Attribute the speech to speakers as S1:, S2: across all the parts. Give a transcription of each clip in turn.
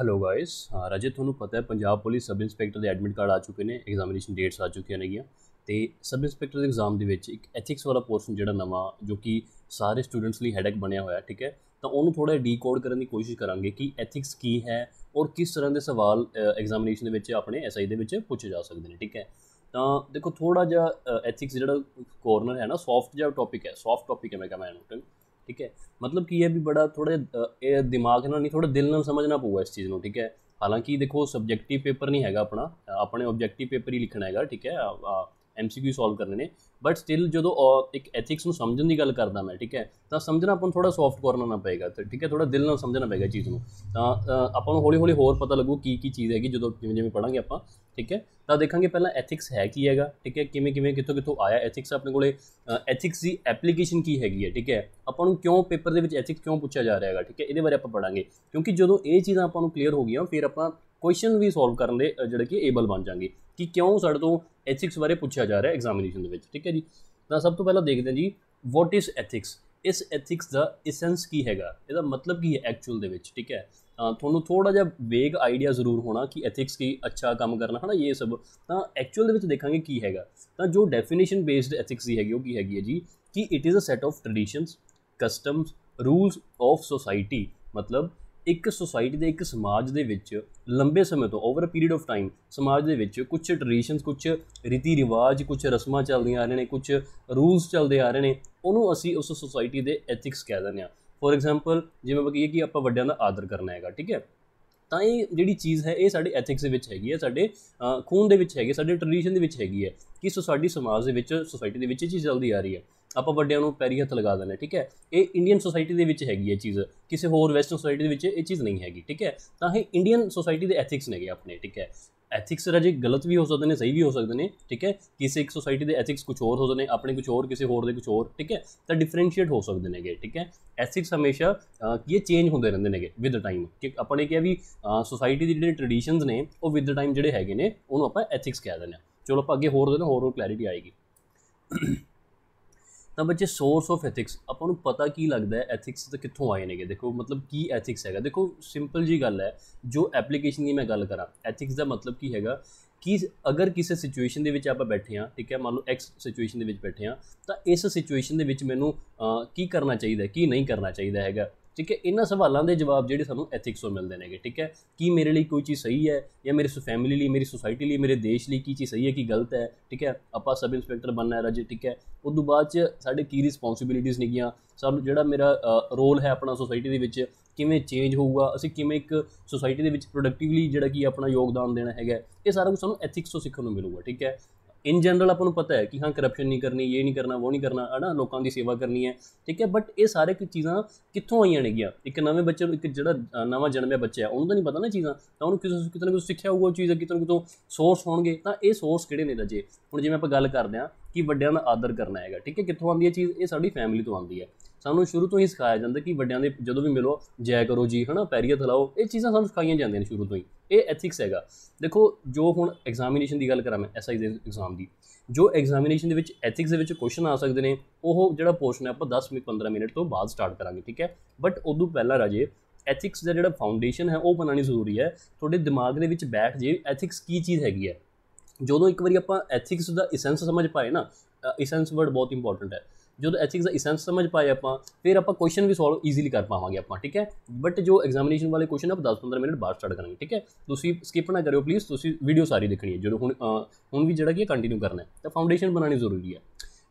S1: hello guys Rajat ਤੁਹਾਨੂੰ ਪਤਾ ਹੈ ਪੰਜਾਬ ਪੁਲਿਸ ਸਬ ਇੰਸਪੈਕਟਰ ਦੇ ਐਡਮਿਟ ਕਾਰਡ ਆ ਚੁੱਕੇ ਨੇ ਐਗਜ਼ਾਮੀਨੇਸ਼ਨ ਡੇਟਸ ਆ ਚੁੱਕੀਆਂ ਨੇਗੀਆਂ ਤੇ ਸਬ ਇੰਸਪੈਕਟਰ ਦੇ ਐਗਜ਼ਾਮ ਦੇ ਵਿੱਚ ਇੱਕ ਐਥਿਕਸ ਵਾਲਾ ਪੋਰਸ਼ਨ ਜਿਹੜਾ ਨਵਾਂ ਜੋ ਕਿ ਸਾਰੇ ਸਟੂਡੈਂਟਸ ਲਈ ਹੈਡੈਕ ਬਣਿਆ ਹੋਇਆ ਠੀਕ ਹੈ ਤਾਂ ਉਹਨੂੰ ਥੋੜਾ ਡੀਕੋਡ ਕਰਨ ਦੀ ਕੋਸ਼ਿਸ਼ ਕਰਾਂਗੇ ਕਿ ਐਥਿਕਸ ਕੀ ਹੈ ਔਰ ਕਿਸ ਤਰ੍ਹਾਂ ਦੇ ਸਵਾਲ ਐਗਜ਼ਾਮੀਨੇਸ਼ਨ ਦੇ ਵਿੱਚ ਆਪਣੇ ਐਸਆਈ ਦੇ ਵਿੱਚ ਪੁੱਛੇ ਜਾ ਸਕਦੇ ਨੇ ਠੀਕ ਹੈ ਤਾਂ ਦੇਖੋ ਥੋੜਾ ਜਿਹਾ ਐਥਿਕਸ ਜਿਹੜਾ ਕੋਰਨਰ ਹੈ ਨਾ ਸੌਫਟ ਜਿਹਾ ਟੌਪਿਕ ਹੈ ਸੌਫਟ ਟੌਪਿਕ ਹੈ ਮੈਂ ਕਹਾਂ ਮੈਂ ਇਹਨੂੰ ਠੀਕ ਹੈ ਮਤਲਬ ਕੀ ਹੈ ਵੀ ਬੜਾ ਥੋੜਾ ਇਹ ਦਿਮਾਗ ਨਾਲ ਨਹੀਂ ਥੋੜਾ ਦਿਲ ਨਾਲ ਸਮਝਣਾ ਪਊਗਾ ਇਸ ਚੀਜ਼ ਨੂੰ ਠੀਕ ਹੈ ਹਾਲਾਂਕਿ ਦੇਖੋ ਸਬਜੈਕਟਿਵ ਪੇਪਰ ਨਹੀਂ ਹੈਗਾ ਆਪਣਾ ਆਪਣੇ ਆਬਜੈਕਟਿਵ ਪੇਪਰ ਹੀ ਲਿਖਣਾ ਹੈਗਾ ਠੀਕ ਹੈ ਐਮਸੀਕਿਊ ਸੋਲਵ ਕਰਨੇ ਨੇ ਬਟ ਸਟਿਲ ਜਦੋਂ ਇੱਕ ਐਥਿਕਸ ਨੂੰ ਸਮਝਣ ਦੀ ਗੱਲ ਕਰਦਾ ਮੈਂ ਠੀਕ ਹੈ ਤਾਂ ਸਮਝਣਾ ਆਪਾਂ ਨੂੰ ਥੋੜਾ ਸੌਫਟ ਕੋਰਨਰ ਨਾ ਪਏਗਾ ਤੇ ਠੀਕ ਹੈ ਥੋੜਾ ਦਿਲ ਨਾਲ ਸਮਝਣਾ ਪਏਗਾ ਚੀਜ਼ ਨੂੰ ਤਾਂ ਆਪਾਂ ਨੂੰ ਹੌਲੀ ਹੌਲੀ ਹੋਰ ਪਤਾ ਲੱਗੂ ਕੀ ਕੀ ਚੀਜ਼ ਹੈਗੀ ਜਦੋਂ ਜਿਵੇਂ ਜਿਵੇਂ ਪੜਾਂਗੇ ਆਪਾਂ ਠੀਕ ਹੈ ਤਾਂ ਦੇਖਾਂਗੇ ਪਹਿਲਾਂ ਐਥਿਕਸ ਹੈ ਕੀ ਹੈਗਾ ਠੀਕ ਹੈ ਕਿਵੇਂ ਕਿਵੇਂ ਕਿੱਥੋਂ ਕਿੱਥੋਂ ਆਇਆ ਐਥਿਕਸ ਆਪਣੇ ਕੋਲੇ ਐਥਿਕਸ ਦੀ ਐਪਲੀਕੇਸ਼ਨ ਕੀ ਹੈਗੀ ਹੈ ਠੀਕ ਹੈ ਆਪਾਂ ਨੂੰ ਕਿਉਂ ਪੇਪਰ ਦੇ ਵਿੱਚ ਐਥਿਕਸ ਕਿਉਂ ਪੁੱਛਿਆ ਜਾ ਰਿਹਾ ਹੈਗਾ ਠੀਕ ਹੈ ਇਹਦੇ ਬਾਰੇ ਆਪਾਂ ਪੜਾਂਗੇ ਕਿਉਂਕਿ ਜਦੋਂ ਇਹ ਚੀਜ਼ਾਂ ਆਪਾਂ ਨੂੰ ਕਲੀਅਰ ਹੋ ਗਈਆਂ ਫਿਰ ਆਪਾਂ ਕੁਐਸਚਨ ਵੀ ਸੋਲਵ ਕਰਨ ਦੇ ਜਿਹੜੇ ਕਿ ਏਬਲ ਬਣ ਜਾਗੇ ਕਿ ਕਿਉਂ ਸਾਡੇ ਤੋਂ ਐਥਿਕਸ ਬਾਰੇ ਪੁੱਛਿਆ ਜਾ ਰਿਹਾ ਐਗਜ਼ਾਮੀਨੇਸ਼ਨ ਦੇ ਵਿੱਚ ਠੀਕ ਹੈ ਜੀ ਤਾਂ ਸਭ ਤੋਂ ਪਹਿਲਾਂ ਦੇਖਦੇ ਹਾਂ ਜੀ ਵਾਟ ਇਜ਼ ਐਥਿਕਸ ਇਸ ਐਥਿਕਸ ਦਾ ਐਸੈਂਸ ਕੀ ਹੈਗਾ ਇਹਦਾ ਮਤਲਬ ਕੀ ਹੈ ਐਕਚੁਅਲ ਦੇ ਵਿੱਚ ਠੀਕ ਹੈ ਤੁਹਾਨੂੰ ਥੋੜਾ ਜਿਹਾ ਵੇਗ ਆਈਡੀਆ ਜ਼ਰੂਰ ਹੋਣਾ ਕਿ ਐਥਿਕਸ ਕੀ ਅੱਛਾ ਕੰਮ ਕਰਨਾ ਹਨਾ ਇਹ ਸਭ ਤਾਂ ਐਕਚੁਅਲ ਦੇ ਵਿੱਚ ਦੇਖਾਂਗੇ ਕੀ ਹੈਗਾ ਤਾਂ ਜੋ ਡੈਫੀਨੇਸ਼ਨ ਬੇਸਡ ਐਥਿਕਸ ਹੀ ਹੈਗੀ ਉਹ ਕੀ ਹੈਗੀ ਹੈ ਜੀ ਕਿ it is a set of traditions customs rules of society ਮਤਲਬ ਇੱਕ ਸੋਸਾਇਟੀ ਦੇ ਇੱਕ ਸਮਾਜ ਦੇ ਵਿੱਚ ਲੰਬੇ ਸਮੇਂ ਤੋਂ over a period of time ਸਮਾਜ ਦੇ ਵਿੱਚ ਕੁਝ ਟ੍ਰੈਡੀਸ਼ਨਸ ਕੁਝ ਰੀਤੀ ਰਿਵਾਜ ਕੁਝ ਰਸਮਾਂ ਚੱਲਦੀਆਂ ਆ ਰਹੀਆਂ ਨੇ ਕੁਝ ਰੂਲਸ ਚੱਲਦੇ ਆ ਰਹੇ ਨੇ ਉਹਨੂੰ ਅਸੀਂ ਉਸ ਸੋਸਾਇਟੀ ਦੇ ਐਥਿਕਸ ਕਹਿ ਦਿੰਦੇ ਆ ਫੋਰ ਐਗਜ਼ਾਮਪਲ ਜਿਵੇਂ ਬਕੀ ਇਹ ਕਿ ਆਪਾਂ ਵੱਡਿਆਂ ਦਾ ਆਦਰ ਕਰਨਾ ਹੈਗਾ ਠੀਕ ਹੈ ਤਾਂ ਇਹ ਜਿਹੜੀ ਚੀਜ਼ ਹੈ ਇਹ ਸਾਡੇ ਐਥਿਕਸ ਦੇ ਵਿੱਚ ਹੈਗੀ ਹੈ ਸਾਡੇ ਖੂਨ ਦੇ ਵਿੱਚ ਹੈਗੀ ਸਾਡੇ ਟ੍ਰੈਡੀਸ਼ਨ ਦੇ ਵਿੱਚ ਹੈਗੀ ਹੈ ਕਿ ਸੋਸਾਇਟੀ ਸਮਾਜ ਦੇ ਵਿੱਚ ਸੋਸਾਇਟੀ ਦੇ ਵਿੱਚ ਇਹ ਚੀਜ਼ ਚੱਲਦੀ ਆ ਰਹੀ ਹੈ ਆਪਾਂ ਵੱਡਿਆਂ ਨੂੰ ਪੈਰੀ ਹੱਥ ਲਗਾ ਦਿੰਦੇ ਠੀਕ ਹੈ ਇਹ ਇੰਡੀਅਨ ਸੋਸਾਇਟੀ ਦੇ ਵਿੱਚ ਹੈਗੀ ਇਹ ਚੀਜ਼ ਕਿਸੇ ਹੋਰ ਵੈਸਟਰਨ ਸੋਸਾਇਟੀ ਦੇ ਵਿੱਚ ਇਹ ਚੀਜ਼ ਨਹੀਂ ਹੈਗੀ ਠੀਕ ਹੈ ਤਾਂ ਇਹ ਇੰਡੀਅਨ ਸੋਸਾਇਟੀ ਦੇ ਐਥਿਕਸ ਨੇਗੇ ਆਪਣੇ ਠੀਕ ਹੈ ਐਥਿਕਸ ਰਾਜੇ ਗਲਤ ਵੀ ਹੋ ਸਕਦੇ ਨੇ ਸਹੀ ਵੀ ਹੋ ਸਕਦੇ ਨੇ ਠੀਕ ਹੈ ਕਿਸੇ ਇੱਕ ਸੋਸਾਇਟੀ ਦੇ ਐਥਿਕਸ ਕੁਝ ਹੋਰ ਹੋ ਸਕਦੇ ਨੇ ਆਪਣੇ ਕੁਝ ਹੋਰ ਕਿਸੇ ਹੋਰ ਦੇ ਕੁਝ ਹੋਰ ਠੀਕ ਹੈ ਤਾਂ ਡਿਫਰੈਂਸ਼ੀਏਟ ਹੋ ਸਕਦੇ ਨੇਗੇ ਠੀਕ ਹੈ ਐਥਿਕਸ ਹਮੇਸ਼ਾ ਇਹ ਚੇਂਜ ਹੁੰਦੇ ਰਹਿੰਦੇ ਨੇਗੇ ਵਿਦ ਟਾਈਮ ਕਿ ਆਪਣੇ ਕਿਹਾ ਵੀ ਸੋਸਾਇਟੀ ਦੀ ਜਿਹੜੇ ਟ੍ਰੈਡੀਸ਼ਨਸ ਨੇ ਉਹ ਵਿਦ ਟਾਈਮ ਜਿਹੜੇ ਹੈਗੇ ਨੇ ਉਹਨੂੰ ਆਪਾਂ ਐਥਿਕਸ ਕਹਿ ਦਿੰਦੇ ਆ ਚਲੋ ਆਪਾਂ ਅੱਗੇ ਹੋਰ ਦੇ ਹੋਰ ਹੋਰ ਕਲੈਰਿਟੀ ਆਏਗੀ ਤਾਂ ਬੱਚੇ ਸੋਰਸ ਆਫ ਐਥਿਕਸ ਆਪਾਂ ਨੂੰ ਪਤਾ ਕੀ ਲੱਗਦਾ ਹੈ ਐਥਿਕਸ ਤਾਂ ਕਿੱਥੋਂ ਆਏ ਨੇਗੇ ਦੇਖੋ ਮਤਲਬ ਕੀ ਐਥਿਕਸ ਹੈਗਾ ਦੇਖੋ ਸਿੰਪਲ ਜੀ ਗੱਲ ਹੈ ਜੋ ਐਪਲੀਕੇਸ਼ਨ ਦੀ ਮੈਂ ਗੱਲ ਕਰਾਂ ਐਥਿਕਸ ਦਾ ਮਤਲਬ ਕੀ ਹੈਗਾ ਕਿ ਅਗਰ ਕਿਸੇ ਸਿਚੁਏਸ਼ਨ ਦੇ ਵਿੱਚ ਆਪਾਂ ਬੈਠੇ ਆ ਠੀਕ ਹੈ ਮੰਨ ਲਓ ਐਕਸ ਸਿਚੁਏਸ਼ਨ ਦੇ ਵਿੱਚ ਬੈਠੇ ਆ ਤਾਂ ਇਸ ਸਿਚੁਏਸ਼ਨ ਦੇ ਵਿੱਚ ਮੈਨੂੰ ਕੀ ਕਰਨਾ ਚਾਹੀਦਾ ਕੀ ਨਹੀਂ ਕਰਨਾ ਚਾਹੀਦਾ ਹੈਗਾ ਠੀਕ ਹੈ ਇਹਨਾਂ ਸਵਾਲਾਂ ਦੇ ਜਵਾਬ ਜਿਹੜੇ ਸਾਨੂੰ ਐਥਿਕਸ ਤੋਂ ਮਿਲਦੇ ਨੇਗੇ ਠੀਕ ਹੈ ਕੀ ਮੇਰੇ ਲਈ ਕੋਈ ਚੀਜ਼ ਸਹੀ ਹੈ ਜਾਂ ਮੇਰੇ ਫੈਮਿਲੀ ਲਈ ਮੇਰੀ ਸੋਸਾਇਟੀ ਲਈ ਮੇਰੇ ਦੇਸ਼ ਲਈ ਕੀ ਚੀਜ਼ ਸਹੀ ਹੈ ਕੀ ਗਲਤ ਹੈ ਠੀਕ ਹੈ ਆਪਾਂ ਸਬ ਇਨਸਪੈਕਟਰ ਬਣਨਾ ਹੈ ਰਾਜੇ ਠੀਕ ਹੈ ਉਸ ਤੋਂ ਬਾਅਦ ਚ ਸਾਡੇ ਕੀ ਰਿਸਪੌਂਸਿਬਿਲਿਟੀਆਂ ਨੇਗੀਆਂ ਸਾਨੂੰ ਜਿਹੜਾ ਮੇਰਾ ਰੋਲ ਹੈ ਆਪਣਾ ਸੋਸਾਇਟੀ ਦੇ ਵਿੱਚ ਕਿਵੇਂ ਚੇਂਜ ਹੋਊਗਾ ਅਸੀਂ ਕਿਵੇਂ ਇੱਕ ਸੋਸਾਇਟੀ ਦੇ ਵਿੱਚ ਪ੍ਰੋਡਕਟਿਵਲੀ ਜਿਹੜਾ ਕੀ ਆਪਣਾ ਯੋਗਦਾਨ ਦੇਣਾ ਹੈਗਾ ਇਹ ਸਾਰਾ ਕੁਝ ਸਾਨੂੰ ਐਥਿਕਸ ਤੋਂ ਸਿੱਖਣ ਨੂੰ ਮਿਲੂਗਾ ਠੀਕ ਹੈ ਇਨ ਜਨਰਲ ਆਪਾਂ ਨੂੰ ਪਤਾ ਹੈ ਕਿ ਹਾਂ ਕਰਪਸ਼ਨ ਨਹੀਂ ਕਰਨੀ ਇਹ ਨਹੀਂ ਕਰਨਾ ਉਹ ਨਹੀਂ ਕਰਨਾ ਹਨਾ ਲੋਕਾਂ ਦੀ ਸੇਵਾ ਕਰਨੀ ਹੈ ਠੀਕ ਹੈ ਬਟ ਇਹ ਸਾਰੇ ਕੀ ਚੀਜ਼ਾਂ ਕਿੱਥੋਂ ਆਈਆਂ ਨੇਗੀਆਂ ਇੱਕ ਨਵੇਂ ਬੱਚੇ ਨੂੰ ਇੱਕ ਜਿਹੜਾ ਨਵਾਂ ਜਨਮਿਆ ਬੱਚਾ ਹੈ ਉਹਨੂੰ ਤਾਂ ਨਹੀਂ ਪਤਾ ਨਾ ਚੀਜ਼ਾਂ ਤਾਂ ਉਹਨੂੰ ਕਿਸੇ ਕਿਤੇ ਨਾ ਕਿਸੇ ਸਿੱਖਿਆ ਹੋਊਗਾ ਚੀਜ਼ ਕਿਤੇ ਨਾ ਕਿਤੋਂ ਸੋਰਸ ਹੋਣਗੇ ਤਾਂ ਇਹ ਸੋਰਸ ਕਿਹੜੇ ਨੇ ਦਜੇ ਹੁਣ ਜਿਵੇਂ ਆਪਾਂ ਗੱਲ ਕਰਦੇ ਆ ਕਿ ਵੱਡਿਆਂ ਦਾ ਆਦਰ ਕਰਨਾ ਹੈਗਾ ਠੀਕ ਹੈ ਕਿੱਥੋਂ ਆਉਂਦੀ ਹੈ ਚੀਜ਼ ਇਹ ਸਾਡੀ ਫੈਮਿਲੀ ਤੋਂ ਆਉਂਦੀ ਹੈ ਸਾਨੂੰ ਸ਼ੁਰੂ ਤੋਂ ਹੀ ਸਿਖਾਇਆ ਜਾਂਦਾ ਕਿ ਵੱਡਿਆਂ ਦੇ ਜਦੋਂ ਵੀ ਮਿਲੋ ਜੈ ਕਰੋ ਜੀ ਹਨਾ ਪੈਰੀਅਤ ਹੱਥ ਲਾਓ ਇਹ ਚੀਜ਼ਾਂ ਸਾਨੂੰ ਸਿਖਾਈਆਂ ਜਾਂਦੀਆਂ ਨੇ ਸ਼ੁਰੂ ਤੋਂ ਹੀ ਇਹ ਐਥਿਕਸ ਹੈਗਾ ਦੇਖੋ ਜੋ ਹੁਣ ਐਗਜ਼ਾਮੀਨੇਸ਼ਨ ਦੀ ਗੱਲ ਕਰਾਂ ਮੈਂ ਐਸਆਈ ਦੇ ਐਗਜ਼ਾਮ ਦੀ ਜੋ ਐਗਜ਼ਾਮੀਨੇਸ਼ਨ ਦੇ ਵਿੱਚ ਐਥਿਕਸ ਦੇ ਵਿੱਚ ਕੁਐਸਚਨ ਆ ਸਕਦੇ ਨੇ ਉਹ ਜਿਹੜਾ ਪੋਰਸ਼ਨ ਹੈ ਆਪਾਂ 10 ਮਿੰਟ 15 ਮਿੰਟ ਤੋਂ ਬਾਅਦ ਸਟਾਰਟ ਕਰਾਂਗੇ ਠੀਕ ਹੈ ਬਟ ਉਦੋਂ ਪਹਿਲਾਂ ਰਾਜੇ ਐਥਿਕਸ ਦਾ ਜਿਹੜਾ ਫਾਊਂਡੇਸ਼ਨ ਹੈ ਉਹ ਬਣਾਣੀ ਜ਼ਰੂਰੀ ਹੈ ਤੁਹਾਡੇ ਦਿਮਾਗ ਦੇ ਵਿੱਚ ਬੈਠ ਜੇ ਐਥਿਕਸ ਕੀ ਚੀਜ਼ ਹੈਗੀ ਹੈ ਜਦੋਂ ਇੱਕ ਵਾਰੀ ਆਪਾਂ ਐਥਿਕਸ ਦਾ ਐਸੈਂਸ ਸਮਝ ਪਾਏ ਨਾ ਐਸੈਂਸ ਵਰਡ ਬਹੁਤ ਇੰਪੋਰਟੈਂਟ ਹੈ ਜਦੋਂ ਐਥਿਕਸ ਦਾ ਐਸੈਂਸ ਸਮਝ ਪਾਏ ਆਪਾਂ ਫਿਰ ਆਪਾਂ ਕੁਐਸਚਨ ਵੀ ਸੋਲਵ ਈਜ਼ੀਲੀ ਕਰ ਪਾਵਾਂਗੇ ਆਪਾਂ ਠੀਕ ਹੈ ਬਟ ਜੋ ਐਗਜ਼ਾਮੀਨੇਸ਼ਨ ਵਾਲੇ ਕੁਐਸਚਨ ਆਪ 10-15 ਮਿੰਟ ਬਾਅਦ ਸਟਾਰਟ ਕਰਾਂਗੇ ਠੀਕ ਹੈ ਤੁਸੀਂ ਸਕਿਪ ਨਾ ਕਰਿਓ ਪਲੀਜ਼ ਤੁਸੀਂ ਵੀਡੀਓ ਸਾਰੀ ਦੇਖਣੀ ਹੈ ਜਦੋਂ ਹੁਣ ਹੁਣ ਵੀ ਜਿਹੜਾ ਕੀ ਕੰਟੀਨਿਊ ਕਰਨਾ ਹੈ ਤਾਂ ਫਾਊਂਡੇਸ਼ਨ ਬਣਾਣੀ ਜ਼ਰੂਰੀ ਹੈ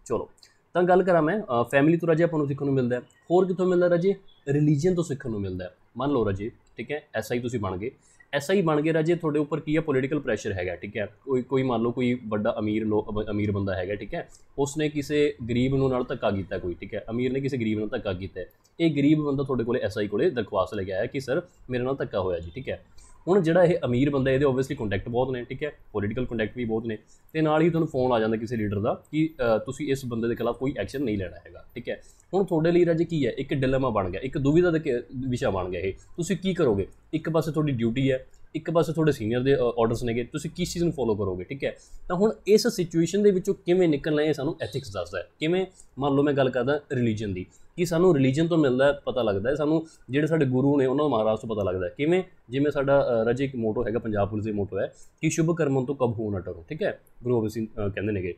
S1: ਚਲੋ ਤਾਂ ਗੱਲ ਕਰਾਂ ਮੈਂ ਫੈਮਿਲੀ ਤੋਂ ਰਾਜੇ ਆਪਾਂ ਨੂੰ ਸਿੱਖਣ ਨੂੰ ਮਿਲਦਾ ਹੈ ਹੋਰ ਕਿੱਥੋਂ ਮਿਲਦਾ ਰਾਜੇ ਰਿਲੀਜੀਅਨ ਤੋਂ ਸਿੱਖਣ ਨੂੰ ਮਿਲਦਾ ਹੈ ਮੰਨ ਲਓ ਰਾਜੇ ਠੀਕ ਹੈ ਐਸਆਈ ਤੁਸੀਂ ਬਣ ਗਏ ਐਸਾ ਹੀ ਬਣ ਗਿਆ ਰਾਜੇ ਤੁਹਾਡੇ ਉੱਪਰ ਕੀ ਹੈ ਪੋਲਿਟੀਕਲ ਪ੍ਰੈਸ਼ਰ ਹੈਗਾ ਠੀਕ ਹੈ ਕੋਈ ਕੋਈ ਮੰਨ ਲਓ ਕੋਈ ਵੱਡਾ ਅਮੀਰ ਲੋ ਅਮੀਰ ਬੰਦਾ ਹੈਗਾ ਠੀਕ ਹੈ ਉਸਨੇ ਕਿਸੇ ਗਰੀਬ ਨੂੰ ਨਾਲ ਧੱਕਾ ਕੀਤਾ ਕੋਈ ਠੀਕ ਹੈ ਅਮੀਰ ਨੇ ਕਿਸੇ ਗਰੀਬ ਨਾਲ ਧੱਕਾ ਕੀਤਾ ਇਹ ਗਰੀਬ ਬੰਦਾ ਤੁਹਾਡੇ ਕੋਲੇ ਐਸਆਈ ਕੋਲੇ ਦਰਖਾਸਤ ਲੈ ਕੇ ਆਇਆ ਕਿ ਸਰ ਮੇਰੇ ਨਾਲ ਧੱਕਾ ਹੋਇਆ ਜੀ ਠੀਕ ਹੈ ਹੁਣ ਜਿਹੜਾ ਇਹ ਅਮੀਰ ਬੰਦਾ ਇਹਦੇ ਆਬਵੀਅਸਲੀ ਕੰਟੈਕਟ ਬਹੁਤ ਨੇ ਠੀਕ ਹੈ ਪੋਲੀਟੀਕਲ ਕੰਟੈਕਟ ਵੀ ਬਹੁਤ ਨੇ ਤੇ ਨਾਲ ਹੀ ਤੁਹਾਨੂੰ ਫੋਨ ਆ ਜਾਂਦਾ ਕਿਸੇ ਲੀਡਰ ਦਾ ਕਿ ਤੁਸੀਂ ਇਸ ਬੰਦੇ ਦੇ ਖਿਲਾਫ ਕੋਈ ਐਕਸ਼ਨ ਨਹੀਂ ਲੈਣਾ ਹੈਗਾ ਠੀਕ ਹੈ ਹੁਣ ਤੁਹਾਡੇ ਲਈ ਰਾਜੇ ਕੀ ਹੈ ਇੱਕ ਡਿਲੇਮਾ ਬਣ ਗਿਆ ਇੱਕ ਦੁਵਿਧਾ ਦਾ ਵਿਸ਼ਾ ਬਣ ਗਿਆ ਇਹ ਤੁਸੀਂ ਕੀ ਕਰੋਗੇ ਇੱਕ ਪਾਸੇ ਤੁਹਾਡੀ ਡਿਊਟੀ ਹੈ ਇੱਕ ਪਾਸੇ ਤੁਹਾਡੇ ਸੀਨੀਅਰ ਦੇ ਆਰਡਰਸ ਨੇਗੇ ਤੁਸੀਂ ਕਿਸ ਚੀਜ਼ ਨੂੰ ਫੋਲੋ ਕਰੋਗੇ ਠੀਕ ਹੈ ਤਾਂ ਹੁਣ ਇਸ ਸਿਚੁਏਸ਼ਨ ਦੇ ਵਿੱਚੋਂ ਕਿਵੇਂ ਨਿਕਲਣਾ ਹੈ ਸਾਨੂੰ ਐਥਿਕਸ ਦੱਸਦਾ ਹੈ ਕਿਵੇਂ ਮੰਨ ਲਓ ਮੈਂ ਗੱਲ ਕਰਦਾ ਰਿਲੀਜੀਅਨ ਦੀ ਕਿ ਸਾਨੂੰ ਰਿਲੀਜੀਅਨ ਤੋਂ ਮਿਲਦਾ ਪਤਾ ਲੱਗਦਾ ਹੈ ਸਾਨੂੰ ਜਿਹੜੇ ਸਾਡੇ ਗੁਰੂ ਨੇ ਉਹਨਾਂ ਦਾ ਮਹਾਰਾਜ ਤੋਂ ਪਤਾ ਲੱਗਦਾ ਹੈ ਕਿਵੇਂ ਜਿਵੇਂ ਸਾਡਾ ਰਜੇ ਇੱਕ ਮੋਟੋ ਹੈਗਾ ਪੰਜਾਬ ਪੁਲਿਸ ਦੇ ਮੋਟੋ ਹੈ ਕਿ ਸ਼ੁਭ ਕਰਮਾਂ ਤੋਂ ਕਬੂ ਨਾ ਟਰੋ ਠੀਕ ਹੈ ਗੁਰੂ ਗੋਬਿੰਦ ਕਹਿੰਦੇ ਨੇਗੇ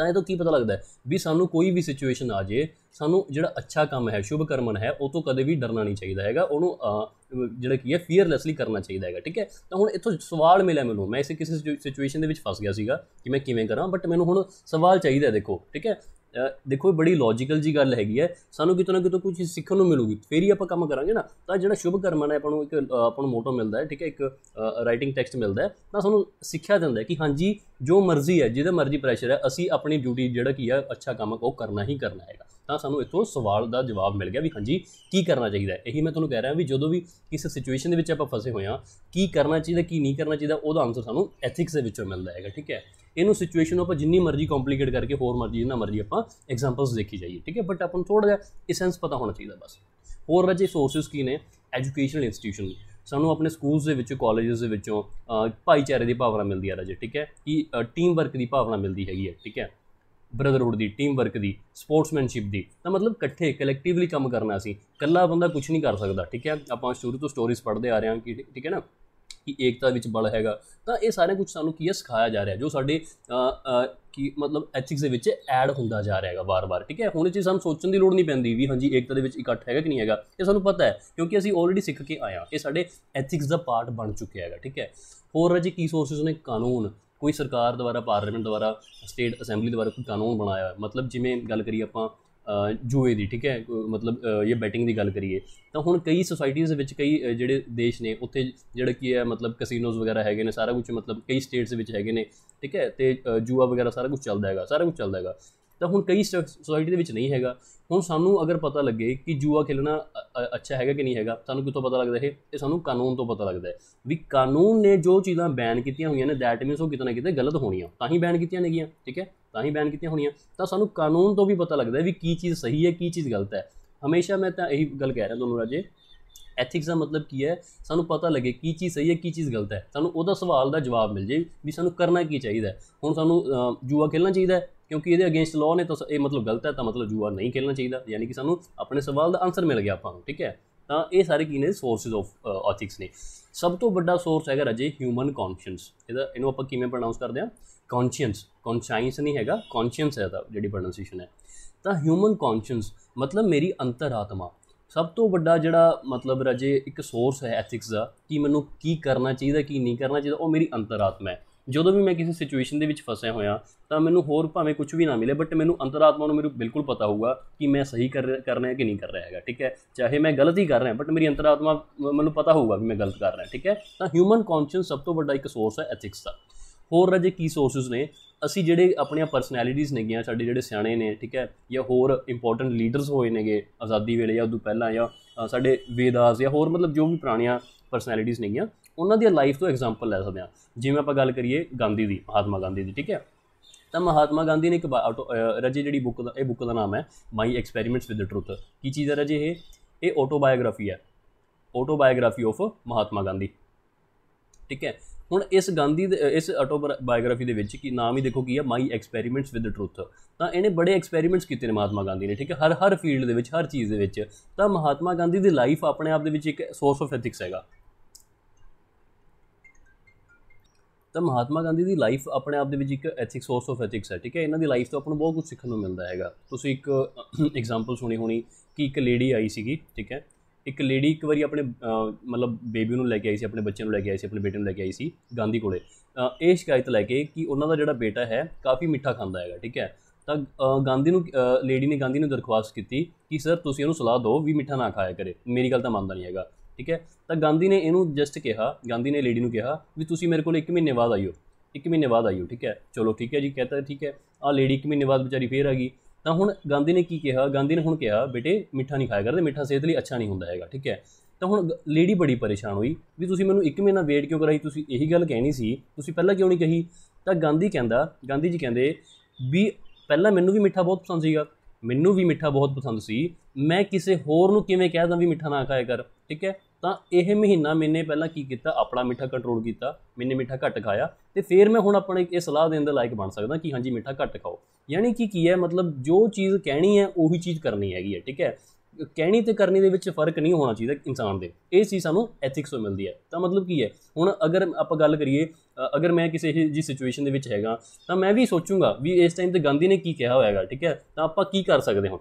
S1: ਤਾਂ ਇਹ ਤੋਂ ਕੀ ਪਤਾ ਲੱਗਦਾ ਵੀ ਸਾਨੂੰ ਕੋਈ ਵੀ ਸਿਚੁਏਸ਼ਨ ਆ ਜੇ ਸਾਨੂੰ ਜਿਹੜਾ ਅੱਛਾ ਕੰਮ ਹੈ ਸ਼ੁਭ ਕਰਮਨ ਹੈ ਉਹ ਤੋਂ ਕਦੇ ਵੀ ਡਰਨਾ ਨਹੀਂ ਚਾਹੀਦਾ ਹੈਗਾ ਉਹਨੂੰ ਜਿਹੜਾ ਕੀ ਹੈ ਫੀਅਰਲੈਸਲੀ ਕਰਨਾ ਚਾਹੀਦਾ ਹੈਗਾ ਠੀਕ ਹੈ ਤਾਂ ਹੁਣ ਇੱਥੋਂ ਸਵਾਲ ਮਿਲਿਆ ਮੈਨੂੰ ਮੈਂ ਇਸੇ ਕਿਸੇ ਸਿਚੁਏਸ਼ਨ ਦੇ ਵਿੱਚ ਫਸ ਗਿਆ ਸੀਗਾ ਕਿ ਮੈਂ ਕਿਵੇਂ ਕਰਾਂ ਬਟ ਮੈਨੂੰ ਹੁਣ ਸਵਾਲ ਚਾਹੀਦਾ ਦੇਖੋ ਠੀਕ ਹੈ ਦੇਖੋ ਇਹ ਬੜੀ ਲੌਜੀਕਲ ਜੀ ਗੱਲ ਹੈਗੀ ਹੈ ਸਾਨੂੰ ਕਿਤੇ ਨਾ ਕਿਤੇ ਕੁਝ ਸਿੱਖਣ ਨੂੰ ਮਿਲੂਗੀ ਫੇਰ ਹੀ ਆਪਾਂ ਕੰਮ ਕਰਾਂਗੇ ਨਾ ਤਾਂ ਜਿਹੜਾ ਸ਼ੁਭ ਕਰਮ ਹੈ ਆਪਾਂ ਨੂੰ ਇੱਕ ਆਪਾਂ ਨੂੰ ਮੋਟੋ ਮਿਲਦਾ ਹੈ ਠੀਕ ਹੈ ਇੱਕ ਰਾਈਟਿੰਗ ਟੈਕਸਟ ਮਿਲਦਾ ਹੈ ਤਾਂ ਸਾਨੂੰ ਸਿੱਖਿਆ ਦਿੰਦਾ ਹੈ ਕਿ ਹਾਂਜੀ ਜੋ ਮਰਜ਼ੀ ਹੈ ਜਿਹਦੇ ਮਰਜ਼ੀ ਪ੍ਰੈਸ਼ਰ ਹੈ ਅਸੀਂ ਆਪਣੀ ਡਿਊਟੀ ਜਿਹੜਾ ਕੀ ਹੈ ਅੱਛਾ ਕੰਮ ਉਹ ਕਰਨਾ ਹੀ ਕਰਨਾ ਹੈਗਾ ਤਾਂ ਸਾਨੂੰ ਇਤੋਂ ਸਵਾਲ ਦਾ ਜਵਾਬ ਮਿਲ ਗਿਆ ਵੀ ਹਾਂਜੀ ਕੀ ਕਰਨਾ ਚਾਹੀਦਾ ਹੈ ਇਹੀ ਮੈਂ ਤੁਹਾਨੂੰ ਕਹਿ ਰਿਹਾ ਵੀ ਜਦੋਂ ਵੀ ਕਿਸ ਸਿਚੁਏਸ਼ਨ ਦੇ ਵਿੱਚ ਆਪਾਂ ਫਸੇ ਹੋਏ ਆ ਕੀ ਕਰਨਾ ਚਾਹੀਦਾ ਕੀ ਨਹੀਂ ਕਰਨਾ ਚਾਹੀਦਾ ਉਹਦਾ ਆਨਸਰ ਸਾਨੂੰ ਐਥਿਕਸ ਦੇ ਵਿੱਚੋਂ ਮਿਲਦਾ ਹੈਗਾ ਠੀਕ ਹੈ ਇਹਨੂੰ ਸਿਚੁਏਸ਼ਨ ਨੂੰ ਆਪਾਂ ਜਿੰਨੀ ਮਰਜ਼ੀ ਕੰਪਲਿਕੇਟ ਕਰਕੇ ਹੋਰ ਮਰਜ਼ੀ ਜਿੰਨਾ ਮਰਜ਼ੀ ਆਪਾਂ ਐਗਜ਼ਾਮਪਲਸ ਦੇਖੀ ਜਾਈਏ ਠੀਕ ਹੈ ਬਟ ਆਪਾਂ ਨੂੰ ਥੋੜਾ ਜਿਹਾ ਇਸੈਂਸ ਪਤਾ ਹੋਣਾ ਚਾਹੀਦਾ ਬਸ ਹੋਰ ਰਾਜੇ ਸੋਰਸਸ ਕੀ ਨੇ ਐਜੂਕੇਸ਼ਨਲ ਇੰਸਟੀਟਿਊਸ਼ਨ ਸਾਨੂੰ ਆਪਣੇ ਸਕੂਲਸ ਦੇ ਵਿੱਚੋਂ ਕਾਲਜਸ ਦੇ ਵਿੱਚੋਂ ਭਾਈਚਾਰੇ ਦੀ ਭਾਵਨਾ ਮਿਲਦੀ ਹੈ ਰਾਜੇ ਠੀਕ ਹੈ ਕਿ ਟੀਮ ਵਰਕ ਦੀ ਭਾਵਨਾ ਮਿਲਦੀ ਹੈਗੀ ਹੈ ਠੀਕ ਹੈ ਬ੍ਰਦਰਹੁੱਡ ਦੀ ਟੀਮ ਵਰਕ ਦੀ ਸਪੋਰਟਸਮੈਨਸ਼ਿਪ ਦੀ ਤਾਂ ਮਤਲਬ ਇਕੱਠੇ ਕਲੈਕਟਿਵਲੀ ਕੰਮ ਕਰਨਾ ਸੀ ਇਕੱਲਾ ਬੰਦਾ ਕੁਝ ਨਹੀਂ ਕਰ ਸਕਦਾ ਠੀਕ ਹੈ ਆਪਾਂ ਸ਼ੁਰੂ ਤੋਂ ਸਟੋਰੀਜ਼ ਪੜ੍ਹਦੇ ਆ ਰਹੇ ਹਾਂ ਕਿ ਠੀਕ ਹੈ ਨਾ ਕਿ ਏਕਤਾ ਵਿੱਚ ਬਲ ਹੈਗਾ ਤਾਂ ਇਹ ਸਾਰੇ ਕੁਝ ਸਾਨੂੰ ਕੀ ਹੈ ਸਿਖਾਇਆ ਜਾ ਰਿਹਾ ਜੋ ਸਾਡੇ ਕੀ ਮਤਲਬ ਐਥਿਕਸ ਦੇ ਵਿੱਚ ਐਡ ਹੁੰਦਾ ਜਾ ਰਿਹਾ ਹੈਗਾ ਬਾਰ-ਬਾਰ ਠੀਕ ਹੈ ਹੁਣ ਇਹ ਚੀਜ਼ ਸਾਨੂੰ ਸੋਚਣ ਦੀ ਲੋੜ ਨਹੀਂ ਪੈਂਦੀ ਵੀ ਹਾਂਜੀ ਏਕਤਾ ਦੇ ਵਿੱਚ ਇਕੱਠ ਹੈਗਾ ਕਿ ਨਹੀਂ ਹੈਗਾ ਇਹ ਸਾਨੂੰ ਪਤਾ ਹੈ ਕਿਉਂਕਿ ਅਸੀਂ ਆਲਰੇਡੀ ਸਿੱਖ ਕੇ ਆਇਆ ਇਹ ਸਾਡੇ ਐਥਿਕਸ ਦਾ ਪਾਰਟ ਬਣ ਚੁੱਕਿਆ ਹੈਗਾ ਠੀਕ ਹੈ ਹੋਰ ਜੀ ਕੀ ਸੋਰਸਸ ਨੇ ਕਾਨੂੰਨ ਕੋਈ ਸਰਕਾਰ ਦੁਆਰਾ ਪਾਰਲੀਮੈਂਟ ਦੁਆਰਾ ਸਟੇਟ ਅਸੈਂਬਲੀ ਦੁਆਰਾ ਕੋਈ ਕਾਨੂੰਨ ਬਣਾਇਆ ਹੈ ਮਤਲਬ ਜਿਵੇਂ ਗੱਲ ਕਰੀ ਆਪਾਂ ਜੂਏ ਦੀ ਠੀਕ ਹੈ ਮਤਲਬ ਇਹ ਬੈਟਿੰਗ ਦੀ ਗੱਲ ਕਰੀਏ ਤਾਂ ਹੁਣ ਕਈ ਸੋਸਾਇਟੀਆਂ ਦੇ ਵਿੱਚ ਕਈ ਜਿਹੜੇ ਦੇਸ਼ ਨੇ ਉੱਥੇ ਜਿਹੜਾ ਕੀ ਹੈ ਮਤਲਬ ਕੈਸੀਨੋਜ਼ ਵਗੈਰਾ ਹੈਗੇ ਨੇ ਸਾਰਾ ਕੁਝ ਮਤਲਬ ਕਈ ਸਟੇਟਸ ਵਿੱਚ ਹੈਗੇ ਨੇ ਠੀਕ ਹੈ ਤੇ ਜੂਆ ਵਗੈਰਾ ਸਾਰਾ ਕੁਝ ਚੱਲਦਾ ਹੈਗਾ ਸਾਰਾ ਕੁਝ ਚੱਲਦਾ ਹੈਗਾ ਤਾਂ ਹੁਣ ਕਈ ਸੋਸਾਇਟੀ ਦੇ ਵਿੱਚ ਨਹੀਂ ਹੈਗਾ ਹੁਣ ਸਾਨੂੰ ਅਗਰ ਪਤਾ ਲੱਗੇ ਕਿ ਜੂਆ ਖੇਲਣਾ ਅੱਛਾ ਹੈਗਾ ਕਿ ਨਹੀਂ ਹੈਗਾ ਸਾਨੂੰ ਕਿੱਥੋਂ ਪਤਾ ਲੱਗਦਾ ਇਹ ਇਹ ਸਾਨੂੰ ਕਾਨੂੰਨ ਤੋਂ ਪਤਾ ਲੱਗਦਾ ਹੈ ਵੀ ਕਾਨੂੰਨ ਨੇ ਜੋ ਚੀਜ਼ਾਂ ਬੈਨ ਕੀਤੀਆਂ ਹੋਈਆਂ ਨੇ ਦੈਟ ਮੀਨਸ ਉਹ ਕਿਤੇ ਨਾ ਕਿਤੇ ਗਲਤ ਹੋਣੀਆਂ ਤਾਂ ਹੀ ਬੈਨ ਕੀਤੀਆਂ ਨੇਗੀਆਂ ਠੀਕ ਹੈ ਤਾਂ ਹੀ ਬੈਨ ਕੀਤੀਆਂ ਹੋਣੀਆਂ ਤਾਂ ਸਾਨੂੰ ਕਾਨੂੰਨ ਤੋਂ ਵੀ ਪਤਾ ਲੱਗਦਾ ਵੀ ਕੀ ਚੀਜ਼ ਸਹੀ ਹੈ ਕੀ ਚੀਜ਼ ਗਲਤ ਹੈ ਹਮੇਸ਼ਾ ਮੈਂ ਤਾਂ ਇਹੀ ਗੱਲ ਕਹਿ ਰਿਹਾ ਤੁਹਾਨੂੰ ਰਾਜੇ ਐਥਿਕਸ ਦਾ ਮਤਲਬ ਕੀ ਹੈ ਸਾਨੂੰ ਪਤਾ ਲੱਗੇ ਕੀ ਚੀਜ਼ ਸਹੀ ਹੈ ਕੀ ਚੀਜ਼ ਗਲਤ ਹੈ ਸਾਨੂੰ ਉਹਦਾ ਸਵਾਲ ਦਾ ਜਵਾਬ ਮਿਲ ਜੇ ਵੀ ਸਾਨੂੰ ਕਰਨਾ ਕੀ ਚਾਹੀਦਾ ਹੁਣ ਸਾਨੂੰ ਜੂਆ ਖੇਲਣਾ ਚਾਹੀਦਾ ਕਿਉਂਕਿ ਇਹਦੇ ਅਗੇਂਸਟ ਲਾਅ ਨੇ ਤਾਂ ਇਹ ਮਤਲਬ ਗਲਤ ਹੈ ਤਾਂ ਮਤਲਬ ਜੂਆ ਨਹੀਂ ਖੇਲਣਾ ਚਾਹੀਦਾ ਯਾਨੀ ਕਿ ਸਾਨੂੰ ਆਪਣੇ ਸਵਾਲ ਦਾ ਆਨਸਰ ਮਿਲ ਗਿਆ ਆਪਾਂ ਨੂੰ ਠੀਕ ਹੈ ਤਾਂ ਇਹ ਸਾਰੇ ਕੀ ਨੇ ਸੋਰਸਸ ਆਫ ਐਥਿਕਸ ਨੇ ਸਭ ਤੋਂ ਵੱਡਾ ਸੋਰਸ ਹੈਗਾ ਰਾਜੇ ਹਿਊਮਨ ਕੌਨਸ਼ੀਅੰਸ ਇਹਦਾ ਇਹਨੂੰ ਆਪਾਂ ਕਿਵੇਂ ਪ੍ਰੋਨਾਂਸ ਕਰਦੇ ਆ ਕੌਨਸ਼ੀਅੰਸ ਕੌਨਸ਼ਾਈਂਸ ਨਹੀਂ ਹੈਗਾ ਕੌਨਸ਼ੀਅੰਸ ਹੈ ਦਾ ਜਿਹੜੀ ਪ੍ਰੋਨਾਂਸੀਏਸ਼ਨ ਹੈ ਤਾਂ ਹਿਊਮਨ ਕੌਨਸ਼ੀਅੰਸ ਮਤਲਬ ਮੇਰੀ ਅੰਤਰਾਤਮਾ ਸਭ ਤੋਂ ਵੱਡਾ ਜਿਹੜਾ ਮਤਲਬ ਰਾਜੇ ਇੱਕ ਸੋਰਸ ਹੈ ਐਥਿਕਸ ਦਾ ਕਿ ਮੈਨੂੰ ਕੀ ਕਰਨਾ ਚਾਹੀਦਾ ਕੀ ਨਹੀਂ ਕਰਨਾ ਚਾਹੀਦਾ ਉਹ ਮੇਰੀ ਅੰਤਰਾਤਮਾ ਹੈ ਜਦੋਂ ਵੀ ਮੈਂ ਕਿਸੇ ਸਿਚੁਏਸ਼ਨ ਦੇ ਵਿੱਚ ਫਸਿਆ ਹੋਇਆ ਤਾਂ ਮੈਨੂੰ ਹੋਰ ਭਾਵੇਂ ਕੁਝ ਵੀ ਨਾ ਮਿਲੇ ਬਟ ਮੈਨੂੰ ਅੰਤਰਾਤਮਾ ਨੂੰ ਮੈਨੂੰ ਬਿਲਕੁਲ ਪਤਾ ਹੋਊਗਾ ਕਿ ਮੈਂ ਸਹੀ ਕਰ ਕਰਨਾ ਹੈ ਕਿ ਨਹੀਂ ਕਰ ਰਿਹਾ ਹੈਗਾ ਠੀਕ ਹੈ ਚਾਹੇ ਮੈਂ ਗਲਤ ਹੀ ਕਰ ਰਿਹਾ ਬਟ ਮੇਰੀ ਅੰਤਰਾਤਮਾ ਮੈਨੂੰ ਪਤਾ ਹੋਊਗਾ ਕਿ ਮੈਂ ਗਲਤ ਕਰ ਰਿਹਾ ਠੀਕ ਹੈ ਤਾਂ ਹਿਊਮਨ ਕੌਨਸ਼ੀਅਸ ਸਭ ਤੋਂ ਵੱਡਾ ਇੱਕ ਸੋਰਸ ਹੈ ਐਥਿਕਸ ਦਾ ਹੋਰ ਰਜੇ ਕੀ ਸੋਰਸਸ ਨੇ ਅਸੀਂ ਜਿਹੜੇ ਆਪਣੀਆਂ ਪਰਸਨੈਲਿਟੀਆਂ ਨੇਗੀਆਂ ਸਾਡੇ ਜਿਹੜੇ ਸਿਆਣੇ ਨੇ ਠੀਕ ਹੈ ਜਾਂ ਹੋਰ ਇੰਪੋਰਟੈਂਟ ਲੀਡਰਸ ਹੋਏ ਨੇਗੇ ਆਜ਼ਾਦੀ ਵੇਲੇ ਜਾਂ ਉਦੋਂ ਪਹਿਲਾਂ ਜਾਂ ਸਾਡੇ ਵੇਦਾਸ ਜਾਂ ਹੋਰ ਮਤਲਬ ਜੋ ਵੀ ਪੁਰਾਣੀਆਂ ਪਰਸਨੈਲਿਟੀਆਂ ਨੇਗੀਆਂ ਉਹਨਾਂ ਦੀ ਲਾਈਫ ਤੋਂ ਐਗਜ਼ਾਮਪਲ ਲੈ ਸਕਦੇ ਹਾਂ ਜਿਵੇਂ ਆਪਾਂ ਗੱਲ ਕਰੀਏ ਗਾਂਧੀ ਦੀ ਮਹਾਤਮਾ ਗਾਂਧੀ ਦੀ ਠੀਕ ਹੈ ਤਾਂ ਮਹਾਤਮਾ ਗਾਂਧੀ ਨੇ ਇੱਕ ਰਜੀ ਜਿਹੜੀ ਬੁੱਕ ਦਾ ਇਹ ਬੁੱਕ ਦਾ ਨਾਮ ਹੈ my experiments with the truth ਕੀ ਚੀਜ਼ ਹੈ ਰਜੀ ਇਹ ਇਹ ਆਟੋਬਾਇਓਗ੍ਰਾਫੀ ਹੈ ਆਟੋਬਾਇਓਗ੍ਰਾਫੀ ਆਫ ਮਹਾਤਮਾ ਗਾਂਧੀ ਠੀਕ ਹੈ ਹੁਣ ਇਸ ਗਾਂਧੀ ਦੇ ਇਸ ਆਟੋਬਾਇਓਗ੍ਰਾਫੀ ਦੇ ਵਿੱਚ ਕੀ ਨਾਮ ਹੀ ਦੇਖੋ ਕੀ ਹੈ ਮਾਈ ਐਕਸਪੈਰੀਮੈਂਟਸ ਵਿਦ ਟਰੂਥ ਤਾਂ ਇਹਨੇ ਬੜੇ ਐਕਸਪੈਰੀਮੈਂਟਸ ਕੀਤੇ ਨੇ ਮਹਾਤਮਾ ਗਾਂਧੀ ਨੇ ਠੀਕ ਹੈ ਹਰ ਹਰ ਫੀਲਡ ਦੇ ਵਿੱਚ ਹਰ ਚੀਜ਼ ਦੇ ਵਿੱਚ ਤਾਂ ਮਹਾਤਮਾ ਗਾਂਧੀ ਦੀ ਲਾਈਫ ਆਪਣੇ ਆਪ ਦੇ ਵਿੱਚ ਇੱਕ ਸੋਰਸ ਆਫ ਐਥਿਕਸ ਹੈਗਾ ਤਾਂ ਮਹਾਤਮਾ ਗਾਂਧੀ ਦੀ ਲਾਈਫ ਆਪਣੇ ਆਪ ਦੇ ਵਿੱਚ ਇੱਕ ਐਥਿਕ ਸੋਰਸ ਆਫ ਐਥਿਕਸ ਹੈ ਠੀਕ ਹੈ ਇਹਨਾਂ ਦੀ ਲਾਈਫ ਤੋਂ ਆਪਾਂ ਨੂੰ ਬਹੁਤ ਕੁਝ ਸਿੱਖਣ ਨੂੰ ਮਿਲਦਾ ਹੈਗਾ ਤੁਸੀਂ ਇੱਕ ਐਗਜ਼ਾਮਪਲ ਸੁਣੀ ਹੋਣੀ ਕਿ ਇੱਕ ਲੇਡੀ ਆਈ ਸੀਗੀ ਠੀਕ ਹੈ ਇੱਕ ਲੇਡੀ ਇੱਕ ਵਾਰੀ ਆਪਣੇ ਮਤਲਬ ਬੇਬੀ ਨੂੰ ਲੈ ਕੇ ਆਈ ਸੀ ਆਪਣੇ ਬੱਚੇ ਨੂੰ ਲੈ ਕੇ ਆਈ ਸੀ ਆਪਣੇ ਬੇਟੇ ਨੂੰ ਲੈ ਕੇ ਆਈ ਸੀ ਗਾਂਧੀ ਕੋਲੇ ਇਹ ਸ਼ਿਕਾਇਤ ਲੈ ਕੇ ਕਿ ਉਹਨਾਂ ਦਾ ਜਿਹੜਾ ਬੇਟਾ ਹੈ ਕਾਫੀ ਮਿੱਠਾ ਖਾਂਦਾ ਹੈਗਾ ਠੀਕ ਹੈ ਤਾਂ ਗਾਂਧੀ ਨੂੰ ਲੇਡੀ ਨੇ ਗਾਂਧੀ ਨੂੰ ਦਰਖਾਸਤ ਕੀਤੀ ਕਿ ਸਰ ਤੁਸੀਂ ਇਹਨੂੰ ਸਲਾਹ ਦਿਓ ਵੀ ਮਿੱਠਾ ਨਾ ਖਾਇਆ ਕਰੇ ਮੇਰੀ ਗੱਲ ਤਾਂ ਮੰਨਦਾ ਨਹੀਂ ਹੈਗਾ ਠੀਕ ਹੈ ਤਾਂ ਗਾਂਧੀ ਨੇ ਇਹਨੂੰ ਜਸਟ ਕਿਹਾ ਗਾਂਧੀ ਨੇ ਲੇਡੀ ਨੂੰ ਕਿਹਾ ਵੀ ਤੁਸੀਂ ਮੇਰੇ ਕੋਲ 1 ਮਹੀਨੇ ਬਾਅਦ ਆਇਓ 1 ਮਹੀਨੇ ਬਾਅਦ ਆਇਓ ਠੀਕ ਹੈ ਚਲੋ ਠੀਕ ਹੈ ਜੀ ਕਹਤਾ ਠੀਕ ਹੈ ਆ ਲੇਡੀ 1 ਮਹੀਨੇ ਬਾਅਦ ਵਿਚਾਰੀ ਫੇਰ ਆ ਗਈ ਤਾਂ ਹੁਣ ਗਾਂਧੀ ਨੇ ਕੀ ਕਿਹਾ ਗਾਂਧੀ ਨੇ ਹੁਣ ਕਿਹਾ ਬੇਟੇ ਮਿੱਠਾ ਨਹੀਂ ਖਾਇਆ ਕਰਦੇ ਮਿੱਠਾ ਸਿਹਤ ਲਈ ਅੱਛਾ ਨਹੀਂ ਹੁੰਦਾ ਹੈਗਾ ਠੀਕ ਹੈ ਤਾਂ ਹੁਣ ਲੇਡੀ ਬੜੀ ਪਰੇਸ਼ਾਨ ਹੋਈ ਵੀ ਤੁਸੀਂ ਮੈਨੂੰ 1 ਮਹੀਨਾ ਵੇਟ ਕਿਉਂ ਕਰਾਈ ਤੁਸੀਂ ਇਹੀ ਗੱਲ ਕਹਿਣੀ ਸੀ ਤੁਸੀਂ ਪਹਿਲਾਂ ਕਿਉਂ ਨਹੀਂ ਕਹੀ ਤਾਂ ਗਾਂਧੀ ਕਹਿੰਦਾ ਗਾਂਧੀ ਜੀ ਕਹਿੰਦੇ ਵੀ ਪਹਿਲਾਂ ਮੈਨੂੰ ਵੀ ਮਿੱਠਾ ਬਹੁਤ ਪਸੰਦ ਸੀਗਾ ਮੈਨੂੰ ਵੀ ਮਿੱਠਾ ਬਹੁਤ ਪਸੰਦ ਸੀ ਮੈਂ ਕਿਸੇ ਹੋਰ ਨੂੰ ਕਿਵੇਂ ਕਹਿ ਦਾਂ ਵੀ ਮਿੱਠਾ ਨਾ ਖਾਇਆ ਕਰ ਠੀਕ ਹੈ ਤਾਂ ਇਹ ਮਹੀਨਾ ਮੈਨੇ ਪਹਿਲਾਂ ਕੀ ਕੀਤਾ ਆਪਣਾ ਮਿੱਠਾ ਕੰਟਰੋਲ ਕੀਤਾ ਮੈਨੇ ਮਿੱਠਾ ਘੱਟ ਖਾਇਆ ਤੇ ਫਿਰ ਮੈਂ ਹੁਣ ਆਪਣੇ ਇਹ ਸਲਾਹ ਦੇਣ ਦੇ ਲਾਇਕ ਬਣ ਸਕਦਾ ਕਿ ਹਾਂਜੀ ਮਿੱਠਾ ਘੱਟ ਖਾਓ ਯਾਨੀ ਕਿ ਕੀ ਹੈ ਮਤਲਬ ਜੋ ਚੀਜ਼ ਕਹਿਣੀ ਹੈ ਉਹੀ ਚੀਜ਼ ਕਰਨੀ ਹੈਗੀ ਹੈ ਠੀਕ ਹੈ ਕਹਿਣੀ ਤੇ ਕਰਨੀ ਦੇ ਵਿੱਚ ਫਰਕ ਨਹੀਂ ਹੋਣਾ ਚਾਹੀਦਾ ਇਨਸਾਨ ਦੇ ਇਹ ਚੀਜ਼ ਸਾਨੂੰ ਐਥਿਕਸ ਤੋਂ ਮਿਲਦੀ ਹੈ ਤਾਂ ਮਤਲਬ ਕੀ ਹੈ ਹੁਣ ਅਗਰ ਆਪਾਂ ਗੱਲ ਕਰੀਏ ਅਗਰ ਮੈਂ ਕਿਸੇ ਜੀ ਸਿਚੁਏਸ਼ਨ ਦੇ ਵਿੱਚ ਹੈਗਾ ਤਾਂ ਮੈਂ ਵੀ ਸੋਚੂਗਾ ਵੀ ਇਸ ਟਾਈਮ ਤੇ ਗਾਂਧੀ ਨੇ ਕੀ ਕਿਹਾ ਹੋਇਆਗਾ ਠੀਕ ਹੈ ਤਾਂ ਆਪਾਂ ਕੀ ਕਰ ਸਕਦੇ ਹਾਂ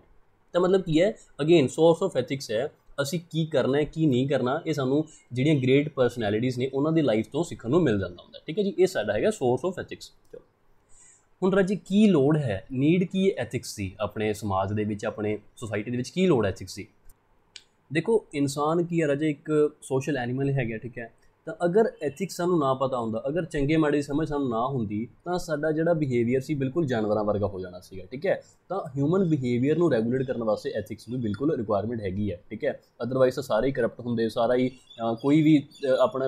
S1: ਤਾਂ ਮਤਲਬ ਕੀ ਹੈ ਅਗੇਨ ਸੋਰਸ ਆਫ ਐਥਿਕਸ ਹੈ ਅਸੀਂ ਕੀ ਕਰਨਾ ਹੈ ਕੀ ਨਹੀਂ ਕਰਨਾ ਇਹ ਸਾਨੂੰ ਜਿਹੜੀਆਂ ਗ੍ਰੇਟ ਪਰਸਨੈਲਿਟੀਆਂ ਨੇ ਉਹਨਾਂ ਦੀ ਲਾਈਫ ਤੋਂ ਸਿੱਖਣ ਨੂੰ ਮਿਲ ਜਾਂਦਾ ਹੁੰਦਾ ਠੀਕ ਹੈ ਜੀ ਇਹ ਸਾਡਾ ਹੈਗਾ ਸੋਰਸ ਆਫ ਐਥਿਕਸ ਹੁਣ ਰਾਜੀ ਕੀ ਲੋੜ ਹੈ ਨੀਡ ਕੀ ਐਥਿਕਸ ਦੀ ਆਪਣੇ ਸਮਾਜ ਦੇ ਵਿੱਚ ਆਪਣੇ ਸੋਸਾਇਟੀ ਦੇ ਵਿੱਚ ਕੀ ਲੋੜ ਐਥਿਕਸ ਦੀ ਦੇਖੋ ਇਨਸਾਨ ਕੀ ਹੈ ਰਾਜੇ ਇੱਕ ਸੋਸ਼ਲ ਐਨੀਮਲ ਹੈਗਾ ਠੀਕ ਹੈ ਤਾਂ ਅਗਰ ਐਥਿਕਸ ਸਾਨੂੰ ਨਾ ਪਤਾ ਹੁੰਦਾ ਅਗਰ ਚੰਗੇ ਮਾੜੇ ਦੀ ਸਮਝ ਸਾਨੂੰ ਨਾ ਹੁੰਦੀ ਤਾਂ ਸਾਡਾ ਜਿਹੜਾ ਬਿਹੇਵੀਅਰ ਸੀ ਬਿਲਕੁਲ ਜਾਨਵਰਾਂ ਵਰਗਾ ਹੋ ਜਾਣਾ ਸੀਗਾ ਠੀਕ ਹੈ ਤਾਂ ਹਿਊਮਨ ਬਿਹੇਵੀਅਰ ਨੂੰ ਰੈਗੂਲੇਟ ਕਰਨ ਵਾਸਤੇ ਐਥਿਕਸ ਨੂੰ ਬਿਲਕੁਲ ਰਿਕੁਆਇਰਮੈਂਟ ਹੈਗੀ ਹੈ ਠੀਕ ਹੈ ਅਦਰਵਾਈਜ਼ ਸਾਰੇ ਹੀ ਕਰਪਟ ਹੁੰਦੇ ਸਾਰੇ ਹੀ ਕੋਈ ਵੀ ਆਪਣਾ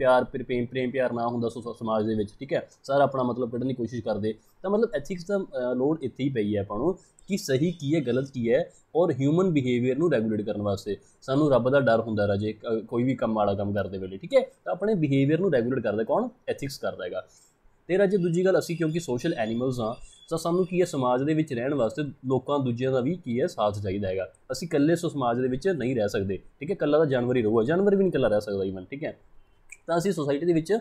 S1: ਪਿਆਰ ਪ੍ਰੇਮ ਪ੍ਰੇਮ ਪਿਆਰ ਨਾ ਹੁੰਦਾ ਸੋ ਸਮਾਜ ਦੇ ਵਿੱਚ ਠੀਕ ਹੈ ਸਾਰਾ ਆਪਣਾ ਮਤਲਬ ਕੱਢਣ ਦੀ ਕੋਸ਼ਿਸ਼ ਕਰਦੇ ਤਾਂ ਮਤਲਬ ਐਥਿਕਸ ਦਾ ਲੋਡ ਇੱਥੇ ਹੀ ਪਈ ਹੈ ਆਪਾਂ ਨੂੰ ਕਿ ਸਹੀ ਕੀ ਹੈ ਗਲਤ ਕੀ ਹੈ ਔਰ ਹਿਊਮਨ ਬਿਹੇਵੀਅਰ ਨੂੰ ਰੈਗੂਲੇਟ ਕਰਨ ਵਾਸਤੇ ਸਾਨੂੰ ਰੱਬ ਦਾ ਡਰ ਹੁੰਦਾ ਰਾਜੇ ਕੋਈ ਵੀ ਕੰਮ ਵਾਲਾ ਕੰਮ ਕਰਦੇ ਵੇਲੇ ਠੀਕ ਹੈ ਤਾਂ ਆਪਣੇ ਬਿਹੇਵੀਅਰ ਨੂੰ ਰੈਗੂਲੇਟ ਕਰਦਾ ਕੌਣ ਐਥਿਕਸ ਕਰਦਾ ਹੈਗਾ ਤੇ ਰਾਜੇ ਦੂਜੀ ਗੱਲ ਅਸੀਂ ਕਿਉਂਕਿ ਸੋਸ਼ਲ ਐਨੀਮਲਸ ਆ ਤਾਂ ਸਾਨੂੰ ਕੀ ਹੈ ਸਮਾਜ ਦੇ ਵਿੱਚ ਰਹਿਣ ਵਾਸਤੇ ਲੋਕਾਂ ਦੂਜਿਆਂ ਦਾ ਵੀ ਕੀ ਹੈ ਸਾਥ ਚਾਹੀਦਾ ਹੈਗਾ ਅਸੀਂ ਇਕੱਲੇ ਸੋ ਸਮਾਜ ਦੇ ਵਿੱਚ ਨਹੀਂ ਰਹਿ ਸਕਦੇ ਠੀਕ ਹੈ ਇਕੱਲਾ ਤਾਂ ਜਾਨਵਰ ਹੀ ਰਹੂਗਾ ਜਾਨਵਰ ਵੀ ਨਹੀਂ ਇਕੱਲਾ ਰਹਿ ਸਕਦਾ ਈਵਨ ਠੀਕ ਹੈ ਤਾਂ ਅਸੀਂ ਸੋਸਾਇਟੀ ਦੇ ਵਿੱਚ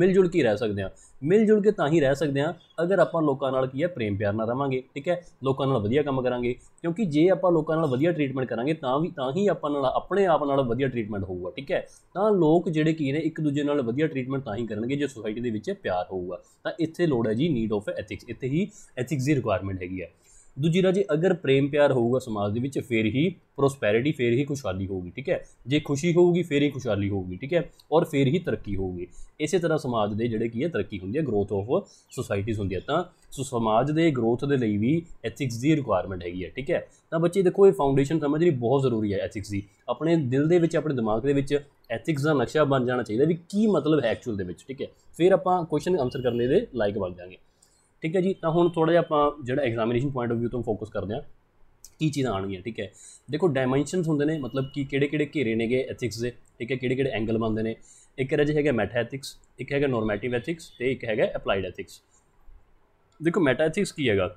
S1: ਮਿਲ ਜੁਲ ਕੇ ਰਹਿ ਸਕਦੇ ਹਾਂ ਮਿਲ ਜੁਲ ਕੇ ਤਾਂ ਹੀ ਰਹਿ ਸਕਦੇ ਹਾਂ ਅਗਰ ਆਪਾਂ ਲੋਕਾਂ ਨਾਲ ਕੀ ਹੈ ਪ੍ਰੇਮ ਪਿਆਰ ਨਾਲ ਰਵਾਂਗੇ ਠੀਕ ਹੈ ਲੋਕਾਂ ਨਾਲ ਵਧੀਆ ਕੰਮ ਕਰਾਂਗੇ ਕਿਉਂਕਿ ਜੇ ਆਪਾਂ ਲੋਕਾਂ ਨਾਲ ਵਧੀਆ ਟ੍ਰੀਟਮੈਂਟ ਕਰਾਂਗੇ ਤਾਂ ਵੀ ਤਾਂ ਹੀ ਆਪਾਂ ਨਾਲ ਆਪਣੇ ਆਪ ਨਾਲ ਵਧੀਆ ਟ੍ਰੀਟਮੈਂਟ ਹੋਊਗਾ ਠੀਕ ਹੈ ਤਾਂ ਲੋਕ ਜਿਹੜੇ ਕੀ ਨੇ ਇੱਕ ਦੂਜੇ ਨਾਲ ਵਧੀਆ ਟ੍ਰੀਟਮੈਂਟ ਤਾਂ ਹੀ ਕਰਨਗੇ ਜੇ ਸੋਸਾਇਟੀ ਦੇ ਵਿੱਚ ਪਿਆਰ ਹੋਊਗਾ ਤਾਂ ਇੱਥੇ ਲੋੜ ਹੈ ਜੀ ਨੀਡ ਆਫ ਐਥਿਕਸ ਇੱਥੇ ਹੀ ਐਥਿਕਸ ਦੀ ਰਿਕੁਆਇਰਮੈਂਟ ਹੈਗੀ ਹੈ ਦੂਜੀ ਰਾਜੀ ਅਗਰ ਪ੍ਰੇਮ ਪਿਆਰ ਹੋਊਗਾ ਸਮਾਜ ਦੇ ਵਿੱਚ ਫੇਰ ਹੀ ਪ੍ਰੋਸਪੈਰਿਟੀ ਫੇਰ ਹੀ ਖੁਸ਼ਹਾਲੀ ਹੋਊਗੀ ਠੀਕ ਹੈ ਜੇ ਖੁਸ਼ੀ ਹੋਊਗੀ ਫੇਰ ਹੀ ਖੁਸ਼ਹਾਲੀ ਹੋਊਗੀ ਠੀਕ ਹੈ ਔਰ ਫੇਰ ਹੀ ਤਰੱਕੀ ਹੋਊਗੀ ਇਸੇ ਤਰ੍ਹਾਂ ਸਮਾਜ ਦੇ ਜਿਹੜੇ ਕੀ ਹੈ ਤਰੱਕੀ ਹੁੰਦੀ ਹੈ ਗਰੋਥ ਆਫ ਸੋਸਾਇਟੀਜ਼ ਹੁੰਦੀ ਹੈ ਤਾਂ ਸੋ ਸਮਾਜ ਦੇ ਗਰੋਥ ਦੇ ਲਈ ਵੀ ਐਥਿਕਸ ਦੀ ਰਿਕੁਆਇਰਮੈਂਟ ਹੈਗੀ ਹੈ ਠੀਕ ਹੈ ਤਾਂ ਬੱਚੇ ਦੇਖੋ ਇਹ ਫਾਊਂਡੇਸ਼ਨ ਸਮਝਣੀ ਬਹੁਤ ਜ਼ਰੂਰੀ ਹੈ ਐਥਿਕਸ ਦੀ ਆਪਣੇ ਦਿਲ ਦੇ ਵਿੱਚ ਆਪਣੇ ਦਿਮਾਗ ਦੇ ਵਿੱਚ ਐਥਿਕਸ ਦਾ ਨਕਸ਼ਾ ਬਣ ਜਾਣਾ ਚਾਹੀਦਾ ਵੀ ਕੀ ਮਤਲਬ ਹੈ ਐਕਚੁਅਲ ਦੇ ਵਿੱਚ ਠੀਕ ਹੈ ਫਿਰ ਆਪਾਂ ਕੁਐਸਚਨ ਆਨਸਰ ਕਰਨ ਦੇ ਲਾਇਕ ਬਣ ਜਾਾਂਗੇ ਠੀਕ ਹੈ ਜੀ ਤਾਂ ਹੁਣ ਥੋੜਾ ਜਿਹਾ ਆਪਾਂ ਜਿਹੜਾ ਐਗਜ਼ਾਮੀਨੇਸ਼ਨ ਪੁਆਇੰਟ ਆਫ View ਤੋਂ ਫੋਕਸ ਕਰਦੇ ਆ ਕੀ ਚੀਜ਼ਾਂ ਆਣਗੀਆਂ ਠੀਕ ਹੈ ਦੇਖੋ ਡਾਈਮੈਂਸ਼ਨਸ ਹੁੰਦੇ ਨੇ ਮਤਲਬ ਕਿ ਕਿਹੜੇ ਕਿਹੜੇ ਘੇਰੇ ਨੇਗੇ ਐਥਿਕਸ ਦੇ ਠੀਕ ਹੈ ਕਿਹੜੇ ਕਿਹੜੇ ਐਂਗਲ ਬਣਦੇ ਨੇ ਇੱਕ ਹੈ ਹੈਗਾ ਮੈਟਾ ਐਥਿਕਸ ਇੱਕ ਹੈਗਾ ਨੋਰਮੈਟਿਵ ਐਥਿਕਸ ਤੇ ਇੱਕ ਹੈਗਾ ਅਪਲਾਈਡ ਐਥਿਕਸ ਦੇਖੋ ਮੈਟਾ ਐਥਿਕਸ ਕੀ ਹੈਗਾ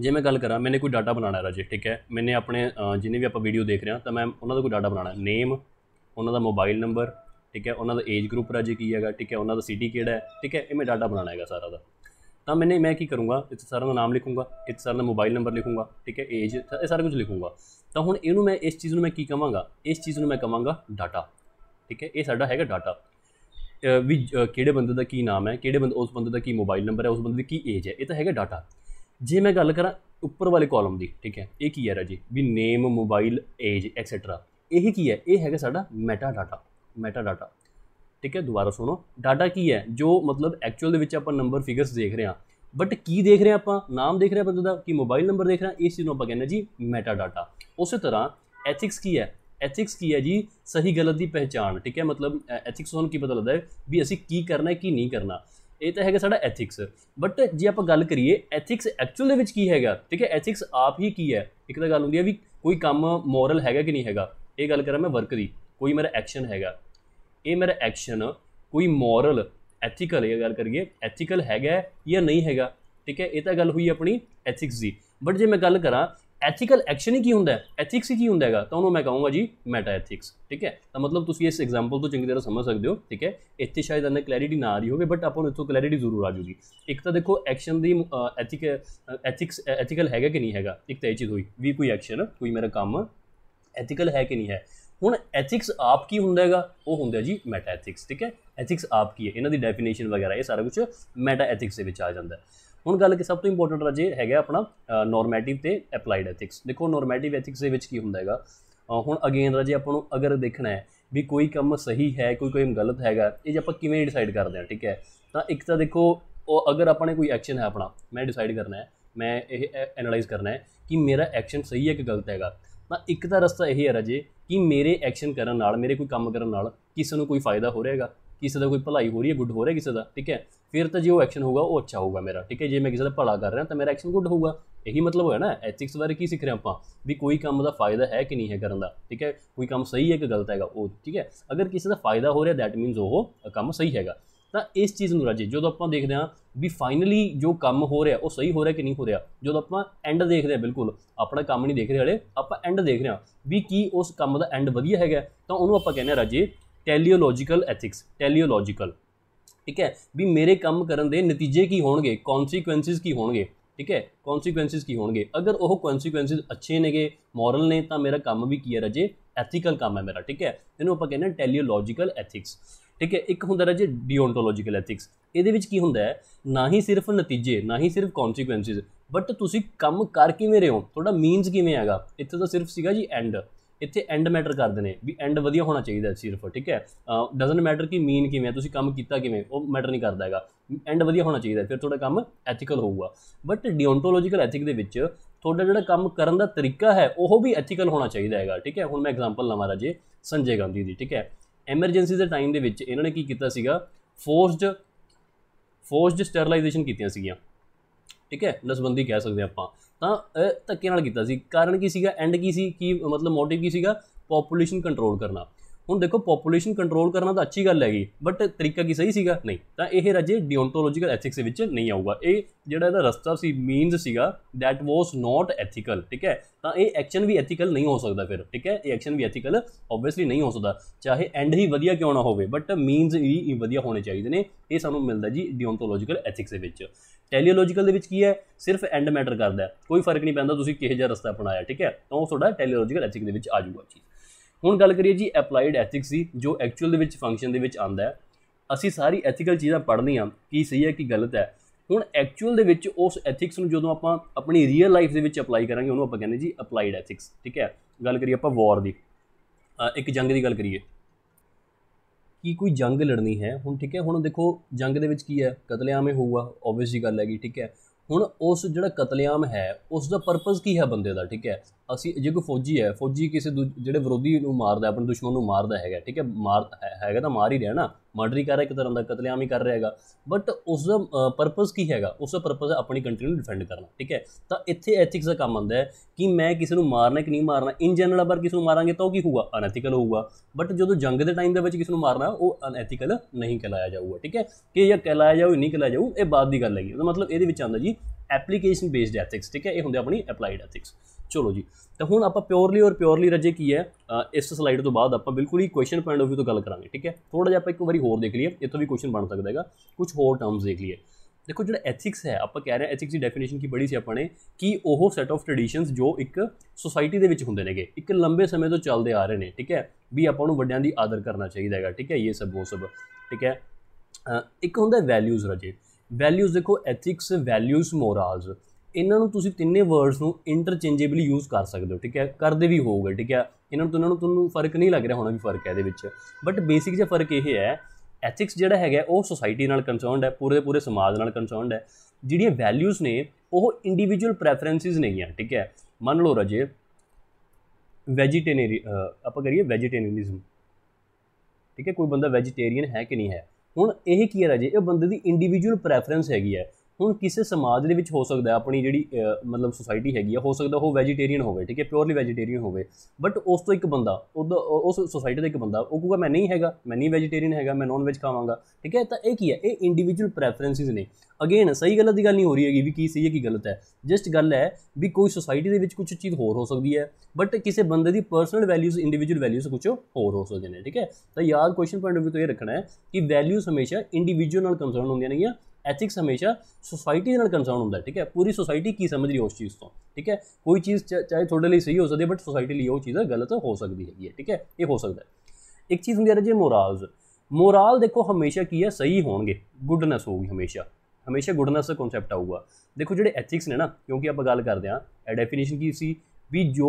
S1: ਜੇ ਮੈਂ ਗੱਲ ਕਰਾਂ ਮੈਨੇ ਕੋਈ ਡਾਟਾ ਬਣਾਣਾ ਹੈ ਰਾਜੇ ਠੀਕ ਹੈ ਮੈਨੇ ਆਪਣੇ ਜਿੰਨੇ ਵੀ ਆਪਾਂ ਵੀਡੀਓ ਦੇਖ ਰਹੇ ਹਾਂ ਤਾਂ ਮੈਂ ਉਹਨਾਂ ਦਾ ਕੋਈ ਡਾਟਾ ਬਣਾਣਾ ਨੇਮ ਉਹਨਾਂ ਦਾ ਮੋਬਾਈਲ ਨੰਬਰ ਠੀਕ ਹੈ ਉਹਨਾਂ ਦਾ ਏਜ ਗਰੁੱਪ ਰਾਜੇ ਕੀ ਹੈਗਾ ਠੀਕ ਹੈ ਉਹਨਾਂ ਦਾ ਸਿਟੀ ਕਿਹੜਾ ਹੈ ਠੀਕ ਹੈ ਇਹ ਮੈਂ ਡਾਟਾ ਬਣਾਣਾ ਹੈਗਾ ਸਾਰਾ ਦਾ ਤਾਂ ਮੈਨੇ ਮੈਂ ਕੀ ਕਰੂੰਗਾ ਇੱਥੇ ਸਾਰਿਆਂ ਦਾ ਨਾਮ ਲਿਖੂੰਗਾ ਇੱਥੇ ਸਾਰਿਆਂ ਦਾ ਮੋਬਾਈਲ ਨੰਬਰ ਲਿਖੂੰਗਾ ਠੀਕ ਹੈ ਏਜ ਇਹ ਸਾਰਾ ਕੁਝ ਲਿਖੂੰਗਾ ਤਾਂ ਹੁਣ ਇਹਨੂੰ ਮੈਂ ਇਸ ਚੀਜ਼ ਨੂੰ ਮੈਂ ਕੀ ਕਵਾਂਗਾ ਇਸ ਚੀਜ਼ ਨੂੰ ਮੈਂ ਕਵਾਂਗਾ ਡਾਟਾ ਠੀਕ ਹੈ ਇਹ ਸਾਡਾ ਹੈਗਾ ਡਾਟਾ ਵੀ ਕਿਹੜੇ ਬੰਦੇ ਦਾ ਕੀ ਨਾਮ ਹੈ ਕਿਹੜੇ ਬੰਦੇ ਉਸ ਬੰਦੇ ਦਾ ਕੀ ਮੋਬਾਈਲ ਨੰਬਰ ਹੈ ਉਸ ਬੰਦੇ ਦੀ ਕੀ ਏਜ ਹੈ ਇਹ ਤਾਂ ਹੈਗਾ ਡਾਟਾ ਜੇ ਮੈਂ ਗੱਲ ਕਰਾਂ ਉੱਪਰ ਵਾਲੇ ਕਾਲਮ ਦੀ ਠੀਕ ਹੈ ਇਹ ਕੀ ਹੈ ਰਾਜੀ ਵੀ ਨੇਮ ਮੋਬਾਈਲ ਏਜ ਐਕਸੈਟਰਾ ਇਹ ਕੀ ਹੈ ਇਹ ਹੈਗਾ ਸਾਡਾ ਮੈਟਾ ਡਾਟਾ ਮੈਟਾ ਡਾਟਾ ਠੀਕ ਹੈ ਦੁਬਾਰਾ ਸੁਣੋ ਡਾਟਾ ਕੀ ਹੈ ਜੋ ਮਤਲਬ ਐਕਚੁਅਲ ਦੇ ਵਿੱਚ ਆਪਾਂ ਨੰਬਰ ਫਿਗਰਸ ਦੇਖ ਰਹੇ ਹਾਂ ਬਟ ਕੀ ਦੇਖ ਰਹੇ ਆਪਾਂ ਨਾਮ ਦੇਖ ਰਹੇ ਬੰਦੇ ਦਾ ਕੀ ਮੋਬਾਈਲ ਨੰਬਰ ਦੇਖ ਰਹੇ ਆ ਇਸ ਚੀਜ਼ ਨੂੰ ਆਪਾਂ ਕਹਿੰਦੇ ਜੀ ਮੈਟਾ ਡਾਟਾ ਉਸੇ ਤਰ੍ਹਾਂ ਐਥਿਕਸ ਕੀ ਹੈ ਐਥਿਕਸ ਕੀ ਹੈ ਜੀ ਸਹੀ ਗਲਤ ਦੀ ਪਹਿਚਾਣ ਠੀਕ ਹੈ ਮਤਲਬ ਐਥਿਕਸ ਤੋਂ ਕੀ ਪਤਾ ਲੱਗਦਾ ਹੈ ਵੀ ਅਸੀਂ ਕੀ ਕਰਨਾ ਹੈ ਕੀ ਨਹੀਂ ਕਰਨਾ ਇਹ ਤਾਂ ਹੈਗਾ ਸਾਡਾ ਐਥਿਕਸ ਬਟ ਜੇ ਆਪਾਂ ਗੱਲ ਕਰੀਏ ਐਥਿਕਸ ਐਕਚੁਅਲ ਦੇ ਵਿੱਚ ਕੀ ਹੈਗਾ ਠੀਕ ਹੈ ਐਥਿਕਸ ਆਪ ਹੀ ਕੀ ਹੈ ਇੱਕ ਤਾਂ ਗੱਲ ਹੁੰਦੀ ਹੈ ਵੀ ਕੋਈ ਕੰਮ ਮੋਰਲ ਹੈਗਾ ਕਿ ਨਹੀਂ ਹੈਗਾ ਇਹ ਗੱਲ ਕਰਾਂ ਮੈਂ ਵਰਕ ਦੀ ਕੋਈ ਮੇਰਾ ਐਕਸ਼ਨ ਹੈਗਾ ਇਹ ਮੇਰਾ ਐਕਸ਼ਨ ਕੋਈ ਮੋਰਲ ਐਥੀਕਲ ਇਹ ਗੱਲ ਕਰੀਏ ਐਥੀਕਲ ਹੈਗਾ ਜਾਂ ਨਹੀਂ ਹੈਗਾ ਠੀਕ ਹੈ ਇਹ ਤਾਂ ਗੱਲ ਹੋਈ ਆਪਣੀ ਐਥਿਕਸ ਦੀ ਬਟ ਜੇ ਮੈਂ ਗੱਲ ਕਰਾਂ ਐਥੀਕਲ ਐਕਸ਼ਨ ਹੀ ਕੀ ਹੁੰਦਾ ਹੈ ਐਥਿਕਸ ਹੀ ਕੀ ਹੁੰਦਾ ਹੈਗਾ ਤਾਂ ਉਹਨੂੰ ਮੈਂ ਕਹਾਂਗਾ ਜੀ ਮੈਟਾ ਐਥਿਕਸ ਠੀਕ ਹੈ ਤਾਂ ਮਤਲਬ ਤੁਸੀਂ ਇਸ ਐਗਜ਼ਾਮਪਲ ਤੋਂ ਚੰਗੀ ਤਰ੍ਹਾਂ ਸਮਝ ਸਕਦੇ ਹੋ ਠੀਕ ਹੈ ਇੱਥੇ ਸ਼ਾਇਦ ਅੰਦਰ ਕਲੈਰਿਟੀ ਨਾ ਆ ਰਹੀ ਹੋਵੇ ਬਟ ਆਪਾਂ ਨੂੰ ਇੱਥੋਂ ਕਲੈਰਿਟੀ ਜ਼ਰੂਰ ਆ ਜੂਗੀ ਇੱਕ ਤਾਂ ਦੇਖੋ ਐਕਸ਼ਨ ਦੀ ਐਥਿਕ ਐਥਿਕਸ ਐਥੀਕਲ ਹੈਗਾ ਕਿ ਨਹੀਂ ਹੈਗਾ ਇੱਕ ਤਾਂ ਇਹ ਚੀਜ਼ ਹੋਈ ਵੀ ਕੋਈ ਐਕਸ਼ਨ ਕੋਈ ਮੇਰਾ ਕੰਮ ਐਥੀਕਲ ਹੈ ਕਿ ਨਹੀਂ ਹੈ ਹੁਣ ਐਥਿਕਸ ਆਪ ਕੀ ਹੁੰਦਾ ਹੈਗਾ ਉਹ ਹੁੰਦਾ ਜੀ ਮੈਟਾ ਐਥਿਕਸ ਠੀਕ ਹੈ ਐਥਿਕਸ ਆਪ ਕੀ ਹੈ ਇਹਨਾਂ ਦੀ ਡੈਫੀਨੇਸ਼ਨ ਵਗੈਰਾ ਇਹ ਸਾਰਾ ਕੁਝ ਮੈਟਾ ਐਥਿਕਸ ਦੇ ਵਿੱਚ ਆ ਜਾਂਦਾ ਹੁਣ ਗੱਲ ਕਿ ਸਭ ਤੋਂ ਇੰਪੋਰਟੈਂਟ ਰਾਜੇ ਹੈਗਾ ਆਪਣਾ ਨਾਰਮੈਟਿਵ ਤੇ ਅਪਲਾਈਡ ਐਥਿਕਸ ਦੇਖੋ ਨਾਰਮੈਟਿਵ ਐਥਿਕਸ ਦੇ ਵਿੱਚ ਕੀ ਹੁੰਦਾ ਹੈਗਾ ਹੁਣ ਅਗੇਨ ਰਾਜੇ ਆਪਾਂ ਨੂੰ ਅਗਰ ਦੇਖਣਾ ਹੈ ਵੀ ਕੋਈ ਕੰਮ ਸਹੀ ਹੈ ਕੋਈ ਕੋਈ ਗਲਤ ਹੈਗਾ ਇਹ ਜੇ ਆਪਾਂ ਕਿਵੇਂ ਡਿਸਾਈਡ ਕਰਦੇ ਹਾਂ ਠੀਕ ਹੈ ਤਾਂ ਇੱਕ ਤਾਂ ਦੇਖੋ ਉਹ ਅਗਰ ਆਪਾਂ ਨੇ ਕੋਈ ਐਕਸ਼ਨ ਹੈ ਆਪਣਾ ਮੈਂ ਡਿਸਾਈਡ ਕਰਨਾ ਹੈ ਮੈਂ ਇਹ ਐਨਲਾਈਜ਼ ਕਰਨਾ ਹੈ ਕਿ ਮੇਰਾ ਐਕਸ਼ਨ ਸਹੀ ਹੈ ਕਿ ਗਲਤ ਹੈਗਾ ਤਾਂ ਇੱਕ ਤਾਂ ਰਸਤਾ ਇਹ ਹੈ ਰਾਜੇ ਕਿ ਮੇਰੇ ਐਕਸ਼ਨ ਕਰਨ ਨਾਲ ਮੇਰੇ ਕੋਈ ਕੰਮ ਕਰਨ ਨਾਲ ਕਿਸੇ ਨੂੰ ਕੋਈ ਫਾਇਦਾ ਹੋ ਰਿਹਾਗਾ ਕਿਸੇ ਦਾ ਕੋਈ ਭਲਾਈ ਹੋ ਰਹੀ ਹੈ ਗੁੱਡ ਹੋ ਰਿਹਾ ਕਿਸੇ ਦਾ ਠੀਕ ਹੈ ਫਿਰ ਤਾਂ ਜੇ ਉਹ ਐਕਸ਼ਨ ਹੋਊਗਾ ਉਹ ਅੱਛਾ ਹੋਊਗਾ ਮੇਰਾ ਠੀਕ ਹੈ ਜੇ ਮੈਂ ਕਿਸੇ ਦਾ ਭਲਾ ਕਰ ਰਿਹਾ ਤਾਂ ਮੇਰਾ ਐਕਸ਼ਨ ਗੁੱਡ ਹੋਊਗਾ ਇਹੀ ਮਤਲਬ ਹੋਇਆ ਨਾ ਐਥਿਕਸ ਬਾਰੇ ਕੀ ਸਿੱਖ ਰਹੇ ਆਪਾਂ ਵੀ ਕੋਈ ਕੰਮ ਦਾ ਫਾਇਦਾ ਹੈ ਕਿ ਨਹੀਂ ਹੈ ਕਰਨ ਦਾ ਠੀਕ ਹੈ ਕੋਈ ਕੰਮ ਸਹੀ ਹੈ ਕਿ ਗਲਤ ਹੈਗਾ ਉਹ ਠੀਕ ਹੈ ਅਗਰ ਕਿਸੇ ਦਾ ਫਾਇਦਾ ਹੋ ਰਿਹਾ ਥੈਟ ਮੀਨਸ ਉਹ ਕੰਮ ਸਹੀ ਹੈਗਾ ਤਾਂ ਇਸ ਚੀਜ਼ ਨੂੰ ਰਾਜੇ ਜਦੋਂ ਆਪਾਂ ਦੇਖਦੇ ਹਾਂ ਵੀ ਫਾਈਨਲੀ ਜੋ ਕੰਮ ਹੋ ਰਿਹਾ ਉਹ ਸਹੀ ਹੋ ਰਿਹਾ ਕਿ ਨਹੀਂ ਹੋ ਰਿਹਾ ਜਦੋਂ ਆਪਾਂ ਐਂਡ ਦੇਖਦੇ ਆ ਬਿਲਕੁਲ ਆਪਣਾ ਕੰਮ ਨਹੀਂ ਦੇਖ ਰਹੇ ਹਲੇ ਆਪਾਂ ਐਂਡ ਦੇਖ ਰਹੇ ਹਾਂ ਵੀ ਕੀ ਉਸ ਕੰਮ ਦਾ ਐਂਡ ਵਧੀਆ ਹੈਗਾ ਤਾਂ ਉਹਨੂੰ ਆਪਾਂ ਕਹਿੰਦੇ ਆ ਰਾਜੇ ਟੈਲੀਓਲੋਜੀਕਲ ਐਥਿਕਸ ਟੈਲੀਓਲੋਜੀਕਲ ਠੀਕ ਹੈ ਵੀ ਮੇਰੇ ਕੰਮ ਕਰਨ ਦੇ ਨਤੀਜੇ ਕੀ ਹੋਣਗੇ ਕਨਸੀਕਵੈਂਸਿਸ ਕੀ ਹੋਣਗੇ ਠੀਕ ਹੈ ਕਨਸੀਕਵੈਂਸਿਸ ਕੀ ਹੋਣਗੇ ਅਗਰ ਉਹ ਕਨਸੀਕਵੈਂਸਿਸ ਅੱਛੇ ਨੇਗੇ ਮੋਰਲ ਨੇ ਤਾਂ ਮੇਰਾ ਕੰਮ ਵੀ ਕੀ ਹੈ ਰਾਜੇ ਐਥੀਕਲ ਕੰਮ ਹੈ ਮੇਰਾ ਠੀਕ ਹੈ ਇਹਨੂੰ ਆਪਾਂ ਕਹਿੰਦੇ ਟੈਲੀਓਲੋਜੀਕਲ ਐਥਿਕਸ ਠੀਕ ਹੈ ਇੱਕ ਹੁੰਦਾ ਰਜੇ ਡਿਓਨਟੋਲੋਜੀਕਲ ਐਥਿਕਸ ਇਹਦੇ ਵਿੱਚ ਕੀ ਹੁੰਦਾ ਹੈ ਨਾ ਹੀ ਸਿਰਫ ਨਤੀਜੇ ਨਾ ਹੀ ਸਿਰਫ ਕੌਨਸੀਕੁਐਂਸਸ ਬਟ ਤੁਸੀਂ ਕੰਮ ਕਰ ਕਿਵੇਂ ਰਹੇ ਹੋ ਤੁਹਾਡਾ ਮੀਨਸ ਕਿਵੇਂ ਹੈਗਾ ਇੱਥੇ ਤਾਂ ਸਿਰਫ ਸੀਗਾ ਜੀ ਐਂਡ ਇੱਥੇ ਐਂਡ ਮੈਟਰ ਕਰਦੇ ਨੇ ਵੀ ਐਂਡ ਵਧੀਆ ਹੋਣਾ ਚਾਹੀਦਾ ਸਿਰਫ ਠੀਕ ਹੈ ਡਸਨਟ ਮੈਟਰ ਕਿ ਮੀਨ ਕਿਵੇਂ ਹੈ ਤੁਸੀਂ ਕੰਮ ਕੀਤਾ ਕਿਵੇਂ ਉਹ ਮੈਟਰ ਨਹੀਂ ਕਰਦਾ ਹੈਗਾ ਐਂਡ ਵਧੀਆ ਹੋਣਾ ਚਾਹੀਦਾ ਫਿਰ ਤੁਹਾਡਾ ਕੰਮ ਐਥੀਕਲ ਹੋਊਗਾ ਬਟ ਡਿਓਨਟੋਲੋਜੀਕਲ ਐਥਿਕ ਦੇ ਵਿੱਚ ਤੁਹਾਡਾ ਜਿਹੜਾ ਕੰਮ ਕਰਨ ਦਾ ਤਰੀਕਾ ਹੈ ਉਹ ਵੀ ਐਥੀਕਲ ਹੋਣਾ ਚਾਹੀਦਾ ਹੈਗਾ ਠੀਕ ਹੈ ਹੁਣ ਮੈਂ ਐਗਜ਼ਾਮਪਲ ਲਵਾਂ ਰਾਜੇ ਸੰਜੇ ਗਾਂਧੀ ਦੀ ਠੀਕ ਹੈ ਐਮਰਜੈਂਸੀ ਦੇ ਟਾਈਮ ਦੇ ਵਿੱਚ ਇਹਨਾਂ ਨੇ ਕੀ ਕੀਤਾ ਸੀਗਾ ਫੋਰਸਡ ਫੋਰਸਡ ਸਟਰਲਾਈਜੇਸ਼ਨ ਕੀਤੀਆਂ ਸੀਗੀਆਂ ਠੀਕ ਹੈ ਨਸਬੰਦੀ ਕਹਿ ਸਕਦੇ ਆਪਾਂ ਤਾਂ ਧੱਕੇ ਨਾਲ ਕੀਤਾ ਸੀ ਕਾਰਨ ਕੀ ਸੀਗਾ ਐਂਡ ਕੀ ਸੀ ਕੀ ਮਤਲਬ ਮੋਟਿਵ ਕੀ ਸੀਗਾ ਪੋਪੂਲੇਸ਼ਨ ਕੰਟਰੋਲ ਕਰਨਾ ਹੁਣ ਦੇਖੋ ਪੋਪੂਲੇਸ਼ਨ ਕੰਟਰੋਲ ਕਰਨਾ ਤਾਂ ਅੱਛੀ ਗੱਲ ਹੈਗੀ ਬਟ ਤਰੀਕਾ ਕੀ ਸਹੀ ਸੀਗਾ ਨਹੀਂ ਤਾਂ ਇਹ ਰਜੇ ਡਿਓਨਟੋਲੋਜੀਕਲ ਐਥਿਕਸ ਦੇ ਵਿੱਚ ਨਹੀਂ ਆਊਗਾ ਇਹ ਜਿਹੜਾ ਇਹਦਾ ਰਸਤਾ ਸੀ ਮੀਨਸ ਸੀਗਾ ਥੈਟ ਵਾਸ ਨਾਟ ਐਥੀਕਲ ਠੀਕ ਹੈ ਤਾਂ ਇਹ ਐਕਸ਼ਨ ਵੀ ਐਥੀਕਲ ਨਹੀਂ ਹੋ ਸਕਦਾ ਫਿਰ ਠੀਕ ਹੈ ਇਹ ਐਕਸ਼ਨ ਵੀ ਐਥੀਕਲ ਆਬਵੀਅਸਲੀ ਨਹੀਂ ਹੋ ਸਕਦਾ ਚਾਹੇ ਐਂਡ ਹੀ ਵਧੀਆ ਕਿਉਂ ਨਾ ਹੋਵੇ ਬਟ ਮੀਨਸ ਵੀ ਵਧੀਆ ਹੋਣੇ ਚਾਹੀਦੇ ਨੇ ਇਹ ਸਾਨੂੰ ਮਿਲਦਾ ਜੀ ਡਿਓਨਟੋਲੋਜੀਕਲ ਐਥਿਕਸ ਦੇ ਵਿੱਚ ਟੈਲੀਓਲੋਜੀਕਲ ਦੇ ਵਿੱਚ ਕੀ ਹੈ ਸਿਰਫ ਐਂਡ ਮੈਟਰ ਕਰਦਾ ਕੋਈ ਫਰਕ ਨਹੀਂ ਪੈਂਦਾ ਤੁਸੀਂ ਕਿਹੋ ਜਿਹਾ ਰਸਤਾ ਅਪਣਾਇਆ ਠੀਕ ਹੈ ਤਾਂ ਉਹ ਤੁਹਾਡਾ ਟੈਲੀਓਲੋਜੀਕਲ ਐਥਿਕ ਦੇ ਵਿੱਚ ਆ ਜਾਊਗਾ ਜੀ ਹੁਣ ਗੱਲ ਕਰੀਏ ਜੀ ਅਪਲਾਈਡ ਐਥਿਕਸ ਦੀ ਜੋ ਐਕਚੁਅਲ ਦੇ ਵਿੱਚ ਫੰਕਸ਼ਨ ਦੇ ਵਿੱਚ ਆਉਂਦਾ ਹੈ ਅਸੀਂ ਸਾਰੀ ਐਥੀਕਲ ਚੀਜ਼ਾਂ ਪੜ੍ਹਨੀਆਂ ਕੀ ਸਹੀ ਹੈ ਕੀ ਗਲਤ ਹੈ ਹੁਣ ਐਕਚੁਅਲ ਦੇ ਵਿੱਚ ਉਸ ਐਥਿਕਸ ਨੂੰ ਜਦੋਂ ਆਪਾਂ ਆਪਣੀ ਰੀਅਲ ਲਾਈਫ ਦੇ ਵਿੱਚ ਅਪਲਾਈ ਕਰਾਂਗੇ ਉਹਨੂੰ ਆਪਾਂ ਕਹਿੰਦੇ ਜੀ ਅਪਲਾਈਡ ਐਥਿਕਸ ਠੀਕ ਹੈ ਗੱਲ ਕਰੀਏ ਆਪਾਂ ਵਾਰ ਦੀ ਇੱਕ ਜੰਗ ਦੀ ਗੱਲ ਕਰੀਏ ਕੀ ਕੋਈ ਜੰਗ ਲੜਨੀ ਹੈ ਹੁਣ ਠੀਕ ਹੈ ਹੁਣ ਦੇਖੋ ਜੰਗ ਦੇ ਵਿੱਚ ਕੀ ਹੈ ਕਤਲੇਆਮ ਹੀ ਹੋਊਗਾ ਆਬਵੀਅਸ ਜੀ ਗੱਲ ਹੈਗੀ ਠੀਕ ਹੈ ਹੁਣ ਉਸ ਜਿਹੜਾ ਕਤਲੇਆਮ ਹੈ ਉਸ ਦਾ ਪਰਪਸ ਕੀ ਹੈ ਬੰਦੇ ਦਾ ਠੀਕ ਹੈ ਅਸੀਂ ਜੇ ਕੋ ਫੌਜੀ ਹੈ ਫੌਜੀ ਕਿਸੇ ਜਿਹੜੇ ਵਿਰੋਧੀ ਨੂੰ ਮਾਰਦਾ ਆਪਣੇ ਦੁਸ਼ਮਣ ਨੂੰ ਮਾਰਦਾ ਹੈਗਾ ਠੀਕ ਹੈ ਮਾਰ ਹੈਗਾ ਤਾਂ ਮਾਰ ਹੀ ਰਿਹਾ ਨਾ ਮਰਡਰ ਹੀ ਕਰ ਰਿਹਾ ਇੱਕ ਤਰ੍ਹਾਂ ਦਾ ਕਤਲੇਆਮ ਹੀ ਕਰ ਰਿਹਾ ਹੈਗਾ ਬਟ ਉਸ ਦਾ ਪਰਪਸ ਕੀ ਹੈਗਾ ਉਸ ਦਾ ਪਰਪਸ ਹੈ ਆਪਣੀ ਕੰਟਰੀ ਨੂੰ ਡਿਫੈਂਡ ਕਰਨਾ ਠੀਕ ਹੈ ਤਾਂ ਇੱਥੇ ਐਥਿਕਸ ਦਾ ਕੰਮ ਆਉਂਦਾ ਹੈ ਕਿ ਮੈਂ ਕਿਸੇ ਨੂੰ ਮਾਰਨਾ ਕਿ ਨਹੀਂ ਮਾਰਨਾ ਇਨ ਜਨਰਲ ਅਬਰ ਕਿਸੇ ਨੂੰ ਮਾਰਾਂਗੇ ਤਾਂ ਉਹ ਕੀ ਹੋਊਗਾ ਅਨੈਥਿਕਲ ਹੋਊਗਾ ਬਟ ਜਦੋਂ ਜੰਗ ਦੇ ਟਾਈਮ ਦੇ ਵਿੱਚ ਕਿਸੇ ਨੂੰ ਮਾਰਨਾ ਉਹ ਅਨੈਥਿਕਲ ਨਹੀਂ ਕਹਲਾਇਆ ਜਾਊਗਾ ਠੀਕ ਹੈ ਕਿ ਇਹ ਕਹਲਾਇਆ ਜਾਊ ਨਹੀਂ ਕਹਲਾਇਆ ਜਾਊ ਇਹ ਬਾਤ ਦੀ ਗੱਲ ਹੈਗੀ ਉਹਦਾ ਮਤਲਬ ਇਹਦੇ ਵਿੱਚ ਆਉਂਦਾ ਜੀ ਐਪਲੀਕੇਸ਼ਨ ਬੇਸਡ ਐਥਿਕਸ ਠੀਕ ਹੈ ਇਹ ਹੁੰਦੇ ਆਪਣੀ ਅਪਲਾਈਡ ਐਥਿਕਸ ਚਲੋ ਜੀ ਤਾਂ ਹੁਣ ਆਪਾਂ ਪਿਓਰਲੀ ਔਰ ਪਿਓਰਲੀ ਰਜੇ ਕੀ ਹੈ ਇਸ ਸਲਾਈਡ ਤੋਂ ਬਾਅਦ ਆਪਾਂ ਬਿਲਕੁਲ ਹੀ ਕੁਐਸਚਨ ਪੁਆਇੰਟ ਆਫ View ਤੋਂ ਗੱਲ ਕਰਾਂਗੇ ਠੀਕ ਹੈ ਥੋੜਾ ਜਿਹਾ ਆਪਾਂ ਇੱਕ ਵਾਰੀ ਹੋਰ ਦੇਖ ਲਈਏ ਇਤੋਂ ਵੀ ਕੁਐਸਚਨ ਬਣ ਸਕਦਾ ਹੈਗਾ ਕੁਝ ਹੋਰ ਟਰਮਸ ਦੇਖ ਲਈਏ ਦੇਖੋ ਜਿਹੜਾ ਐਥਿਕਸ ਹੈ ਆਪਾਂ ਕਹਿ ਰਹੇ ਹਾਂ ਐਥਿਕਸ ਦੀ ਡੈਫੀਨੇਸ਼ਨ ਕੀ ਬੜੀ ਸੀ ਆਪਾਂ ਨੇ ਕਿ ਉਹ ਸੈਟ ਆਫ ਟ੍ਰੈਡੀਸ਼ਨਸ ਜੋ ਇੱਕ ਸੋਸਾਇਟੀ ਦੇ ਵਿੱਚ ਹੁੰਦੇ ਨੇਗੇ ਇੱਕ ਲੰਬੇ ਸਮੇਂ ਤੋਂ ਚੱਲਦੇ ਆ ਰਹੇ ਨੇ ਠੀਕ ਹੈ ਵੀ ਆਪਾਂ ਨੂੰ ਵੱਡਿਆਂ ਦੀ ਆਦਰ ਕਰਨਾ ਚਾਹੀਦਾ ਹੈਗਾ ਠੀਕ ਹੈ ਇਹ ਸਭ ਉਹ ਸਭ ਠੀਕ ਹੈ ਇੱਕ ਹੁੰਦਾ ਵੈਲਿਊਜ਼ ਰਜੇ ਵੈਲਿਊਜ਼ ਦੇਖੋ ਐਥਿਕਸ ਵੈਲਿਊਜ਼ ਮੋਰਲਸ ਇਹਨਾਂ ਨੂੰ ਤੁਸੀਂ ਤਿੰਨੇ ਵਰਡਸ ਨੂੰ ਇੰਟਰਚੇਂਜੇਬਲੀ ਯੂਜ਼ ਕਰ ਸਕਦੇ ਹੋ ਠੀਕ ਹੈ ਕਰਦੇ ਵੀ ਹੋਵੋਗੇ ਠੀਕ ਹੈ ਇਹਨਾਂ ਨੂੰ ਤੁਹਾਨੂੰ ਤੁਹਾਨੂੰ ਫਰਕ ਨਹੀਂ ਲੱਗ ਰਿਹਾ ਹੋਣਾ ਵੀ ਫਰਕ ਹੈ ਇਹਦੇ ਵਿੱਚ ਬਟ ਬੇਸਿਕ ਜਿਹਾ ਫਰਕ ਇਹ ਹੈ ਐਥਿਕਸ ਜਿਹੜਾ ਹੈਗਾ ਉਹ ਸੋਸਾਇਟੀ ਨਾਲ ਕਨਸਰਨਡ ਹੈ ਪੂਰੇ ਪੂਰੇ ਸਮਾਜ ਨਾਲ ਕਨਸਰਨਡ ਹੈ ਜਿਹੜੀਆਂ ਵੈਲਿਊਜ਼ ਨੇ ਉਹ ਇੰਡੀਵਿਜੂਅਲ ਪ੍ਰੈਫਰੈਂਸਿਸ ਨਹੀਂ ਆ ਠੀਕ ਹੈ ਮੰਨ ਲਓ ਰਜੇ ਵੈਜੀਟੇਰੀ ਆਪਾਂ ਕਰੀਏ ਵੈਜੀਟੇਰੀਅਨਿਜ਼ਮ ਠੀਕ ਹੈ ਕੋਈ ਬੰਦਾ ਵੈਜੀਟੇਰੀਅਨ ਹੈ ਕਿ ਨਹੀਂ ਹੈ ਹੁਣ ਇਹ ਕੀ ਹੈ ਰਜੇ ਇਹ ਬੰਦੇ ਦੀ ਇੰਡੀਵਿਜੂਅਲ ਪ੍ਰੈਫਰੈਂਸ ਹੈਗੀ ਹੈ ਹੁਣ ਕਿਸੇ ਸਮਾਜ ਦੇ ਵਿੱਚ ਹੋ ਸਕਦਾ ਆਪਣੀ ਜਿਹੜੀ ਮਤਲਬ ਸੋਸਾਇਟੀ ਹੈਗੀ ਆ ਹੋ ਸਕਦਾ ਉਹ ਵੈਜੀਟੇਰੀਅਨ ਹੋਵੇ ਠੀਕ ਹੈ ਪਿਓਰਲੀ ਵੈਜੀਟੇਰੀਅਨ ਹੋਵੇ ਬਟ ਉਸ ਤੋਂ ਇੱਕ ਬੰਦਾ ਉਸ ਸੋਸਾਇਟੀ ਦਾ ਇੱਕ ਬੰਦਾ ਉਹ ਕਹੂਗਾ ਮੈਂ ਨਹੀਂ ਹੈਗਾ ਮੈਂ ਨਹੀਂ ਵੈਜੀਟੇਰੀਅਨ ਹੈਗਾ ਮੈਂ ਨੌਨ ਵੈਜ ਖਾਵਾਂਗਾ ਠੀਕ ਹੈ ਤਾਂ ਇਹ ਕੀ ਹੈ ਇਹ ਇੰਡੀਵਿਜੂਅਲ ਪ੍ਰੈਫਰੈਂਸਿਸ ਨੇ ਅਗੇਨ ਸਹੀ ਗੱਲ ਦੀ ਗੱਲ ਨਹੀਂ ਹੋ ਰਹੀ ਹੈਗੀ ਵੀ ਕੀ ਸਹੀ ਹੈ ਕੀ ਗਲਤ ਹੈ ਜਸਟ ਗੱਲ ਹੈ ਵੀ ਕੋਈ ਸੋਸਾਇਟੀ ਦੇ ਵਿੱਚ ਕੁਝ ਚੀਜ਼ ਹੋਰ ਹੋ ਸਕਦੀ ਹੈ ਬਟ ਕਿਸੇ ਬੰਦੇ ਦੀ ਪਰਸਨਲ ਵੈਲਿਊਜ਼ ਇੰਡੀਵਿਜੂਅਲ ਵੈਲਿਊਜ਼ ਕੁਝ ਹੋਰ ਹੋ ਸਕਦੇ ਨੇ ਠੀਕ ਹੈ ਤਾਂ ਯਾਦ ਕੁਐਸਚਨ ਪੁਆਇੰਟ ਆਫ ਤੋਂ ਇਹ ਰੱਖਣਾ ਹੈ ਕਿ ਵੈਲਿਊਜ਼ ਹਮੇਸ਼ਾ ਇੰਡੀਵਿਜੂਅਲ ਨਾਲ ਕੰਸਰਨ ਹੁੰਦੀਆਂ ਨੇਗੀਆਂ ਐਥਿਕਸ ਹਮੇਸ਼ਾ ਸੋਸਾਇਟੀ ਨਾਲ ਕੰਸਰਨ ਹੁੰਦਾ ਠੀਕ ਹੈ ਪੂਰੀ ਸੋਸਾਇਟੀ ਕੀ ਸਮਝ ਰਹੀ ਉਸ ਚੀਜ਼ ਤੋਂ ਠੀਕ ਹੈ ਕੋਈ ਚੀਜ਼ ਚਾਹੇ ਤੁਹਾਡੇ ਲਈ ਸਹੀ ਹੋ ਸਕਦੀ ਹੈ ਬਟ ਸੋਸਾਇਟੀ ਲਈ ਉਹ ਚੀਜ਼ ਗਲਤ ਹੋ ਸਕਦੀ ਹੈਗੀ ਹੈ ਠੀਕ ਹੈ ਇਹ ਹੋ ਸਕਦਾ ਇੱਕ ਚੀਜ਼ ਹੁੰਦੀ ਹੈ ਜੇ ਮੋਰਲਸ ਮੋਰਲ ਦੇਖੋ ਹਮੇਸ਼ਾ ਕੀ ਹੈ ਸਹੀ ਹੋਣਗੇ ਗੁੱਡਨੈਸ ਹੋਊਗੀ ਹਮੇਸ਼ਾ ਹਮੇਸ਼ਾ ਗੁੱਡਨੈਸ ਦਾ ਕਨਸੈਪਟ ਆਊਗਾ ਦੇਖੋ ਜਿਹੜੇ ਐਥਿਕਸ ਨੇ ਨਾ ਕਿਉਂਕਿ ਆਪਾਂ ਗੱਲ ਕਰਦੇ ਆ ਐ ਡੈਫੀਨੇਸ਼ਨ ਕੀ ਸੀ ਵੀ ਜੋ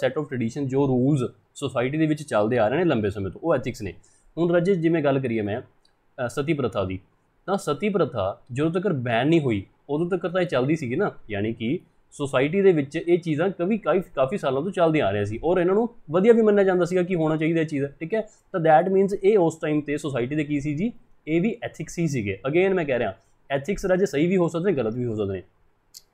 S1: ਸੈਟ ਆਫ ਟ੍ਰੈਡੀਸ਼ਨ ਜੋ ਰੂਲਸ ਸੋਸਾਇਟੀ ਦੇ ਵਿੱਚ ਚੱਲਦੇ ਆ ਰਹੇ ਨੇ ਲੰਬੇ ਸਮੇਂ ਤੋਂ ਉਹ ਐਥਿਕਸ ਨੇ ਹੁਣ ਰਜੇ ਜਿਵੇਂ ਗੱਲ ਕਰੀਏ ਮੈਂ ਸਤੀ ਪ੍ਰਥਾ ਦੀ ਤਾਂ ਸਤੀ ਪ੍ਰਥਾ ਜਦੋਂ ਤੱਕ ਬੈਨ ਨਹੀਂ ਹੋਈ ਉਦੋਂ ਤੱਕ ਤਾਂ ਇਹ ਚੱਲਦੀ ਸੀਗੀ ਨਾ ਯਾਨੀ ਕਿ ਸੋਸਾਇਟੀ ਦੇ ਵਿੱਚ ਇਹ ਚੀਜ਼ਾਂ ਕਵੀ ਕਾਫੀ ਸਾਲਾਂ ਤੋਂ ਚੱਲਦੀਆਂ ਆ ਰਹੀਆਂ ਸੀ ਔਰ ਇਹਨਾਂ ਨੂੰ ਵਧੀਆ ਵੀ ਮੰਨਿਆ ਜਾਂਦਾ ਸੀਗਾ ਕਿ ਹੋਣਾ ਚਾਹੀਦਾ ਇਹ ਚੀਜ਼ ਠੀਕ ਹੈ ਤਾਂ ਦੈਟ ਮੀਨਸ ਇਹ ਉਸ ਟਾਈਮ ਤੇ ਸੋਸਾਇਟੀ ਦੇ ਕੀ ਸੀ ਜੀ ਇਹ ਵੀ ਐਥਿਕਸ ਹੀ ਸੀਗੇ ਅਗੇਨ ਮੈਂ ਕਹਿ ਰਿਹਾ ਐਥਿਕਸ ਰਾਜੇ ਸਹੀ ਵੀ ਹੋ ਸਕਦੇ ਨੇ ਗਲਤ ਵੀ ਹੋ ਸਕਦੇ ਨੇ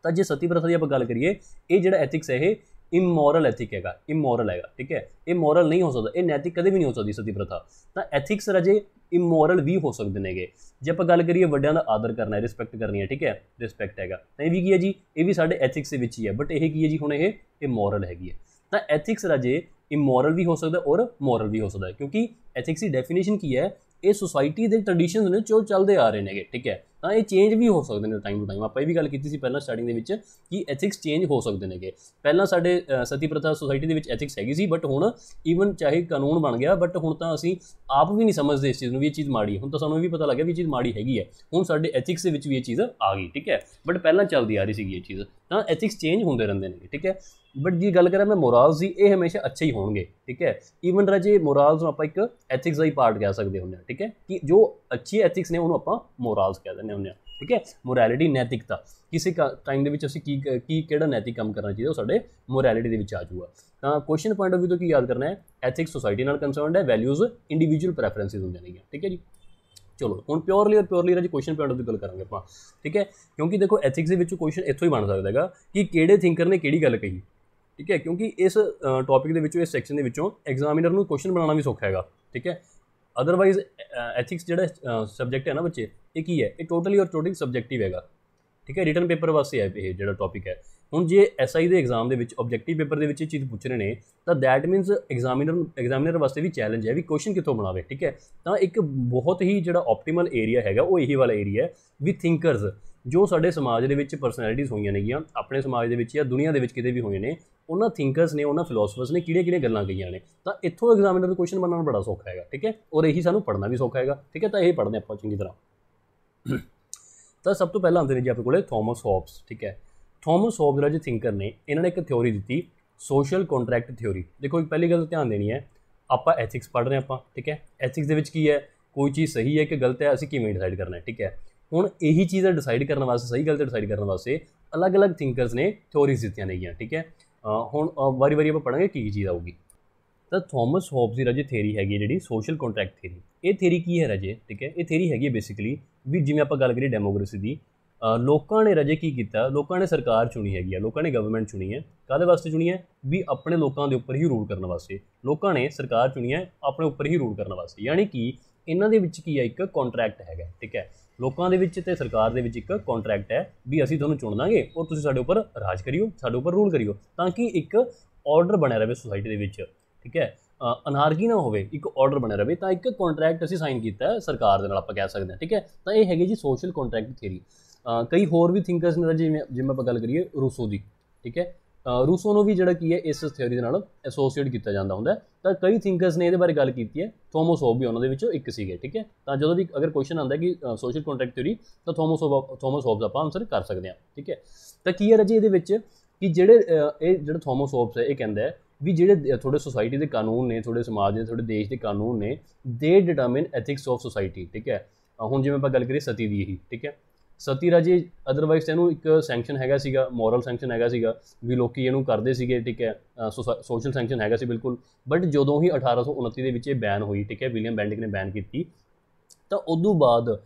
S1: ਤਾਂ ਜੇ ਸਤੀ ਪ੍ਰਥਾ ਦੀ ਆਪਾਂ ਗੱਲ ਕਰੀਏ ਇਹ ਜਿਹੜਾ ਐਥਿਕਸ ਹੈ ਇਹ ਇਮੋਰਲ ਐਥਿਕ ਹੈਗਾ ਇਮੋਰਲ ਹੈਗਾ ਠੀਕ ਹੈ ਇਹ ਮੋਰਲ ਨਹੀਂ ਹੋ ਸਕਦਾ ਇਹ ਨੈਤਿਕ ਕਦੇ ਵੀ ਨਹੀਂ ਹੋ ਸਕਦੀ ਸਤੀ ਪ੍ਰਥਾ ਤਾਂ ਐਥਿਕਸ ਰਜੇ ਇਮੋਰਲ ਵੀ ਹੋ ਸਕਦੇ ਨੇਗੇ ਜੇ ਆਪਾਂ ਗੱਲ ਕਰੀਏ ਵੱਡਿਆਂ ਦਾ ਆਦਰ ਕਰਨਾ ਹੈ ਰਿਸਪੈਕਟ ਕਰਨੀ ਹੈ ਠੀਕ ਹੈ ਰਿਸਪੈਕਟ ਹੈਗਾ ਤਾਂ ਇਹ ਵੀ ਕੀ ਹੈ ਜੀ ਇਹ ਵੀ ਸਾਡੇ ਐਥਿਕਸ ਦੇ ਵਿੱਚ ਹੀ ਹੈ ਬਟ ਇਹ ਕੀ ਹੈ ਜੀ ਹੁਣ ਇਹ ਇਮੋਰਲ ਹੈਗੀ ਹੈ ਤਾਂ ਐਥਿਕਸ ਰਜੇ ਇਮੋਰਲ ਵੀ ਹੋ ਸਕਦਾ ਔਰ ਮੋਰਲ ਵੀ ਹੋ ਸਕਦਾ ਕਿਉਂਕਿ ਐਥਿਕਸ ਦੀ ਡੈਫੀਨੇਸ਼ਨ ਕੀ ਹੈ ਇਹ ਸੋਸਾਇਟੀ ਦੇ ਟ੍ਰੈਡੀਸ਼ਨਸ ਨੇ ਜੋ ਚੱਲਦੇ ਆ ਰਹੇ ਨੇਗੇ ਠੀਕ ਹੈ ਤਾਂ ਇਹ ਚੇਂਜ ਵੀ ਹੋ ਸਕਦੇ ਨੇ ਟਾਈਮ ਟੂ ਟਾਈਮ ਆਪਾਂ ਇਹ ਵੀ ਗੱਲ ਕੀਤੀ ਸੀ ਪਹਿਲਾਂ ਸਟਾਰਟਿੰਗ ਦੇ ਵਿੱਚ ਕਿ ਐਥਿਕਸ ਚੇਂਜ ਹੋ ਸਕਦੇ ਨੇਗੇ ਪਹਿਲਾਂ ਸਾਡੇ ਸਤੀ ਪ੍ਰਥਾ ਸੋਸਾਇਟੀ ਦੇ ਵਿੱਚ ਐਥਿਕਸ ਹੈਗੀ ਸੀ ਬਟ ਹੁਣ ਈਵਨ ਚਾਹੇ ਕਾਨੂੰਨ ਬਣ ਗਿਆ ਬਟ ਹੁਣ ਤਾਂ ਅਸੀਂ ਆਪ ਵੀ ਨਹੀਂ ਸਮਝਦੇ ਇਸ ਚੀਜ਼ ਨੂੰ ਵੀ ਇਹ ਚੀਜ਼ ਮਾੜੀ ਹੁਣ ਤਾਂ ਸਾਨੂੰ ਵੀ ਪਤਾ ਲੱਗਿਆ ਵੀ ਇਹ ਚੀਜ਼ ਮਾੜੀ ਹੈਗੀ ਹੈ ਹੁਣ ਸਾਡੇ ਐਥਿਕਸ ਦੇ ਵਿੱਚ ਵੀ ਇਹ ਚੀਜ਼ ਆ ਗਈ ਠੀਕ ਹੈ ਬਟ ਪਹਿਲਾਂ ਚੱਲਦੀ ਆ ਰਹੀ ਸੀਗੀ ਇਹ ਚੀਜ਼ ਤਾਂ ਐਥਿਕਸ ਚੇਂਜ ਹੁੰਦੇ ਰਹਿੰਦੇ ਨੇ ਠੀਕ ਹੈ ਬਟ ਜੇ ਗੱਲ ਕਰਾਂ ਮੈਂ ਮੋਰਲਸ ਦੀ ਇਹ ਹਮੇਸ਼ਾ ਅੱਛੇ ਹੀ ਹੋਣਗੇ ਠੀਕ ਹੈ ਈਵਨ ਰਾਜੇ ਮੋਰਲਸ ਨੂੰ ਆਪਾਂ ਇੱਕ ਐਥਿਕਸ ਦਾ ਹੀ ਪਾਰਟ ਕਹਿ ਸਕਦੇ ਹੁੰਦੇ ਆ ਠੀਕ ਹੈ ਕਿ ਜੋ ਅੱਛੀ ਐਥਿਕਸ ਨੇ ਉਹਨੂੰ ਆਪਾਂ ਮੋਰਲਸ ਕਹਿ ਦਿੰਦੇ ਹੁੰਦੇ ਆ ਠੀਕ ਹੈ ਮੋਰੈਲਿਟੀ ਨੈਤਿਕਤਾ ਕਿਸੇ ਟਾਈਮ ਦੇ ਵਿੱਚ ਅਸੀਂ ਕੀ ਕੀ ਕਿਹੜਾ ਨੈਤਿਕ ਕੰਮ ਕਰਨਾ ਚਾਹੀਦਾ ਉਹ ਸਾਡੇ ਮੋਰੈਲਿਟੀ ਦੇ ਵਿੱਚ ਆ ਜਾਊਗਾ ਤਾਂ ਕੁਐਸਚਨ ਪੁਆਇੰਟ ਆਫ View ਤੋਂ ਕੀ ਯਾਦ ਕਰਨਾ ਹੈ ਐਥਿਕਸ ਸੋਸਾਇਟੀ ਨਾਲ ਕਨਸਰਨਡ ਹੈ ਵੈਲਿਊਜ਼ ਇੰਡੀਵਿਜੂਅਲ ਪ੍ਰੈਫਰੈਂਸਿਸ ਹੁੰਦੇ ਨੇ ਠੀਕ ਹੈ ਜੀ ਚਲੋ ਹੁਣ ਪਿਓਰਲੀ ਔਰ ਪਿਓਰਲੀ ਅੱਜ ਕੁਐਸਚਨ ਪੁਆਇੰਟ ਆਫ ਦੀ ਗੱਲ ਕਰਾਂਗੇ ਆਪਾਂ ਠੀਕ ਹੈ ਕਿਉਂਕਿ ਦੇਖੋ ਐਥਿਕਸ ਦੇ ਵਿੱਚ ਕੁਐਸਚਨ ਇੱਥੋਂ ਹੀ ਬਣ ਸਕਦਾ ਹੈਗਾ ਕਿ ਕਿਹੜੇ ਥਿੰਕਰ ਨੇ ਕਿਹੜੀ ਗੱਲ ਕਹੀ ਠੀਕ ਹੈ ਕਿਉਂਕਿ ਇਸ ਟੌਪਿਕ ਦੇ ਵਿੱਚੋਂ ਇਸ ਸੈਕਸ਼ਨ ਦੇ ਵਿੱਚੋਂ ਐਗਜ਼ਾਮੀਨਰ ਨੂੰ ਕੁਐਸਚਨ ਬਣਾਉਣਾ ਵੀ ਸੌਖਾ ਹੈਗਾ ਠੀਕ ਹੈ ਅਦਰਵਾਈਜ਼ ਐਥਿਕਸ ਜਿਹੜਾ ਸਬਜੈਕਟ ਹੈ ਨਾ ਬੱਚੇ ਇਹ ਕੀ ਹੈ ਇਹ ਟੋਟਲੀ ਔਰ ਟੋਟਲੀ ਸਬਜੈਕਟਿਵ ਹੈਗਾ ਠੀਕ ਹੈ ਰਿਟਨ ਪੇਪਰ ਵਾਸਤੇ ਹੈ ਇਹ ਜਿਹੜਾ ਟੌਪਿਕ ਹੈ ਹੁਣ ਜੇ ਐਸਆਈ ਦੇ ਐਗਜ਼ਾਮ ਦੇ ਵਿੱਚ ਆਬਜੈਕਟਿਵ ਪੇਪਰ ਦੇ ਵਿੱਚ ਇਹ ਚੀਜ਼ ਪੁੱਛ ਰਹੇ ਨੇ ਤਾਂ ਦੈਟ ਮੀਨਸ ਐਗਜ਼ਾਮੀਨਰ ਐਗਜ਼ਾਮੀਨਰ ਵਾਸਤੇ ਵੀ ਚੈਲੰਜ ਹੈ ਵੀ ਕੁਐਸਚਨ ਕਿੱਥੋਂ ਬਣਾਵੇ ਠੀਕ ਹੈ ਤਾਂ ਇੱਕ ਬਹੁਤ ਹੀ ਜਿਹੜਾ ਆਪਟੀਮਲ ਏਰੀਆ ਹੈਗਾ ਉਹ ਇਹੀ ਵਾਲਾ ਏਰੀਆ ਹੈ ਵੀ ਥਿੰਕਰਸ ਜੋ ਸਾਡੇ ਸਮਾਜ ਦੇ ਵਿੱਚ ਪਰਸਨੈਲਿਟੀਆਂ ਹੋਈਆਂ ਨੇਗੀਆਂ ਆਪਣੇ ਸਮਾਜ ਦੇ ਵਿੱਚ ਜਾਂ ਦੁਨੀਆ ਦੇ ਵਿੱਚ ਕਿਤੇ ਵੀ ਹੋਈਆਂ ਨੇ ਉਹਨਾਂ ਥਿੰਕਰਸ ਨੇ ਉਹਨਾਂ ਫਿਲਾਸਫਰਸ ਨੇ ਕਿਹੜੇ-ਕਿਹੜੇ ਗੱਲਾਂ ਕਹੀਆਂ ਨੇ ਤਾਂ ਇੱਥੋਂ ਐਗਜ਼ਾਮੀਨਰ ਨੂੰ ਕੁਐਸਚਨ ਬਣਾਉਣਾ ਬੜਾ ਸੌਖਾ ਹੈਗਾ ਠੀਕ ਹੈ ਔਰ ਇਹੀ ਸਾਨੂੰ ਪੜ੍ਹਨਾ ਵੀ ਸੌਖਾ ਹੈਗਾ ਠੀਕ ਹੈ ਤਾਂ ਇਹ ਪੜ੍ਹਨੇ ਆਪਾਂ ਚੰਗੀ ਤਰ੍ਹਾਂ ਤਾਂ ਸਭ ਤੋਂ ਪਹਿਲਾਂ ਆਉਂਦੇ ਨੇ ਜੀ ਆਪਣੇ ਕੋਲੇ ਥਾਮਸ ਹੌਬਸ ਠੀਕ ਹੈ ਥਾਮਸ ਹੌਬਸ ਦਾ ਜੀ ਥਿੰਕਰ ਨੇ ਇਹਨਾਂ ਨੇ ਇੱਕ ਥਿਉਰੀ ਦਿੱਤੀ ਸੋਸ਼ਲ ਕੰਟਰੈਕਟ ਥਿਉਰੀ ਦੇਖੋ ਇੱਕ ਪਹਿਲੀ ਗੱਲ ਧਿਆਨ ਦੇਣੀ ਹੈ ਆਪਾਂ ਐਥਿਕਸ ਪੜ੍ਹ ਰਹੇ ਆਪਾਂ ਠੀਕ ਹੈ ਐਥਿਕਸ ਦੇ ਵਿੱਚ ਕੀ ਹੈ ਕੋਈ ਚੀਜ਼ ਸਹੀ ਹੈ ਕਿ ਗਲਤ ਹੈ ਅਸੀਂ ਕਿਵੇਂ ਡਿਸਾਈਡ ਕਰਨਾ ਹੈ ਠੀਕ ਹੈ ਹੁਣ ਇਹੀ ਚੀਜ਼ ਡਿਸਾਈਡ ਕਰਨ ਵਾਸਤੇ ਸਹੀ ਗਲਤ ਡਿਸਾਈਡ ਕਰਨ ਵਾਸਤੇ ਅਲੱਗ-ਅਲੱਗ ਥਿੰਕਰਸ ਨੇ ਥਿਉਰੀਜ਼ ਦਿੱਤੀਆਂ ਨੇਗੀਆਂ ਠੀਕ ਹੈ ਹੁਣ ਵਾਰੀ-ਵਾਰੀ ਆਪਾਂ ਪੜਾਂਗੇ ਕੀ ਚੀਜ਼ ਆਊਗੀ ਤਾਂ ਥਾਮਸ ਹੋਬਸ ਦੀ ਰਜੇ ਥਿਉਰੀ ਹੈਗੀ ਜਿਹੜੀ ਸੋਸ਼ਲ ਕੰਟਰੈਕਟ ਥਿਉਰੀ ਇਹ ਥਿਉਰੀ ਕੀ ਹੈ ਰਜੇ ਠੀਕ ਹੈ ਇਹ ਥਿਉਰੀ ਹੈਗੀ ਬੇਸਿਕਲੀ ਵੀ ਜਿਵੇਂ ਆਪਾਂ ਗੱਲ ਕਰੀ ਡੈਮੋਕ੍ਰੇਸੀ ਦੀ ਲੋਕਾਂ ਨੇ ਰਜੇ ਕੀ ਕੀਤਾ ਲੋਕਾਂ ਨੇ ਸਰਕਾਰ ਚੁਣੀ ਹੈਗੀ ਆ ਲੋਕਾਂ ਨੇ ਗਵਰਨਮੈਂਟ ਚੁਣੀ ਹੈ ਕਾਦੇ ਵਾਸਤੇ ਚੁਣੀ ਹੈ ਵੀ ਆਪਣੇ ਲੋਕਾਂ ਦੇ ਉੱਪਰ ਹੀ ਰੂਲ ਕਰਨ ਵਾਸਤੇ ਲੋਕਾਂ ਨੇ ਸਰਕਾਰ ਚੁਣੀ ਹੈ ਆਪਣੇ ਉੱਪਰ ਹੀ ਰੂਲ ਕਰਨ ਵਾਸਤੇ ਯਾਨੀ ਕਿ ਇਹਨਾਂ ਦੇ ਵਿੱਚ ਕੀ ਹੈ ਇੱਕ ਕੰਟਰੈਕਟ ਹੈਗਾ ਠੀਕ ਹੈ ਲੋਕਾਂ ਦੇ ਵਿੱਚ ਤੇ ਸਰਕਾਰ ਦੇ ਵਿੱਚ ਇੱਕ ਕੰਟਰੈਕਟ ਹੈ ਵੀ ਅਸੀਂ ਤੁਹਾਨੂੰ ਚੁਣ ਲਾਂਗੇ ਔਰ ਤੁਸੀਂ ਸਾਡੇ ਉੱਪਰ ਰਾਜ ਕਰਿਓ ਸਾਡੇ ਉੱਪਰ ਰੂਲ ਕਰਿਓ ਤਾਂ ਕਿ ਇੱਕ ਆਰਡਰ ਬਣਿਆ ਰਹੇ ਸੋਸਾਇਟੀ ਦੇ ਵਿੱਚ ਠੀਕ ਹੈ ਅਨਾਰਕੀ ਨਾ ਹੋਵੇ ਇੱਕ ਆਰਡਰ ਬਣਿਆ ਰਹੇ ਤਾਂ ਇੱਕ ਕੰਟਰੈਕਟ ਅਸੀਂ ਸਾਈਨ ਕੀਤਾ ਹੈ ਸਰਕਾਰ ਦੇ ਨਾਲ ਆਪਾਂ ਕਹਿ ਸਕਦੇ ਹਾਂ ਠੀਕ ਹੈ ਤਾਂ ਇਹ ਹੈਗੇ ਜੀ ਸੋਸ਼ਲ ਕੰਟਰੈਕਟ ਥਿਊਰੀ ਕਈ ਹੋਰ ਵੀ ਥਿੰਕਰਸ ਨੇ ਜਿਵੇਂ ਜਿਵੇਂ ਆਪਾਂ ਗੱਲ ਕਰੀਏ ਰੂਸੋ ਦੀ ਠੀਕ ਹੈ ਰੂਸੋ ਨੂੰ ਵੀ ਜਿਹੜਾ ਕੀ ਹੈ ਇਸ ਥਿਉਰੀ ਦੇ ਨਾਲ ਐਸੋਸੀਏਟ ਕੀਤਾ ਜਾਂਦਾ ਹੁੰਦਾ ਤਾਂ ਕਈ ਥਿੰਕਰਸ ਨੇ ਇਹਦੇ ਬਾਰੇ ਗੱਲ ਕੀਤੀ ਹੈ ਹੋਬ ਵੀ ਉਹਨਾਂ ਦੇ ਵਿੱਚੋਂ ਇੱਕ ਸੀਗੇ ਠੀਕ ਹੈ ਤਾਂ ਜਦੋਂ ਵੀ ਅਗਰ ਕੁਐਸਚਨ ਆਉਂਦਾ ਕਿ ਸੋਸ਼ਲ ਕੰਟਰੈਕਟ ਥਿਉਰੀ ਤਾਂ ਥੋਮਸ ਥੋਮੋਸੋਵ ਦਾ ਆਪਾਂ ਆਨਸਰ ਕਰ ਸਕਦੇ ਹਾਂ ਠੀਕ ਹੈ ਤਾਂ ਕੀ ਹੈ ਰਜੀ ਇਹਦੇ ਵਿੱਚ ਕਿ ਜਿਹੜੇ ਇਹ ਜਿਹੜਾ ਹੋਬਸ ਹੈ ਇਹ ਕਹਿੰਦਾ ਹੈ ਵੀ ਜਿਹੜੇ ਥੋੜੇ ਸੋਸਾਇਟੀ ਦੇ ਕਾਨੂੰਨ ਨੇ ਥੋੜੇ ਸਮਾਜ ਦੇ ਥੋੜੇ ਦੇਸ਼ ਦੇ ਕਾਨੂੰਨ ਨੇ ਦੇ ਡਿਟਰਮਿਨ ਐਥਿਕਸ ਆਫ ਸੋਸਾਇਟੀ ਠੀਕ ਹੈ ਹੁਣ ਜਿਵੇਂ ਆਪਾਂ ਗੱਲ ਕਰੀਏ ਸਤੀ ਦੀ ਹੀ ਠੀਕ ਹੈ ਸਤੀ ਰਾਜੇ ਅਦਰਵਾਈਜ਼ ਇਹਨੂੰ ਇੱਕ ਸੈਂਕਸ਼ਨ ਹੈਗਾ ਸੀਗਾ ਮੋਰਲ ਸੈਂਕਸ਼ਨ ਹੈਗਾ ਸੀਗਾ ਵੀ ਲੋਕੀ ਇਹਨੂੰ ਕਰਦੇ ਸੀਗੇ ਠੀਕ ਹੈ ਸੋਸ਼ਲ ਸੈਂਕਸ਼ਨ ਹੈਗਾ ਸੀ ਬਿਲਕੁਲ ਬਟ ਜਦੋਂ ਹੀ 1829 ਦੇ ਵਿੱਚ ਇਹ ਬੈਨ ਹੋਈ ਠੀਕ ਹੈ ਵਿਲੀਅਮ ਬੈਂਡਿਕ ਨੇ ਬੈਨ ਕੀਤੀ ਤਾਂ ਉਦੋਂ ਬਾਅਦ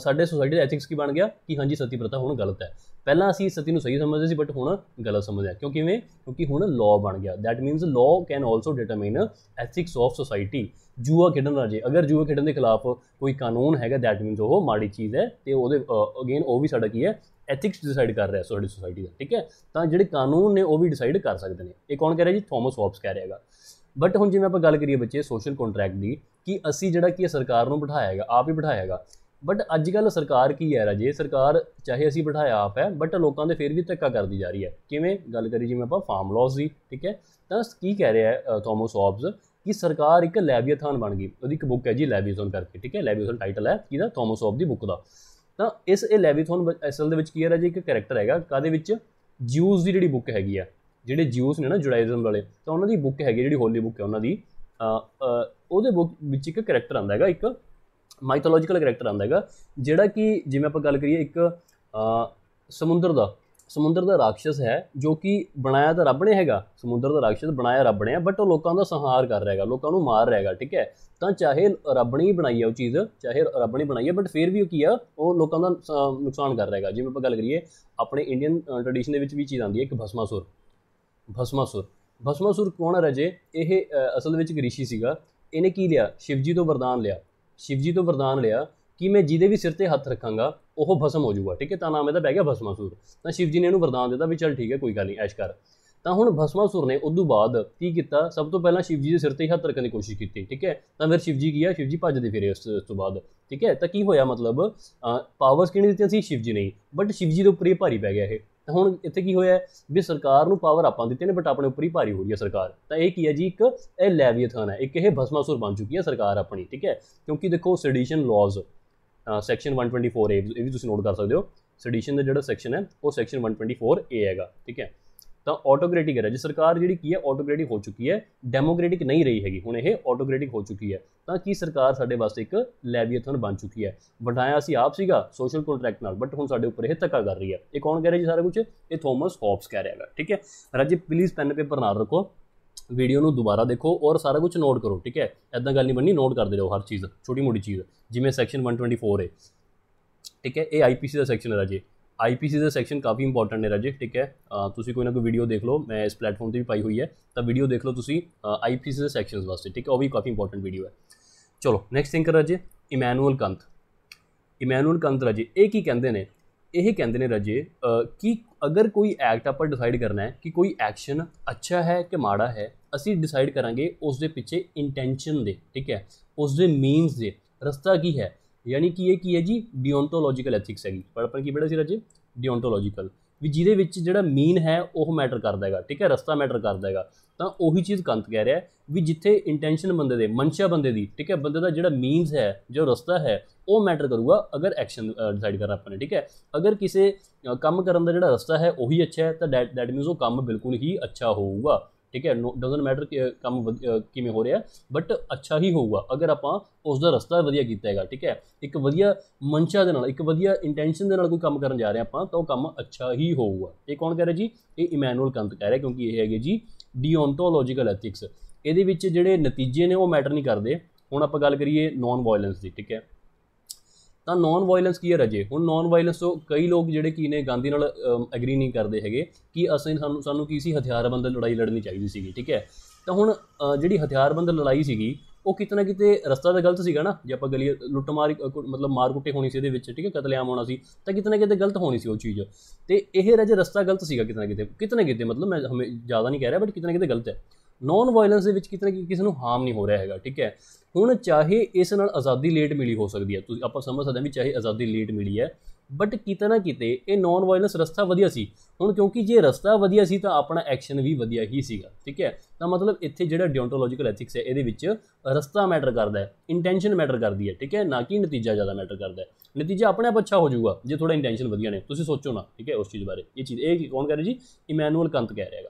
S1: ਸਾਡੇ ਸੋਸਾਇਟੀ ਦਾ ਐਥਿਕਸ ਕੀ ਬਣ ਗਿਆ ਕਿ ਹਾਂਜੀ ਸਤੀ ਪ੍ਰਥਾ ਹੁਣ ਗਲਤ ਹੈ ਪਹਿਲਾਂ ਅਸੀਂ ਸਤੀ ਨੂੰ ਸਹੀ ਸਮਝਦੇ ਸੀ ਬਟ ਹੁਣ ਗਲਤ ਸਮਝਿਆ ਕਿਉਂ ਕਿਵੇਂ ਕਿਉਂਕਿ ਹੁਣ ਲਾਅ ਬਣ ਗਿਆ that means law can also determine ethics of society ਜੂਆ ਖੇਡਣ ਨਾਲ ਜੇ ਅਗਰ ਜੂਆ ਖੇਡਣ ਦੇ ਖਿਲਾਫ ਕੋਈ ਕਾਨੂੰਨ ਹੈਗਾ ਥੈਟ ਮੀਨਸ ਉਹ ਮਾੜੀ ਚੀਜ਼ ਹੈ ਤੇ ਉਹਦੇ ਅਗੇਨ ਉਹ ਵੀ ਸਾਡਾ ਕੀ ਹੈ ਐਥਿਕਸ ਡਿਸਾਈਡ ਕਰ ਰਿਹਾ ਸੋਸਾਇਟੀ ਸੋਸਾਇਟੀ ਦਾ ਠੀਕ ਹੈ ਤਾਂ ਜਿਹੜੇ ਕਾਨੂੰਨ ਨੇ ਉਹ ਵੀ ਡਿਸਾਈਡ ਕਰ ਸਕਦੇ ਨੇ ਇਹ ਕੌਣ ਕਹਿ ਰਿਹਾ ਜੀ ਥਾਮਸ ਹੌਬਸ ਕਹਿ ਰਿਹਾ ਹੈਗਾ ਬਟ ਹੁਣ ਜਿਵੇਂ ਆਪਾਂ ਗੱਲ ਕਰੀਏ ਬੱਚੇ ਸੋਸ਼ਲ ਕੰਟਰੈਕਟ ਦੀ ਕਿ ਅਸੀਂ ਜਿਹੜਾ ਕੀ ਸਰਕਾਰ ਨੂੰ ਬਿਠਾਇਆ ਹੈਗਾ ਆਪ ਹੀ ਬਿਠਾਇਆ ਹੈਗਾ ਬਟ ਅੱਜ ਕੱਲ ਸਰਕਾਰ ਕੀ ਹੈ ਰਾਜੇ ਸਰਕਾਰ ਚਾਹੇ ਅਸੀਂ ਬਿਠਾਇਆ ਆਪ ਹੈ ਬਟ ਲੋਕਾਂ ਦੇ ਫੇਰ ਵੀ ਧੱਕਾ ਕਰਦੀ ਜਾ ਰਹੀ ਹੈ ਕਿਵੇਂ ਗੱਲ ਕਰੀ ਜਿਵੇਂ ਆਪਾਂ ਫਾਰਮ ਲਾਸ ਦੀ ਠੀਕ ਹੈ ਤਾਂ ਕੀ ਕਹਿ ਰਿਹਾ ਹੈ ਥੋਮਸ ਆਬਸ ਕਿ ਸਰਕਾਰ ਇੱਕ ਲੈਬੀਆਥਨ ਬਣ ਗਈ ਉਹਦੀ ਇੱਕ ਬੁੱਕ ਹੈ ਜੀ ਲੈਬੀਆਥਨ ਕਰਕੇ ਠੀਕ ਹੈ ਲੈਬੀਆਥਨ ਟਾਈਟਲ ਹੈ ਇਹਦਾ ਥੋਮਸ ਆਬ ਦੀ ਬੁੱਕ ਦਾ ਤਾਂ ਇਸ ਇਹ ਲੈਬੀਥਨ ਅਸਲ ਦੇ ਵਿੱਚ ਕੀ ਹੈ ਰਾਜੇ ਇੱਕ ਕੈਰੈਕਟਰ ਹੈਗਾ ਕਾਦੇ ਵਿੱਚ ਜੂਸ ਦੀ ਜਿਹੜੀ ਬੁੱਕ ਹੈਗੀ ਆ ਜਿਹੜੇ ਜੂਸ ਨੇ ਨਾ ਜੁਡਾਇਜ਼ਮ ਵਾਲੇ ਤਾਂ ਉਹਨਾਂ ਦੀ ਬੁੱਕ ਹੈਗੀ ਜਿਹੜੀ ਹੋਲੀ ਬੁੱਕ ਹੈ ਉਹਨਾਂ ਦੀ ਉਹਦੇ ਬੁੱਕ ਵਿੱਚ ਇੱਕ ਕੈਰੈਕਟਰ ਆਂਦਾ ਹੈਗਾ ਇੱਕ ਮਾਈਥੋਲੋਜੀਕਲ ਕੈਰੈਕਟਰ ਆਂਦਾ ਹੈਗਾ ਜਿਹੜਾ ਕਿ ਜਿਵੇਂ ਆਪਾਂ ਗੱਲ ਕਰੀਏ ਇੱਕ ਸਮੁੰਦਰ ਦਾ ਸਮੁੰਦਰ ਦਾ ਰਾਖਸ਼ ਹੈ ਜੋ ਕਿ ਬਣਾਇਆ ਤਾਂ ਰੱਬ ਨੇ ਹੈਗਾ ਸਮੁੰਦਰ ਦਾ ਰਾਖਸ਼ ਬਣਾਇਆ ਰੱਬ ਨੇ ਬਟ ਉਹ ਲੋਕਾਂ ਦਾ ਸੰਹਾਰ ਕਰ ਰਿਹਾ ਹੈਗਾ ਲੋਕਾਂ ਨੂੰ ਮਾਰ ਰਿਹਾ ਹੈਗਾ ਠੀਕ ਹੈ ਤਾਂ ਚਾਹੇ ਰੱਬ ਨੇ ਹੀ ਬਣਾਈ ਹੈ ਉਹ ਚੀਜ਼ ਚਾਹੇ ਰੱਬ ਨੇ ਬਣਾਈ ਹੈ ਬਟ ਫਿਰ ਵੀ ਉਹ ਕੀ ਆ ਉਹ ਲੋਕਾਂ ਦਾ ਨੁਕਸਾਨ ਕਰ ਰਿਹਾ ਹੈਗਾ ਜਿਵੇਂ ਆਪਾਂ ਗੱਲ ਕਰੀਏ ਆਪਣੇ ਇੰਡੀਅਨ ਟ੍ਰੈਡੀਸ਼ਨ ਦੇ ਵਿੱਚ ਵੀ ਚੀਜ਼ ਆਉਂਦੀ ਹੈ ਇੱਕ ਭਸਮਾਸੁਰ ਭਸਮਾਸੁਰ ਭਸਮਾਸੁਰ ਕੌਣ ਹੈ ਰਜੇ ਇਹ ਅਸਲ ਵਿੱਚ ਇੱਕ ਰਿਸ਼ੀ ਸੀਗਾ ਇਹਨੇ ਕੀ ਲਿਆ ਸ਼ਿਵਜੀ ਤੋਂ ਵਰਦਾਨ ਲਿਆ ਸ਼ਿਵਜੀ ਤੋਂ ਵਰਦਾਨ ਲਿਆ ਕਿ ਮੈਂ ਜਿਹਦੇ ਵੀ ਸਿਰ ਤੇ ਹੱਥ ਰੱਖਾਂਗਾ ਉਹ ਭਸਮ ਹੋ ਜਾਊਗਾ ਠੀਕ ਹੈ ਤਾਂ ਨਾਮ ਇਹਦਾ ਪੈ ਗਿਆ ਭਸਮਾਸੁਰ ਤਾਂ ਸ਼ਿਵਜੀ ਨੇ ਇਹਨੂੰ ਵਰਦਾਨ ਦਿੱਤਾ ਵੀ ਚਲ ਠੀਕ ਹੈ ਕੋਈ ਗੱਲ ਨਹੀਂ ਐਸ਼ ਕਰ ਤਾਂ ਹੁਣ ਭਸਮਾਸੁਰ ਨੇ ਉਦੋਂ ਬਾਅਦ ਕੀ ਕੀਤਾ ਸਭ ਤੋਂ ਪਹਿਲਾਂ ਸ਼ਿਵਜੀ ਦੇ ਸਿਰ ਤੇ ਹੱਥ ਰੱਖਣ ਦੀ ਕੋਸ਼ਿਸ਼ ਕੀਤੀ ਠੀਕ ਹੈ ਤਾਂ ਫਿਰ ਸ਼ਿਵਜੀ ਕੀ ਆ ਸ਼ਿਵਜੀ ਭੱਜਦੇ ਫਿਰੇ ਉਸ ਤੋਂ ਬਾਅਦ ਠੀਕ ਹੈ ਤਾਂ ਕੀ ਹੋਇਆ ਮਤਲਬ ਪਾਵਰਸ ਕਿਹਨੇ ਦਿੱਤੀਆਂ ਸੀ ਸ਼ਿਵਜੀ ਨੇ ਬਟ ਸ਼ਿਵਜੀ ਦੇ ਉੱਪਰ ਇਹ ਭਾਰੀ ਪੈ ਗਿਆ ਇਹ ਹੁਣ ਇੱਥੇ ਕੀ ਹੋਇਆ ਵੀ ਸਰਕਾਰ ਨੂੰ ਪਾਵਰ ਆਪਾਂ ਦਿੱਤੀ ਨੇ ਬਟ ਆਪਣੇ ਉੱਪਰ ਹੀ ਭਾਰੀ ਹੋ ਰਹੀ ਹੈ ਸਰਕਾਰ ਤਾਂ ਇਹ ਕੀ ਹੈ ਜੀ ਇੱਕ ਇਹ ਲੈਵੀਅਥਨ ਹੈ ਇੱਕ ਇਹ ਭਸਮਾਸੁਰ ਬਣ ਚੁੱਕੀ ਹੈ ਸਰਕਾਰ ਆਪਣੀ ਠੀਕ ਹੈ ਕਿਉਂਕਿ ਦੇਖੋ ਸੈਡੀਸ਼ਨ ਲਾਜ਼ ਸੈਕਸ਼ਨ 124A ਇਹ ਵੀ ਤੁਸੀਂ ਨੋਟ ਕਰ ਸਕਦੇ ਹੋ ਸੈਡੀਸ਼ਨ ਦਾ ਜਿਹੜਾ ਸੈਕਸ਼ਨ ਹੈ ਉਹ ਸੈਕਸ਼ਨ ਏ ਹੈਗਾ ਠੀਕ ਹੈ ਤਾਂ ਆਟੋਕ੍ਰੈਟਿਕ ਹੈ ਰਾਜ ਸਰਕਾਰ ਜਿਹੜੀ ਕੀ ਹੈ ਆਟੋਕ੍ਰੈਟਿਕ ਹੋ ਚੁੱਕੀ ਹੈ ਡੈਮੋਕ੍ਰੈਟਿਕ ਨਹੀਂ ਰਹੀ ਹੈਗੀ ਹੁਣ ਇਹ ਆਟੋਕ੍ਰੈਟਿਕ ਹੋ ਚੁੱਕੀ ਹੈ ਤਾਂ ਕੀ ਸਰਕਾਰ ਸਾਡੇ ਵਾਸਤੇ ਇੱਕ ਲੈਵੀਥਨ ਬਣ ਚੁੱਕੀ ਹੈ ਵੰਡਾਇਆ ਅਸੀਂ ਆਪ ਸੀਗਾ ਸੋਸ਼ਲ ਕੰਟਰੈਕਟ ਨਾਲ ਬਟ ਹੁਣ ਸਾਡੇ ਉੱਪਰ ਇਹ ਧੱਕਾ ਕਰ ਰਹੀ ਹੈ ਇਹ ਕੌਣ ਕਹਿ ਰਿਹਾ ਜੀ ਸਾਰਾ ਕੁਝ ਇਹ ਥੋਮਸ ਹੌਬਸ ਕਹਿ ਰਿਹਾ ਹੈ ਠੀਕ ਹੈ ਰਾਜੀ ਪਲੀਜ਼ ਪੈਨ ਪੇਪਰ ਨਾਲ ਰੱਖੋ ਵੀਡੀਓ ਨੂੰ ਦੁਬਾਰਾ ਦੇਖੋ ਔਰ ਸਾਰਾ ਕੁਝ ਨੋਟ ਕਰੋ ਠੀਕ ਹੈ ਐਦਾਂ ਗੱਲ ਨਹੀਂ ਬੰਨੀ ਨੋਟ ਕਰਦੇ ਰਹੋ ਹਰ ਚੀਜ਼ ਛੋਟੀ ਮੋਟੀ ਚੀਜ਼ ਜਿਵੇਂ ਸੈਕਸ਼ਨ 124 ਹੈ ਠੀਕ ਹੈ ਇਹ ਆਈਪੀਸੀ ਦਾ ਸੈਕਸ਼ਨ ਹੈ ਰਾਜੀ ਆਈਪੀਸੀ ਦਾ ਸੈਕਸ਼ਨ ਕਾਫੀ ਇੰਪੋਰਟੈਂਟ ਹੈ ਰਾਜੇ ਠੀਕ ਹੈ ਤੁਸੀਂ ਕੋਈ ਨਾ ਕੋਈ ਵੀਡੀਓ ਦੇਖ ਲਓ ਮੈਂ ਇਸ ਪਲੇਟਫਾਰਮ ਤੇ ਵੀ ਪਾਈ ਹੋਈ ਹੈ ਤਾਂ ਵੀਡੀਓ ਦੇਖ ਲਓ ਤੁਸੀਂ ਆਈਪੀਸੀ ਦੇ ਸੈਕਸ਼ਨਸ ਵਾਸਤੇ ਠੀਕ ਹੈ ਉਹ ਵੀ ਕਾਫੀ ਇੰਪੋਰਟੈਂਟ ਵੀਡੀਓ ਹੈ ਚਲੋ ਨੈਕਸਟ ਥਿੰਕਰ ਰਾਜੇ ਇਮੈਨੂਅਲ ਕੰਤ ਇਮੈਨੂਅਲ ਕੰਤ ਰਾਜੇ ਇਹ ਕੀ ਕਹਿੰਦੇ ਨੇ ਇਹ ਕਹਿੰਦੇ ਨੇ ਰਾਜੇ ਕਿ ਅਗਰ ਕੋਈ ਐਕਟ ਆਪਾਂ ਡਿਸਾਈਡ ਕਰਨਾ ਹੈ ਕਿ ਕੋਈ ਐਕਸ਼ਨ ਅੱਛਾ ਹੈ ਕਿ ਮਾੜਾ ਹੈ ਅਸੀਂ ਡਿਸਾਈਡ ਕਰਾਂਗੇ ਉਸ ਦੇ ਪਿੱਛੇ ਇੰਟੈਂਸ਼ਨ ਦੇ ਠੀਕ ਹੈ ਉਸ ਦੇ ਮੀਨਸ ਦੇ ਰਸਤਾ ਕੀ ਹੈ ਯਾਨੀ ਕਿ ਇਹ ਕੀ ਹੈ ਜੀ ਡਿਓਨਟੋਲੋਜੀਕਲ ਐਥਿਕਸ ਹੈਗੀ ਪਰ ਆਪਾਂ ਕੀ ਪੜਿਆ ਸੀ ਰਾਜੇ ਡਿਓਨਟੋਲੋਜੀਕਲ ਵੀ ਜਿਹਦੇ ਵਿੱਚ ਜਿਹੜਾ ਮੀਨ ਹੈ ਉਹ ਮੈਟਰ ਕਰਦਾ ਹੈਗਾ ਠੀਕ ਹੈ ਰਸਤਾ ਮੈਟਰ ਕਰਦਾ ਹੈਗਾ ਤਾਂ ਉਹੀ ਚੀਜ਼ ਕੰਤ ਕਹਿ ਰਿਹਾ ਵੀ ਜਿੱਥੇ ਇੰਟੈਂਸ਼ਨ ਬੰਦੇ ਦੇ ਮਨਸ਼ਾ ਬੰਦੇ ਦੀ ਠੀਕ ਹੈ ਬੰਦੇ ਦਾ ਜਿਹੜਾ ਮੀਨਸ ਹੈ ਜੋ ਰਸਤਾ ਹੈ ਉਹ ਮੈਟਰ ਕਰੂਗਾ ਅਗਰ ਐਕਸ਼ਨ ਡਿਸਾਈਡ ਕਰਨਾ ਆਪਾਂ ਨੇ ਠੀਕ ਹੈ ਅਗਰ ਕਿਸੇ ਕੰਮ ਕਰਨ ਦਾ ਜਿਹੜਾ ਰਸਤਾ ਹੈ ਉਹੀ ਅੱਛਾ ਹੈ ਤਾਂ ਦੈਟ ਮੀਨਸ ਉਹ ਕੰਮ ਬਿਲਕੁਲ ਹੀ ਅੱਛਾ ਹੋਊਗਾ ਠੀਕ ਹੈ ਡੋਜ਼ਨਟ ਡਸਨਟ ਮੈਟਰ ਕੰਮ ਕਿਵੇਂ ਹੋ ਰਿਹਾ ਬਟ ਅੱਛਾ ਹੀ ਹੋਊਗਾ ਅਗਰ ਆਪਾਂ ਉਸ ਦਾ ਰਸਤਾ ਵਧੀਆ ਕੀਤਾ ਹੈਗਾ ਠੀਕ ਹੈ ਇੱਕ ਵਧੀਆ ਮਨਸ਼ਾ ਦੇ ਨਾਲ ਇੱਕ ਵਧੀਆ ਇੰਟੈਂਸ਼ਨ ਦੇ ਨਾਲ ਕੋਈ ਕੰਮ ਕਰਨ ਜਾ ਰਹੇ ਆਪਾਂ ਤਾਂ ਉਹ ਕੰਮ ਅੱਛਾ ਹੀ ਹੋਊਗਾ ਇਹ ਕੌਣ ਕਹਿ ਰਿਹਾ ਜੀ ਇਹ ਇਮੈਨੂਅਲ ਕੰਤ ਕਹਿ ਰਿਹਾ ਕਿਉਂਕਿ ਇਹ ਹੈਗੇ ਜੀ ਡੀਓਨਟੋਲੋਜੀਕਲ ਐਥਿਕਸ ਇਹਦੇ ਵਿੱਚ ਜਿਹੜੇ ਨਤੀਜੇ ਨੇ ਉਹ ਮੈਟਰ ਨਹੀਂ ਕਰਦੇ ਹੁਣ ਆਪਾਂ ਗੱਲ ਕਰੀਏ ਨਾਨ ਵਾਇਲੈਂਸ ਦੀ ਠੀਕ ਹੈ ਤਾਂ ਨਾਨ ਵਾਇਲੈਂਸ ਕੀ ਹੈ ਰਜੇ ਹੁਣ ਨਾਨ ਵਾਇਲੈਂਸ ਤੋਂ ਕਈ ਲੋਕ ਜਿਹੜੇ ਕੀ ਨੇ ਗਾਂਧੀ ਨਾਲ ਐਗਰੀ ਨਹੀਂ ਕਰਦੇ ਹੈਗੇ ਕਿ ਅਸੀਂ ਸਾਨੂੰ ਸਾਨੂੰ ਕੀ ਸੀ ਹਥਿਆਰਬੰਦ ਲੜਾਈ ਲੜਨੀ ਚਾਹੀਦੀ ਸੀਗੀ ਠੀਕ ਹੈ ਤਾਂ ਹੁਣ ਜਿਹੜੀ ਹਥਿਆਰਬੰਦ ਲੜਾਈ ਸੀਗੀ ਉਹ ਕਿਤਨਾ ਕਿਤੇ ਰਸਤਾ ਤਾਂ ਗਲਤ ਸੀਗਾ ਨਾ ਜੇ ਆਪਾਂ ਗਲੀ ਲੁੱਟਮਾਰ ਮਤਲਬ ਮਾਰ ਕੁੱਟੇ ਹੋਣੀ ਸੀ ਇਹਦੇ ਵਿੱਚ ਠੀਕ ਹੈ ਕਤਲੇਆਮ ਹੋਣਾ ਸੀ ਤਾਂ ਕਿਤਨਾ ਕਿਤੇ ਗਲਤ ਹੋਣੀ ਸੀ ਉਹ ਚੀਜ਼ ਤੇ ਇਹ ਰਜੇ ਰਸਤਾ ਗਲਤ ਸੀਗਾ ਕਿਤਨਾ ਕਿਤੇ ਕਿਤਨਾ ਕਿਤੇ ਮਤਲਬ ਮੈਂ ਹਮੇ ਜ਼ਿਆਦਾ ਨਹੀਂ ਕਹਿ ਰਿਹਾ ਬਟ ਕਿਤਨਾ ਕਿਤੇ ਗਲਤ ਹੈ ਨਾਨ ਵਾਇਲੈਂਸ ਦੇ ਵਿੱਚ ਕਿਤੇ ਕਿ ਕਿਸੇ ਨੂੰ ਹਾਰਮ ਨਹੀਂ ਹੋ ਰਿਹਾ ਹੈਗਾ ਠੀਕ ਹੈ ਹੁਣ ਚਾਹੇ ਇਸ ਨਾਲ ਆਜ਼ਾਦੀ ਲੇਟ ਮਿਲੀ ਹੋ ਸਕਦੀ ਹੈ ਤੁਸੀਂ ਆਪਾਂ ਸਮਝ ਸਕਦੇ ਹਾਂ ਵੀ ਚਾਹੇ ਆਜ਼ਾਦੀ ਲੇਟ ਮਿਲੀ ਹੈ ਬਟ ਕਿਤੇ ਨਾ ਕਿਤੇ ਇਹ ਨਾਨ ਵਾਇਲੈਂਸ ਰਸਤਾ ਵਧੀਆ ਸੀ ਹੁਣ ਕਿਉਂਕਿ ਜੇ ਰਸਤਾ ਵਧੀਆ ਸੀ ਤਾਂ ਆਪਣਾ ਐਕਸ਼ਨ ਵੀ ਵਧੀਆ ਹੀ ਸੀਗਾ ਠੀਕ ਹੈ ਤਾਂ ਮਤਲਬ ਇੱਥੇ ਜਿਹੜਾ ਡਿਓਂਟੋਲੋਜੀਕਲ ਐਥਿਕਸ ਹੈ ਇਹਦੇ ਵਿੱਚ ਰਸਤਾ ਮੈਟਰ ਕਰਦਾ ਹੈ ਇੰਟੈਂਸ਼ਨ ਮੈਟਰ ਕਰਦੀ ਹੈ ਠੀਕ ਹੈ ਨਾ ਕਿ ਨਤੀਜਾ ਜ਼ਿਆਦਾ ਮੈਟਰ ਕਰਦਾ ਹੈ ਨਤੀਜਾ ਆਪਣੇ ਆਪ ਅੱਛਾ ਹੋ ਜਾਊਗਾ ਜੇ ਥੋੜਾ ਇੰਟੈਂਸ਼ਨ ਵਧੀਆ ਨੇ ਤੁਸੀਂ ਸੋਚੋ ਨਾ ਠੀਕ ਹੈ ਉਸ ਚੀਜ਼ ਬਾਰੇ ਇਹ ਚੀਜ਼ ਇਹ ਕੌਣ ਕਹਿ ਰਿਹਾ ਜੀ ਇਮੈਨੂਅਲ ਕੰਤ ਕਹਿ ਰਿਹਾ ਹੈਗਾ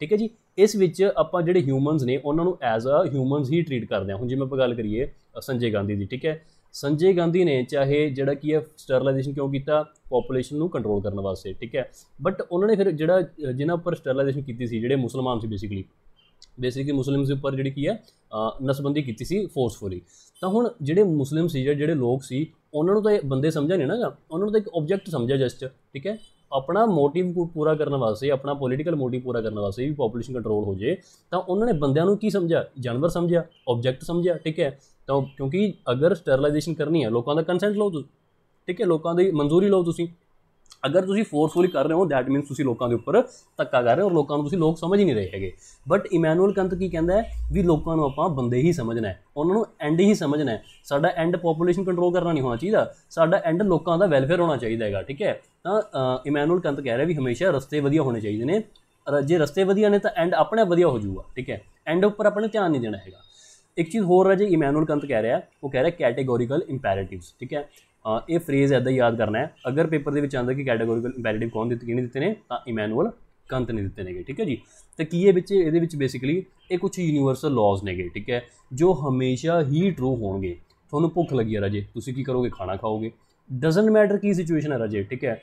S1: ਠੀਕ ਹੈ ਜੀ ਇਸ ਵਿੱਚ ਆਪਾਂ ਜਿਹੜੇ ਹਿਊਮਨਸ ਨੇ ਉਹਨਾਂ ਨੂੰ ਐਜ਼ ਅ ਹਿਊਮਨਸ ਹੀ ਟ੍ਰੀਟ ਕਰਦੇ ਹਾਂ ਹੁਣ ਜਿਵੇਂ ਆਪਾਂ ਗੱਲ ਕਰੀਏ ਸੰਜੇ ਗਾਂਧੀ ਦੀ ਠੀਕ ਹੈ ਸੰਜੇ ਗਾਂਧੀ ਨੇ ਚਾਹੇ ਜਿਹੜਾ ਕੀ ਹੈ ਸਟਰਲਾਈਜੇਸ਼ਨ ਕਿਉਂ ਕੀਤਾ ਪੋਪੂਲੇਸ਼ਨ ਨੂੰ ਕੰਟਰੋਲ ਕਰਨ ਵਾਸਤੇ ਠੀਕ ਹੈ ਬਟ ਉਹਨਾਂ ਨੇ ਫਿਰ ਜਿਹੜਾ ਜਿਨ੍ਹਾਂ ਉੱਪਰ ਸਟਰਲਾਈਜੇਸ਼ਨ ਕੀਤੀ ਸੀ ਜਿਹੜੇ ਮੁਸਲਮਾਨ ਸੀ ਬੇਸਿਕਲੀ ਬੇਸਿਕਲੀ ਮੁਸਲਿਮਸ ਉੱਪਰ ਜਿਹੜੀ ਕੀ ਹੈ ਨਸਬੰਦੀ ਕੀਤੀ ਸੀ ਫੋਰਸਫੁਲੀ ਤਾਂ ਹੁਣ ਜਿਹੜੇ ਮੁਸਲਮ ਸੀ ਜਿਹੜੇ ਲੋਕ ਸੀ ਉਹਨਾਂ ਨੂੰ ਤਾਂ ਇਹ ਬੰਦੇ ਸਮਝਿਆ ਨਹੀਂ ਨਾ ਉਹਨਾਂ ਨੂੰ ਤਾਂ ਇੱਕ ਆਬਜੈਕਟ ਸਮਝਿਆ ਜਸਟ ਠੀਕ ਹੈ ਆਪਣਾ ਮੋਟਿਵ ਪੂਰਾ ਕਰਨ ਵਾਸਤੇ ਆਪਣਾ ਪੋਲੀਟੀਕਲ ਮੋਟਿਵ ਪੂਰਾ ਕਰਨ ਵਾਸਤੇ ਵੀ ਪੋਪੂਲੇਸ਼ਨ ਕੰਟਰੋਲ ਹੋ ਜੇ ਤਾਂ ਉਹਨਾਂ ਨੇ ਬੰਦਿਆਂ ਨੂੰ ਕੀ ਸਮਝਿਆ ਜਾਨਵਰ ਸਮਝਿਆ ਆਬਜੈਕਟ ਸਮਝਿਆ ਠੀਕ ਹੈ ਤਾਂ ਕਿਉਂਕਿ ਅਗਰ ਸਟਰਲਾਈਜੇਸ਼ਨ ਕਰਨੀ ਹੈ ਲੋਕਾਂ ਦਾ ਕੰਸੈਂਟ ਲਓ ਤੁਸੀਂ ਠੀਕ ਹੈ ਲੋਕਾਂ ਦੀ ਮਨਜ਼ੂਰੀ ਲਓ ਤੁਸੀਂ ਅਗਰ ਤੁਸੀਂ ਫੋਰਸਫੁਲੀ ਕਰ ਰਹੇ ਹੋ ਥੈਟ ਮੀਨਸ ਤੁਸੀਂ ਲੋਕਾਂ ਦੇ ਉੱਪਰ ਤੱਕਾ ਕਰ ਰਹੇ ਹੋ ਔਰ ਲੋਕਾਂ ਨੂੰ ਤੁਸੀਂ ਲੋਕ ਸਮਝ ਹੀ ਨਹੀਂ ਰਹੇ ਹੈਗੇ ਬਟ ਇਮੈਨੂਅਲ ਕੰਤ ਕੀ ਕਹਿੰਦਾ ਹੈ ਵੀ ਲੋਕਾਂ ਨੂੰ ਆਪਾਂ ਬੰਦੇ ਹੀ ਸਮਝਣਾ ਹੈ ਉਹਨਾਂ ਨੂੰ ਐਂਡ ਹੀ ਸਮਝਣਾ ਹੈ ਸਾਡਾ ਐਂਡ ਪੋਪੂਲੇਸ਼ਨ ਕੰਟਰੋਲ ਕਰਨਾ ਨਹੀਂ ਹੋਣਾ ਚਾਹੀਦਾ ਸਾਡਾ ਐਂਡ ਲੋਕਾਂ ਦਾ ਵੈਲਫੇਅਰ ਹੋਣਾ ਚਾਹੀਦਾ ਹੈਗਾ ਠੀਕ ਹੈ ਤਾਂ ਇਮੈਨੂਅਲ ਕੰਤ ਕਹਿ ਰਿਹਾ ਵੀ ਹਮੇਸ਼ਾ ਰਸਤੇ ਵਧੀਆ ਹੋਣੇ ਚਾਹੀਦੇ ਨੇ ਜੇ ਰਸਤੇ ਵਧੀਆ ਨੇ ਤਾਂ ਐਂਡ ਆਪਣੇ ਵਧੀਆ ਹੋ ਜਾਊਗਾ ਠੀਕ ਹੈ ਐਂਡ ਉੱਪਰ ਆਪਣੇ ਧਿਆਨ ਨਹੀਂ ਦੇਣਾ ਹੈਗਾ ਇੱਕ ਚੀਜ਼ ਹੋਰ ਹੈ ਜੇ ਇਮੈਨੂਅਲ ਕੰਤ ਕਹਿ ਰਿਹਾ ਉਹ ਕਹਿ ਰਿਹਾ ਕੈਟੇਗੋਰੀਕਲ ਇੰਪੈਰੇਟਿਵਸ ਠੀਕ ਹੈ ਇਹ ਫਰੇਜ਼ ਐਦਾਂ ਯਾਦ ਕਰਨਾ ਹੈ ਅਗਰ ਪੇਪਰ ਦੇ ਵਿੱਚ ਆਂਦਾ ਕਿ ਕੈਟਾਗੋਰੀਕਲ ਇੰਪੈਰੇਟਿਵ ਕੌਣ ਦਿੱਤੇ ਕਿਹਨੇ ਦਿੱਤੇ ਨੇ ਤਾਂ ਇਮੈਨੂਅਲ ਕੰਤ ਨੇ ਦਿੱਤੇ ਨੇਗੇ ਠੀਕ ਹੈ ਜੀ ਤੇ ਕੀ ਇਹ ਵਿੱਚ ਇਹਦੇ ਵਿੱਚ ਬੇਸਿਕਲੀ ਇਹ ਕੁਝ ਯੂਨੀਵਰਸਲ ਲਾਜ਼ ਨੇਗੇ ਠੀਕ ਹੈ ਜੋ ਹਮੇਸ਼ਾ ਹੀ ਟਰੂ ਹੋਣਗੇ ਤੁਹਾਨੂੰ ਭੁੱਖ ਲੱਗੀ ਹੈ ਰਾਜੇ ਤੁਸੀਂ ਕੀ ਕਰੋਗੇ ਖਾਣਾ ਖਾਓਗੇ ਡਸਨਟ ਮੈਟਰ ਕੀ ਸਿਚੁਏਸ਼ਨ ਹੈ ਰਾਜੇ ਠੀਕ ਹੈ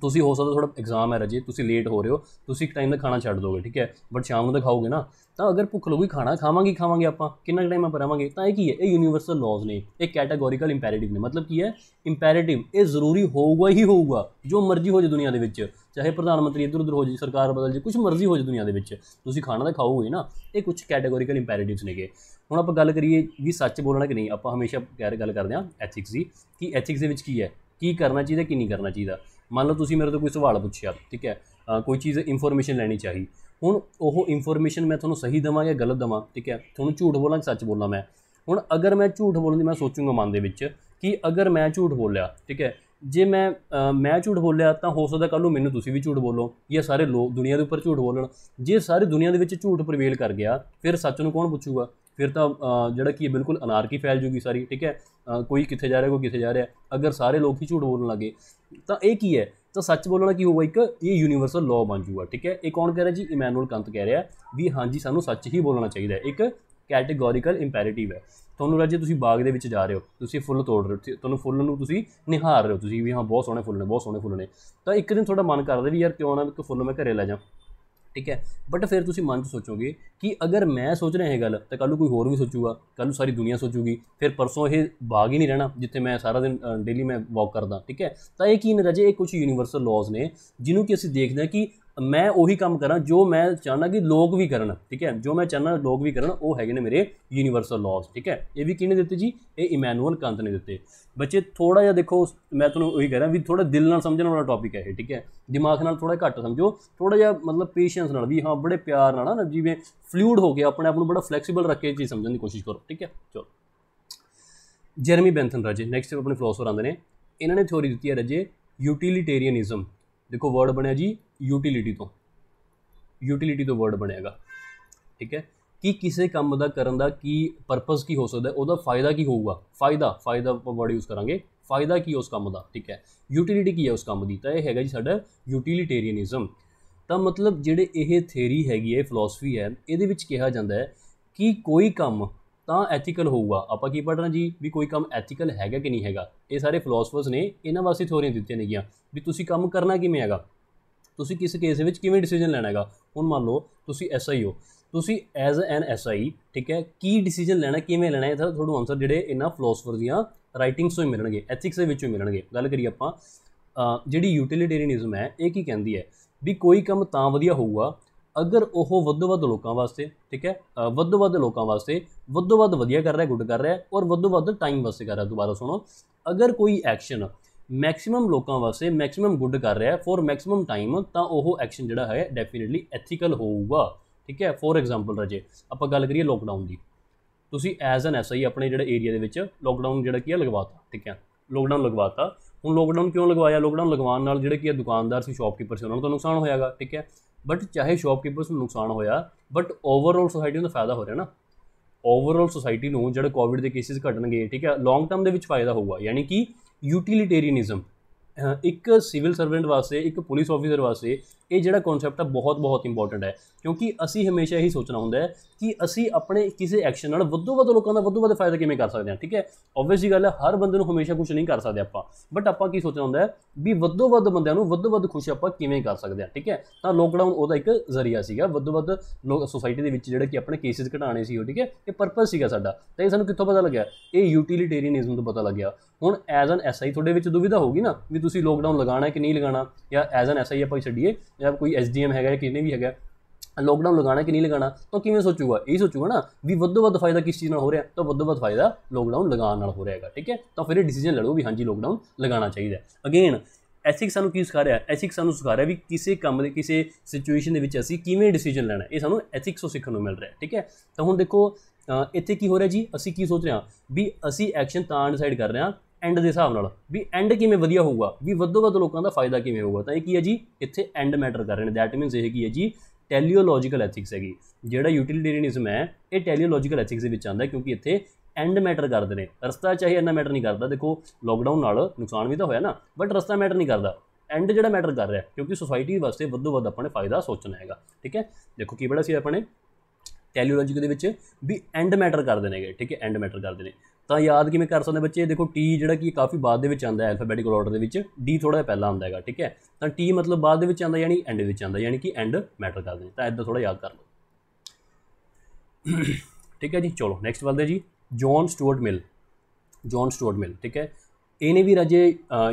S1: ਤੁਸੀਂ ਹੋ ਸਕਦਾ ਥੋੜਾ ਐਗਜ਼ਾਮ ਹੈ ਰਜੇ ਤੁਸੀਂ ਲੇਟ ਹੋ ਰਹੇ ਹੋ ਤੁਸੀਂ ਇੱਕ ਟਾਈਮ ਦਾ ਖਾਣਾ ਛੱਡ ਦੋਗੇ ਠੀਕ ਹੈ ਬਟ ਸ਼ਾਮ ਨੂੰ ਤਾਂ ਖਾਓਗੇ ਨਾ ਤਾਂ ਅਗਰ ਭੁੱਖ ਲੱਗੂਗੀ ਖਾਣਾ ਖਾਵਾਂਗੇ ਖਾਵਾਂਗੇ ਆਪਾਂ ਕਿੰਨਾ ਟਾਈਮ ਆਪਾਂ ਰਵਾਂਗੇ ਤਾਂ ਇਹ ਕੀ ਹੈ ਇਹ ਯੂਨੀਵਰਸਲ ਲਾਜ਼ ਨੇ ਇਹ ਕੈਟਾਗੋਰੀਕਲ ਇੰਪੈਰੇਟਿਵ ਨੇ ਮਤਲਬ ਕੀ ਹੈ ਇੰਪੈਰੇਟਿਵ ਇਹ ਜ਼ਰੂਰੀ ਹੋਊਗਾ ਹੀ ਹੋਊਗਾ ਜੋ ਮਰਜ਼ੀ ਹੋ ਜੇ ਦੁਨੀਆ ਦੇ ਵਿੱਚ ਚਾਹੇ ਪ੍ਰਧਾਨ ਮੰਤਰੀ ਇਧਰ ਉਧਰ ਹੋ ਜੇ ਸਰਕਾਰ ਬਦਲ ਜੇ ਕੁਝ ਮਰਜ਼ੀ ਹੋ ਜੇ ਦੁਨੀਆ ਦੇ ਵਿੱਚ ਤੁਸੀਂ ਖਾਣਾ ਤਾਂ ਖਾਓਗੇ ਨਾ ਇਹ ਕੁਝ ਕੈਟਾਗੋਰੀਕਲ ਇੰਪੈਰੇਟਿਵਸ ਨੇਗੇ ਹੁਣ ਆਪਾਂ ਗੱਲ ਕਰੀਏ ਵੀ ਸੱਚ ਬੋਲਣਾ ਕਿ ਨਹੀਂ ਆਪਾਂ ਹਮੇਸ਼ਾ ਗੱਲ ਕਰਦੇ ਆ ਐਥਿਕਸ ਦੀ ਕਿ ਐਥਿਕਸ ਦੇ ਵਿੱਚ ਕੀ ਹੈ ਕੀ ਕਰਨਾ ਚਾਹੀਦਾ ਕੀ ਨਹੀਂ ਕਰਨਾ ਚਾਹੀਦਾ ਮੰਨ ਲਓ ਤੁਸੀਂ ਮੇਰੇ ਤੋਂ ਕੋਈ ਸਵਾਲ ਪੁੱਛਿਆ ਠੀਕ ਹੈ ਕੋਈ ਚੀਜ਼ ਇਨਫੋਰਮੇਸ਼ਨ ਲੈਣੀ ਚਾਹੀ ਹੁਣ ਉਹ ਇਨਫੋਰਮੇਸ਼ਨ ਮੈਂ ਤੁਹਾਨੂੰ ਸਹੀ ਦਵਾਂ ਜਾਂ ਗਲਤ ਦਵਾਂ ਠੀਕ ਹੈ ਤੁਹਾਨੂੰ ਝੂਠ ਬੋਲਾਂ ਕਿ ਸੱਚ ਬੋਲਾਂ ਮੈਂ ਹੁਣ ਅਗਰ ਮੈਂ ਝੂਠ ਬੋਲਣ ਦੀ ਮੈਂ ਸੋਚੂੰਗਾ ਮਨ ਦੇ ਵਿੱਚ ਕਿ ਅਗਰ ਮੈਂ ਝੂਠ ਬੋਲਿਆ ਠੀਕ ਹੈ ਜੇ ਮੈਂ ਮੈਂ ਝੂਠ ਬੋਲਿਆ ਤਾਂ ਹੋ ਸਕਦਾ ਕੱਲ ਨੂੰ ਮੈਨੂੰ ਤੁਸੀਂ ਵੀ ਝੂਠ ਬੋਲੋ ਜਾਂ ਸਾਰੇ ਲੋਕ ਦੁਨੀਆ ਦੇ ਉੱਪਰ ਝੂਠ ਬੋਲਣ ਜੇ ਸਾਰੇ ਦੁਨੀਆ ਦੇ ਵਿੱਚ ਝੂਠ ਪ੍ਰਵੇਲ ਕਰ ਗਿਆ ਫਿਰ ਸੱਚ ਨੂੰ ਕੌਣ ਪੁੱਛੂਗਾ ਫਿਰ ਤਾਂ ਜਿਹੜਾ ਕੀ ਬਿਲਕੁਲ ਅਨਾਰਕੀ ਫੈਲ ਜੂਗੀ ਸਾਰੀ ਠੀਕ ਹੈ ਕੋਈ ਕਿੱਥੇ ਜਾ ਰਿਹਾ ਕੋਈ ਕਿੱਥੇ ਜਾ ਰਿਹਾ ਅਗਰ ਸਾਰੇ ਲੋਕ ਹੀ ਝੂਠ ਬੋਲਣ ਲੱਗੇ ਤਾਂ ਇਹ ਕੀ ਹੈ ਤਾਂ ਸੱਚ ਬੋਲਣਾ ਕੀ ਹੋਊਗਾ ਇੱਕ ਇਹ ਯੂਨੀਵਰਸਲ ਲਾਅ ਬਣ ਜੂਗਾ ਠੀਕ ਹੈ ਇਹ ਕੌਣ ਕਹਿ ਰਿਹਾ ਜੀ ਇਮੈਨੂਅਲ ਕੰਤ ਕਹਿ ਰਿਹਾ ਵੀ ਹਾਂਜੀ ਸਾਨੂੰ ਸੱਚ ਹੀ ਬੋਲਣਾ ਚਾਹੀਦਾ ਹੈ ਇੱਕ ਕੈਟਾਗੋਰੀਕਲ ਇੰਪੈਰੇਟਿਵ ਹੈ ਤੁਹਾਨੂੰ ਰਾਜੇ ਤੁਸੀਂ ਬਾਗ ਦੇ ਵਿੱਚ ਜਾ ਰਹੇ ਹੋ ਤੁਸੀਂ ਫੁੱਲ ਤੋੜ ਰਹੇ ਹੋ ਤੁਹਾਨੂੰ ਫੁੱਲ ਨੂੰ ਤੁਸੀਂ ਨਿਹਾਰ ਰਹੇ ਹੋ ਤੁਸੀਂ ਵੀ ਹਾਂ ਬਹੁਤ ਸੋਹਣੇ ਫੁੱਲ ਨੇ ਬਹੁਤ ਸੋਹਣੇ ਫੁੱਲ ਨੇ ਤਾਂ ਇੱਕ ਦਿਨ ਤੁਹਾਡਾ ਮਨ ਕਰਦਾ ਵੀ ਯਾਰ ਕਿਉਂ ਨਾ ਇੱਕ ਫੁੱਲ ਮੈਂ ਘਰੇ ਲੈ ਜਾਵਾਂ ਠੀਕ ਹੈ ਬਟ ਫਿਰ ਤੁਸੀਂ ਮਨ 'ਚ ਸੋਚੋਗੇ ਕਿ ਅਗਰ ਮੈਂ ਸੋਚ ਰਿਹਾ ਇਹ ਗੱਲ ਤਾਂ ਕੱਲ ਨੂੰ ਕੋਈ ਹੋਰ ਵੀ ਸੋਚੂਗਾ ਕੱਲ ਨੂੰ ਸਾਰੀ ਦੁਨੀਆ ਸੋਚੂਗੀ ਫਿਰ ਪਰਸੋਂ ਇਹ ਬਾਗ ਹੀ ਨਹੀਂ ਰਹਿਣਾ ਜਿੱਥੇ ਮੈਂ ਸਾਰਾ ਦਿਨ ਡੇਲੀ ਮੈਂ ਵਾਕ ਕਰਦਾ ਠੀਕ ਹੈ ਤਾਂ ਇਹ ਕੀ ਨੇ ਇਹ ਕੁਝ ਯੂਨੀਵਰਸਲ ਲਾਜ਼ ਨੇ ਜਿਹਨੂੰ ਕਿ ਅਸੀਂ ਦੇਖਦੇ ਹਾਂ ਕਿ ਮੈਂ ਉਹੀ ਕੰਮ ਕਰਾਂ ਜੋ ਮੈਂ ਚਾਹਨਾ ਕਿ ਲੋਕ ਵੀ ਕਰਨ ਠੀਕ ਹੈ ਜੋ ਮੈਂ ਚਾਹਨਾ ਲੋਕ ਵੀ ਕਰਨ ਉਹ ਹੈਗੇ ਨੇ ਮੇਰੇ ਯੂਨੀਵਰਸਲ ਲਾਜ਼ ਠੀਕ ਹੈ ਇਹ ਵੀ ਕਿਹਨੇ ਦਿੱਤੇ ਜੀ ਇਹ ਇਮੈਨੂਅਲ ਕੰਤ ਨੇ ਦਿੱਤੇ ਬੱਚੇ ਥੋੜਾ ਜਿਹਾ ਦੇਖੋ ਮੈਂ ਤੁਹਾਨੂੰ ਉਹੀ ਕਹਿ ਰਿਹਾ ਵੀ ਥੋੜਾ ਦਿਲ ਨਾਲ ਸਮਝਣ ਵਾਲਾ ਟੌਪਿਕ ਹੈ ਇਹ ਠੀਕ ਹੈ ਦਿਮਾਗ ਨਾਲ ਥੋੜਾ ਘੱਟ ਸਮਝੋ ਥੋੜਾ ਜਿਹਾ ਮਤਲਬ ਪੇਸ਼ੈਂਸ ਨਾਲ ਵੀ ਹਾਂ ਬੜੇ ਪਿਆਰ ਨਾਲ ਨਾ ਜਿਵੇਂ ਫਲੂਇਡ ਹੋ ਕੇ ਆਪਣੇ ਆਪ ਨੂੰ ਬੜਾ ਫਲੈਕਸੀਬਲ ਰੱਖ ਕੇ ਚੀਜ਼ ਸਮਝਣ ਦੀ ਕੋਸ਼ਿਸ਼ ਕਰੋ ਠੀਕ ਹੈ ਚਲੋ ਜਰਮੀ ਬੈਂਥਨ ਰਾਜੇ ਨੈਕਸਟ ਆਪਣੇ ਫਲਸਫਰ ਆਉਂਦੇ ਨੇ ਇਹਨਾਂ ਨੇ ਥਿਉਰੀ ਦਿੱਤੀ ਹੈ ਰਾਜੇ ਯੂਟਿਲਿਟੇਰੀਅਨਿਜ਼ਮ ਦੇਖੋ ਵਰਡ ਬਣਿਆ ਜੀ ਯੂਟਿਲਿਟੀ ਤੋਂ ਯੂਟਿਲਿਟੀ ਤੋਂ ਵਰਡ ਬਣੇਗਾ ਠੀਕ ਹੈ ਕਿ ਕਿਸੇ ਕੰਮ ਦਾ ਕਰਨ ਦਾ ਕੀ ਪਰਪਸ ਕੀ ਹੋ ਸਕਦਾ ਉਹਦਾ ਫਾਇਦਾ ਕੀ ਹੋਊਗਾ ਫਾਇਦਾ ਫਾਇਦਾ ਵਰਡ ਯੂਜ਼ ਕਰਾਂਗੇ ਫਾਇਦਾ ਕੀ ਉਸ ਕੰਮ ਦਾ ਠੀਕ ਹੈ ਯੂਟਿਲਿਟੀ ਕੀ ਹੈ ਉਸ ਕੰਮ ਦੀ ਤਾਂ ਇਹ ਹੈਗਾ ਜੀ ਸਾਡਾ ਯੂਟਿਲਿਟੇਰੀਅਨਿਜ਼ਮ ਤਾਂ ਮਤਲਬ ਜਿਹੜੇ ਇਹ ਥਿਊਰੀ ਹੈਗੀ ਹੈ ਫਿਲਾਸਫੀ ਹੈ ਇਹਦੇ ਵਿੱਚ ਕਿਹਾ ਜਾਂਦਾ ਹੈ ਕਿ ਕੋਈ ਕੰਮ ਤਾਂ ਐਥੀਕਲ ਹੋਊਗਾ ਆਪਾਂ ਕੀ ਪੜ੍ਹਨਾ ਜੀ ਵੀ ਕੋਈ ਕੰਮ ਐਥੀਕਲ ਹੈਗਾ ਕਿ ਨਹੀਂ ਹੈਗਾ ਇਹ ਸਾਰੇ ਫਿਲਾਸਫਰਸ ਨੇ ਇਹਨਾਂ ਵਾਸਤੇ ਥਿਉਰੀਆਂ ਦਿੱਤੀਆਂ ਨੇਗੀਆਂ ਵੀ ਤੁਸੀਂ ਕੰਮ ਕਰਨਾ ਕਿਵੇਂ ਹੈਗਾ ਤੁਸੀਂ ਕਿਸ ਕੇਸ ਵਿੱਚ ਕਿਵੇਂ ਡਿਸੀਜਨ ਲੈਣਾ ਹੈਗਾ ਹੁਣ ਮੰਨ ਲਓ ਤੁਸੀਂ ਐਸਆਈ ਹੋ ਤੁਸੀਂ ਐਜ਼ ਐਨ ਐਸਆਈ ਠੀਕ ਹੈ ਕੀ ਡਿਸੀਜਨ ਲੈਣਾ ਕਿਵੇਂ ਲੈਣਾ ਤਾਂ ਤੁਹਾਨੂੰ ਆਨਸਰ ਜਿਹੜੇ ਇਹਨਾਂ ਫਿਲਾਸਫਰ ਦੀਆਂ ਰਾਈਟਿੰਗਸ ਤੋਂ ਹੀ ਮਿਲਣਗੇ ਐਥਿਕਸ ਦੇ ਵਿੱਚੋਂ ਮਿਲਣਗੇ ਗੱਲ ਕਰੀ ਆਪਾਂ ਜਿਹੜੀ ਯੂਟਿਲਿਟੇਰੀਅਨਿਜ਼ਮ ਹੈ ਇਹ ਕੀ ਕਹਿੰਦੀ ਹੈ ਵੀ ਕੋਈ ਕੰਮ ਤਾਂ ਵਧੀਆ ਹੋਊਗਾ ਅਗਰ ਉਹ ਵੱਧੋ ਵੱਧ ਲੋਕਾਂ ਵਾਸਤੇ ਠੀਕ ਹੈ ਵੱਧੋ ਵੱਧ ਲੋਕਾਂ ਵਾਸਤੇ ਵੱਧੋ ਵੱਧ ਵਧੀਆ ਕਰ ਰਿਹਾ ਹੈ ਗੁੱਡ ਕਰ ਰਿਹਾ ਹੈ ਔਰ ਵੱਧੋ ਵੱਧ ਟਾਈਮ ਵਾਸਤੇ ਕਰ ਰਿਹਾ ਦੁਬਾਰਾ ਸੁਣੋ ਅਗਰ ਕੋਈ ਐਕਸ਼ਨ ਮੈਕਸਿਮਮ ਲੋਕਾਂ ਵਾਸਤੇ ਮੈਕਸਿਮਮ ਗੁੱਡ ਕਰ ਰਿਹਾ ਹੈ ਫੋਰ ਮੈਕਸਿਮਮ ਟਾਈਮ ਤਾਂ ਉਹ ਐਕਸ਼ਨ ਜਿਹੜਾ ਹੈ ਡੈਫੀਨਿਟਲੀ ਐਥੀਕਲ ਹੋਊਗਾ ਠੀਕ ਹੈ ਫੋਰ ਐਗਜ਼ਾਮਪਲ ਰਜੇ ਆਪਾਂ ਗੱਲ ਕਰੀਏ ਲੋਕਡਾਊਨ ਦੀ ਤੁਸੀਂ ਐਜ਼ ਐਨ ਐਸਆਈ ਆਪਣੇ ਜਿਹੜੇ ਏਰੀਆ ਦੇ ਵਿੱਚ ਲੋਕਡਾਊਨ ਜਿਹੜਾ ਕੀ ਹੈ ਲਗਵਾਤਾ ਠੀਕ ਹੈ ਲੋਕਡਾਊਨ ਲਗਵਾਤਾ ਹੁਣ ਲੋਕਡਾਊਨ ਕਿਉਂ ਲਗਵਾਇਆ ਲੋਕਡਾਊਨ ਲਗਵਾਉਣ ਨਾਲ ਜਿਹੜੇ ਕੀ ਹੈ ਦੁਕਾਨਦਾਰ ਸੀ ਸ਼ਾਪਕੀਪਰ ਸੀ ਉਹਨਾਂ ਨੂੰ ਤਾਂ ਨੁਕਸਾਨ ਹੋਇਆਗਾ ਠੀਕ ਹੈ ਬਟ ਚਾਹੇ ਸ਼ਾਪਕੀਪਰਸ ਨੂੰ ਨੁਕਸਾਨ ਹੋਇਆ ਬਟ ਓਵਰਆਲ ਸੋਸਾਇਟੀ ਨੂੰ ਫਾਇਦਾ ਹੋ ਰਿਹਾ ਨਾ ਓਵਰਆਲ ਸੋਸਾਇਟੀ ਨੂੰ ਜਿਹੜਾ ਕੋਵਿਡ ਦੇ ਕੇਸਿਸ ਘਟਣਗੇ ਠੀਕ ਹੈ ਲੌਂਗ ਟਰਮ ਦੇ ਵਿੱਚ ਫਾਇਦਾ ਹੋਊਗਾ ਯਾਨੀ ਕਿ ਯੂਟਿਲਿਟੇਰੀਅਨਿਜ਼ਮ ਇੱਕ ਸਿਵਲ ਸਰਵੈਂਟ ਵਾਸਤੇ ਇੱਕ ਪੁਲਿਸ ਆਫੀਸਰ ਵਾਸਤੇ ਇਹ ਜਿਹੜਾ ਕਨਸੈਪਟ ਹੈ ਬਹੁਤ ਬਹੁਤ ਇੰਪੋਰਟੈਂਟ ਹੈ ਕਿਉਂਕਿ ਅਸੀਂ ਹਮੇਸ਼ਾ ਇਹੀ ਸੋਚਣਾ ਹੁੰਦਾ ਹੈ ਕਿ ਅਸੀਂ ਆਪਣੇ ਕਿਸੇ ਐਕਸ਼ਨ ਨਾਲ ਵੱਧੋ ਵੱਧ ਲੋਕਾਂ ਦਾ ਵੱਧੋ ਵੱਧ ਫਾਇਦਾ ਕਿਵੇਂ ਕਰ ਸਕਦੇ ਹਾਂ ਠੀਕ ਹੈ ਆਬਵੀਅਸਲੀ ਗੱਲ ਹੈ ਹਰ ਬੰਦੇ ਨੂੰ ਹਮੇਸ਼ਾ ਕੁਝ ਨਹੀਂ ਕਰ ਸਕਦੇ ਆਪਾਂ ਬਟ ਆਪਾਂ ਕੀ ਸੋਚਣਾ ਹੁੰਦਾ ਹੈ ਵੀ ਵੱਧੋ ਵੱਧ ਬੰਦਿਆਂ ਨੂੰ ਵੱਧੋ ਵੱਧ ਖੁਸ਼ ਆਪਾਂ ਕਿਵੇਂ ਕਰ ਸਕਦੇ ਹਾਂ ਠੀਕ ਹੈ ਤਾਂ ਲੋਕਡਾਊਨ ਉਹਦਾ ਇੱਕ ਜ਼ਰੀਆ ਸੀਗਾ ਵੱਧੋ ਵੱਧ ਲੋਕ ਸੋਸਾਇਟੀ ਦੇ ਵਿੱਚ ਜਿਹੜੇ ਕਿ ਆਪਣੇ ਕੇਸਿਸ ਘਟਾਣੇ ਸੀ ਉਹ ਠੀਕ ਹੈ ਇਹ ਪਰਪਸ ਸੀਗਾ ਸਾਡਾ ਤਾਂ ਇਹ ਸਾਨੂੰ ਕਿੱਥੋਂ ਪਤਾ ਲੱਗਿਆ ਇਹ ਯੂਟਿਲਿਟੇਰੀਅਨਿਜ਼ਮ ਤੋਂ ਪਤਾ ਲੱਗਿਆ ਹੁਣ ਐਜ਼ ਐਨ ਐਸਆਈ ਤੁਹਾਡੇ ਵਿੱਚ ਦੁਵਿਧਾ ਹੋਗੀ ਨਾ ਵੀ ਤੁਸੀਂ ਲੋਕਡਾਊਨ ਲਗਾਣਾ ਕਿ ਨਹੀਂ ਲਗਾਣਾ ਜਾਂ ਐਜ਼ ਐਨ ਐਸਆਈ ਆਪਾਂ ਛੱਡੀਏ ਜਾਂ ਕੋਈ ਐਸਡੀਐਮ ਹੈਗਾ ਕਿਨੇ ਵੀ ਹੈਗਾ ਲੋਕਡਾਊਨ ਲਗਾਣਾ ਕਿ ਨਹੀਂ ਲਗਾਣਾ ਤਾਂ ਕਿਵੇਂ ਸੋਚੂਗਾ ਇਹ ਸੋਚੂਗਾ ਨਾ ਵੀ ਵੱਧੋ ਵੱਧ ਫਾਇਦਾ ਕਿਸ ਚੀਜ਼ ਨਾਲ ਹੋ ਰਿਹਾ ਤਾਂ ਵੱਧੋ ਵੱਧ ਫਾਇਦਾ ਲੋਕਡਾਊਨ ਲਗਾਉਣ ਨਾਲ ਹੋ ਰਿਹਾਗਾ ਠੀਕ ਹੈ ਤਾਂ ਫਿਰ ਇਹ ਡਿਸੀਜਨ ਲੜੋ ਵੀ ਹਾਂਜੀ ਲੋਕਡਾਊਨ ਲਗਾਉਣਾ ਚਾਹੀਦਾ ਅਗੇਨ ਐਥਿਕਸ ਸਾਨੂੰ ਕੀ ਸਿਖਾ ਰਿਹਾ ਐਥਿਕਸ ਸਾਨੂੰ ਸਿਖਾ ਰਿਹਾ ਵੀ ਕਿਸੇ ਕੰਮ ਦੇ ਕਿਸੇ ਸਿਚੁਏਸ਼ਨ ਦੇ ਵਿੱਚ ਅਸੀਂ ਕਿਵੇਂ ਡਿਸੀਜਨ ਲੈਣਾ ਇਹ ਸਾਨੂੰ ਐਥਿਕਸ ਤੋਂ ਸਿੱਖਣ ਨੂੰ ਮਿਲ ਰਿਹਾ ਠੀਕ ਹੈ ਤਾਂ ਹੁਣ ਦੇਖੋ ਇੱਥੇ ਕੀ ਹੋ ਰਿਹਾ ਜੀ ਅਸੀਂ ਕੀ ਸੋਚ ਰਹੇ ਹਾਂ ਵੀ ਅਸੀਂ ਐਕਸ਼ਨ ਤਾਂ ਡਿਸਾਈਡ ਕਰ ਰਹੇ ਹਾਂ ਐਂਡ ਦੇ ਹਿਸਾਬ ਨਾਲ ਵੀ ਐਂਡ ਕਿਵੇਂ ਵਧੀਆ ਹੋਊਗਾ ਵੀ ਵੱਧੋ ਵੱਧ ਲੋਕਾਂ ਦਾ ਫਾਇਦਾ ਕਿਵੇਂ ਹੋਊਗਾ ਤਾਂ ਇਹ ਕੀ ਹੈ ਜੀ ਇੱਥੇ ਐਂਡ ਮੈਟਰ ਕਰ ਰਹੇ ਨੇ ਦੈਟ ਮੀਨਸ ਇਹ ਕੀ ਹੈ ਜੀ ਟੈਲੀਓਲੋਜੀਕਲ ਐਥਿਕਸ ਹੈਗੀ ਜਿਹੜਾ ਯੂਟਿਲਿਟੇਰੀਅਨਿਜ਼ਮ ਹੈ ਇਹ ਟੈਲੀਓਲੋਜੀਕਲ ਐਥਿਕਸ ਦੇ ਵਿੱਚ ਆਉਂਦਾ ਕਿਉਂਕਿ ਇੱਥੇ ਐਂਡ ਮੈਟਰ ਕਰਦੇ ਨੇ ਰਸਤਾ ਚਾਹੀ ਇੰਨਾ ਮੈਟਰ ਨਹੀਂ ਕਰਦਾ ਦੇਖੋ ਲੋਕਡਾਊਨ ਨਾਲ ਨੁਕਸਾਨ ਵੀ ਤਾਂ ਹੋਇਆ ਨਾ ਬਟ ਰਸਤਾ ਮੈਟਰ ਨਹੀਂ ਕਰਦਾ ਐਂਡ ਜਿਹੜਾ ਮੈਟਰ ਕਰ ਰਿਹਾ ਕਿਉਂਕਿ ਸੋਸਾਇਟੀ ਵਾਸਤੇ ਵੱਧੋ ਵੱਧ ਆਪਣੇ ਫਾਇਦਾ ਸੋਚਣਾ ਹੈਗਾ ਠੀਕ ਹੈ ਦੇਖੋ ਕੀ ਬੜਾ ਸੀ ਆਪਣੇ ਟੈਲੀਓਲੋਜੀਕਲ ਦੇ ਵਿੱਚ ਵੀ ਐਂਡ ਮੈਟਰ ਕਰਦੇ ਨੇਗੇ ਠੀਕ ਹੈ ਐਂਡ ਮੈਟਰ ਕਰਦੇ ਨੇ ਤਾਂ ਯਾਦ ਕਿਵੇਂ ਕਰ ਸਕਦੇ ਬੱਚੇ ਦੇਖੋ T ਜਿਹੜਾ ਕੀ ਕਾਫੀ ਬਾਅਦ ਦੇ ਵਿੱਚ ਆਉਂਦਾ ਹੈ ਐਲਫਾਬੈਟਿਕਲ ਆਰਡਰ ਦੇ ਵਿੱਚ D ਥੋੜਾ ਜਿਹਾ ਪਹਿਲਾਂ ਆਉਂਦਾ ਹੈਗਾ ਠੀਕ ਹੈ ਤਾਂ T ਮਤਲਬ ਬਾਅਦ ਦੇ ਵਿੱਚ ਆਉਂਦਾ ਯਾਨੀ ਐਂਡ ਵਿੱਚ ਆਉਂਦਾ ਯਾਨੀ ਕਿ ਐਂਡ ਮੈਟਰ ਕਰਦੇ ਤਾਂ ਇਦਾਂ ਥੋੜਾ ਯਾਦ ਕਰ ਲਓ ਠੀਕ ਹੈ ਜੀ ਚਲੋ ਨੈਕਸਟ ਵੱਲਦੇ ਜੀ John Stuart Mill John Stuart Mill ਠੀਕ ਹੈ ਇਹਨੇ ਵੀ ਰਾਜੇ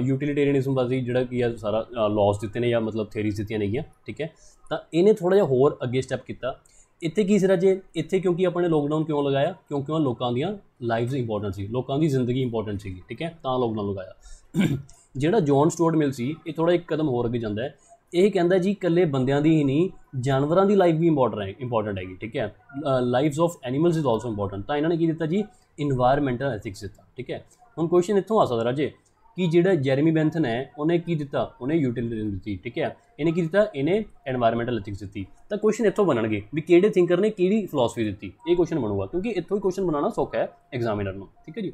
S1: ਯੂਟਿਲਿਟੇਰੀਅਨਿਜ਼ਮ ਵਾਸਤੇ ਜਿਹੜਾ ਕੀ ਆ ਸਾਰਾ ਲਾਸ ਦਿੱਤੇ ਨੇ ਜਾਂ ਮਤਲਬ ਥਿਅਰੀਜ਼ ਦਿੱਤੀਆਂ ਨੇ ਗਿਆ ਠੀਕ ਹੈ ਤਾਂ ਇਹਨੇ ਥੋੜਾ ਜਿਹਾ ਹੋਰ ਅੱਗੇ ਸਟੈਪ ਕੀਤਾ ਇੱਥੇ ਕੀ ਸੀ ਰਾਜੇ ਇੱਥੇ ਕਿਉਂਕਿ ਆਪਾਂ ਨੇ ਲੋਕਡਾਊਨ ਕਿਉਂ ਲਗਾਇਆ ਕਿਉਂਕਿ ਉਹ ਲੋਕਾਂ ਦੀਆਂ ਲਾਈਫਸ ਇੰਪੋਰਟੈਂਟ ਸੀ ਲੋਕਾਂ ਦੀ ਜ਼ਿੰਦਗੀ ਇੰਪੋਰਟੈਂਟ ਸੀ ਠੀਕ ਹੈ ਤਾਂ ਲੋਕਡਾਊਨ ਲਗਾਇਆ ਜਿਹੜਾ ਜੌਨ ਸਟੂਅਰਟ ਮਿਲ ਸੀ ਇਹ ਥੋੜਾ ਇੱਕ ਕਦਮ ਹੋਰ ਅੱਗੇ ਜਾਂਦਾ ਹੈ ਇਹ ਕਹਿੰਦਾ ਜੀ ਇਕੱਲੇ ਬੰਦਿਆਂ ਦੀ ਹੀ ਨਹੀਂ ਜਾਨਵਰਾਂ ਦੀ ਲਾਈਫ ਵੀ ਇੰਪੋਰਟੈਂਟ ਹੈ ਇੰਪੋਰਟੈਂਟ ਹੈਗੀ ਠੀਕ ਹੈ lifes of animals is also important ਤਾਂ ਇਹਨਾਂ ਨੇ ਕੀ ਦਿੱਤਾ ਜੀ ਇਨਵਾਇਰਨਮੈਂਟਲ ਐਥਿਕਸ ਦਿੱਤਾ ਠੀਕ ਹੈ ਹੁਣ ਕੁਐਸਚਨ ਇੱਥੋਂ ਆ ਸਕਦਾ ਰਾਜੇ ਕਿ ਜਿਹੜਾ ਜੈਰਮੀ ਬੈਂਥਨ ਹੈ ਉਹਨੇ ਕੀ ਦਿੱਤਾ ਉਹਨੇ ਯੂਟਿਲਿਟarian ਦਿੱਤੀ ਠੀਕ ਹੈ ਇਹਨੇ ਕੀ ਦਿੱਤਾ ਇਹਨੇ এনवायरमेंटਲ ਇਥਿਕਸ ਦਿੱਤੀ ਤਾਂ ਕੁਐਸਚਨ ਇੱਥੋਂ ਬਣਨਗੇ ਵੀ ਕਿਹੜੇ ਥਿੰਕਰ ਨੇ ਕਿਹੜੀ ਫਿਲਾਸਫੀ ਦਿੱਤੀ ਇਹ ਕੁਐਸਚਨ ਬਣੂਗਾ ਕਿਉਂਕਿ ਇੱਥੋਂ ਹੀ ਕੁਐਸਚਨ ਬਣਾਉਣਾ ਸੌਖਾ ਹੈ ਐਗਜ਼ਾਮੀਨਰ ਨੂੰ ਠੀਕ ਹੈ ਜੀ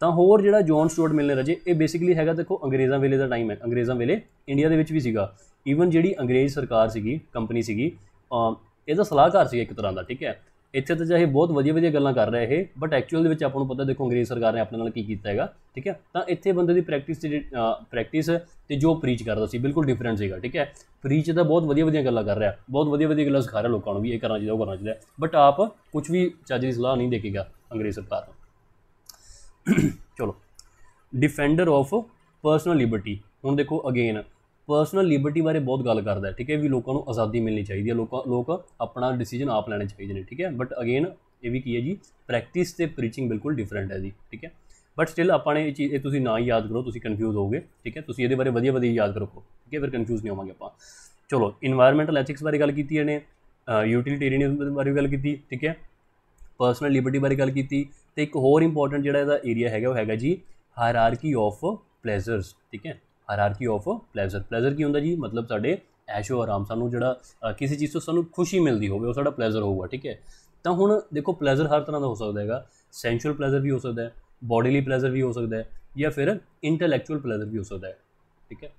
S1: ਤਾਂ ਹੋਰ ਜਿਹੜਾ ਜੌਨ ਸਟੂਅਰਟ ਮਿਲਨੇ ਰਜੇ ਇਹ ਬੇਸਿਕਲੀ ਹੈਗਾ ਦੇਖੋ ਅੰਗਰੇਜ਼ਾਂ ਵੇਲੇ ਦਾ ਟਾਈਮ ਹੈ ਅੰਗਰੇਜ਼ਾਂ ਵੇਲੇ ਇੰਡੀਆ ਦੇ ਵਿੱਚ ਵੀ ਸੀਗਾ ਈਵਨ ਜਿਹੜੀ ਅੰਗਰੇਜ਼ ਸਰਕਾਰ ਸੀਗੀ ਕੰਪਨੀ ਸੀਗੀ ਇਹਦਾ ਸਲਾਹਕਾਰ ਸੀ ਇੱਕ ਤਰ੍ਹਾਂ ਦਾ ਠੀਕ ਹੈ ਇੱਥੇ ਤਾਂ ਚਾਹੇ ਬਹੁਤ ਵਧੀਆ ਵਧੀਆ ਗੱਲਾਂ ਕਰ ਰਿਹਾ ਇਹ ਬਟ ਐਕਚੁਅਲ ਦੇ ਵਿੱਚ ਆਪਾਂ ਨੂੰ ਪਤਾ ਦੇਖੋ ਅੰਗਰੇਜ਼ ਸਰਕਾਰ ਨੇ ਆਪਣੇ ਨਾਲ ਕੀ ਕੀਤਾ ਹੈਗਾ ਠੀਕ ਹੈ ਤਾਂ ਇੱਥੇ ਬੰਦੇ ਦੀ ਪ੍ਰੈਕਟਿਸ ਜਿਹੜੀ ਪ੍ਰੈਕਟਿਸ ਤੇ ਜੋ ਪ੍ਰੀਚ ਕਰਦਾ ਸੀ ਬਿਲਕੁਲ ਡਿਫਰੈਂਟ ਸੀਗਾ ਠੀਕ ਹੈ ਪ੍ਰੀਚ ਤਾਂ ਬਹੁਤ ਵਧੀਆ ਵਧੀਆ ਗੱਲਾਂ ਕਰ ਰਿਹਾ ਬਹੁਤ ਵਧੀਆ ਵਧੀਆ ਗੱਲਾਂ ਸਿਖਾ ਰਿਹਾ ਲੋਕਾਂ ਨੂੰ ਵੀ ਇਹ ਕਰਨਾ ਚਾਹੀਦਾ ਉਹ ਕਰਨਾ ਚਾਹੀਦਾ ਬਟ ਆਪ ਕੁਝ ਵੀ ਚੱਜ ਦੀ ਸਲਾਹ ਨਹੀਂ ਦੇਖੇਗਾ ਅੰਗਰੇਜ਼ ਸਰਕਾਰ ਨੂੰ ਚਲੋ ਡਿਫੈਂਡਰ ਆਫ ਪਰਸਨਲ ਲਿਬਰਟੀ ਹੁਣ ਦੇਖੋ ਅਗੇਨ ਪਰਸਨਲ ਲਿਬਰਟੀ ਬਾਰੇ ਬਹੁਤ ਗੱਲ ਕਰਦਾ ਹੈ ਠੀਕ ਹੈ ਵੀ ਲੋਕਾਂ ਨੂੰ ਆਜ਼ਾਦੀ ਮਿਲਣੀ ਚਾਹੀਦੀ ਹੈ ਲੋਕਾਂ ਲੋਕ ਆਪਣਾ ਡਿਸੀਜਨ ਆਪ ਲੈਣੇ ਚਾਹੀਦੇ ਨੇ ਠੀਕ ਹੈ ਬਟ ਅਗੇਨ ਇਹ ਵੀ ਕੀ ਹੈ ਜੀ ਪ੍ਰੈਕਟਿਸ ਤੇ ਪ੍ਰੀਚਿੰਗ ਬਿਲਕੁਲ ਡਿਫਰੈਂਟ ਹੈ ਜੀ ਠੀਕ ਹੈ ਬਟ ਸਟਿਲ ਆਪਾਂ ਨੇ ਇਹ ਚੀਜ਼ ਇਹ ਤੁਸੀਂ ਨਾ ਯਾਦ ਕਰੋ ਤੁਸੀਂ ਕਨਫਿਊਜ਼ ਹੋਗੇ ਠੀਕ ਹੈ ਤੁਸੀਂ ਇਹਦੇ ਬਾਰੇ ਵਧੀਆ ਵਧੀਆ ਯਾਦ ਰੱਖੋ ਠੀਕ ਹੈ ਫਿਰ ਕਨਫਿਊਜ਼ ਨਹੀਂ ਹੋਵਾਂਗੇ ਆਪਾਂ ਚਲੋ এনवायरमेंटਲ ਐਥਿਕਸ ਬਾਰੇ ਗੱਲ ਕੀਤੀ ਇਹਨੇ ਯੂਟਿਲਿਟੇਰੀਅਨਿਜ਼ਮ ਬਾਰੇ ਗੱਲ ਕੀਤੀ ਠੀਕ ਹੈ ਪਰਸਨਲ ਲਿਬਰਟੀ ਬਾਰੇ ਗੱਲ ਕੀਤੀ ਤੇ ਇੱਕ ਹੋਰ ਇੰਪੋਰਟੈਂਟ ਜਿਹੜਾ ਇਹਦਾ ਏਰੀਆ ਹੈਗਾ ਉਹ ਹੈਗਾ ਜੀ ਹਾਇਰਾਰਕੀ ਆਫ ਪਲੇਜ਼ਰਸ ਠੀਕ ਹੈ ਹਾਇਰਾਰਕੀ ਆਫ ਪਲੇਜ਼ਰ ਪਲੇਜ਼ਰ ਕੀ ਹੁੰਦਾ ਜੀ ਮਤਲਬ ਸਾਡੇ ਐਸ਼ੋ ਆਰਾਮ ਸਾਨੂੰ ਜਿਹੜਾ ਕਿਸੇ ਚੀਜ਼ ਤੋਂ ਸਾਨੂੰ ਖੁਸ਼ੀ ਮਿਲਦੀ ਹੋਵੇ ਉਹ ਸਾਡਾ ਪਲੇਜ਼ਰ ਹੋਊਗਾ ਠੀਕ ਹੈ ਤਾਂ ਹੁਣ ਦੇਖੋ ਪਲੇਜ਼ਰ ਹਰ ਤਰ੍ਹਾਂ ਦਾ ਹੋ ਸਕਦਾ ਹੈਗਾ ਸੈਂਸ਼ੂਅਲ ਪਲੇਜ਼ਰ ਵੀ ਹੋ ਸਕਦਾ ਹੈ ਬੋਡੀਲੀ ਪਲੇਜ਼ਰ ਵੀ ਹੋ ਸਕਦਾ ਹੈ ਜਾਂ ਫਿਰ ਇੰਟੈਲੈਕਚੁਅਲ ਪਲੇਜ਼ਰ ਵੀ ਹੋ ਸਕਦਾ ਹੈ ਠੀਕ ਹੈ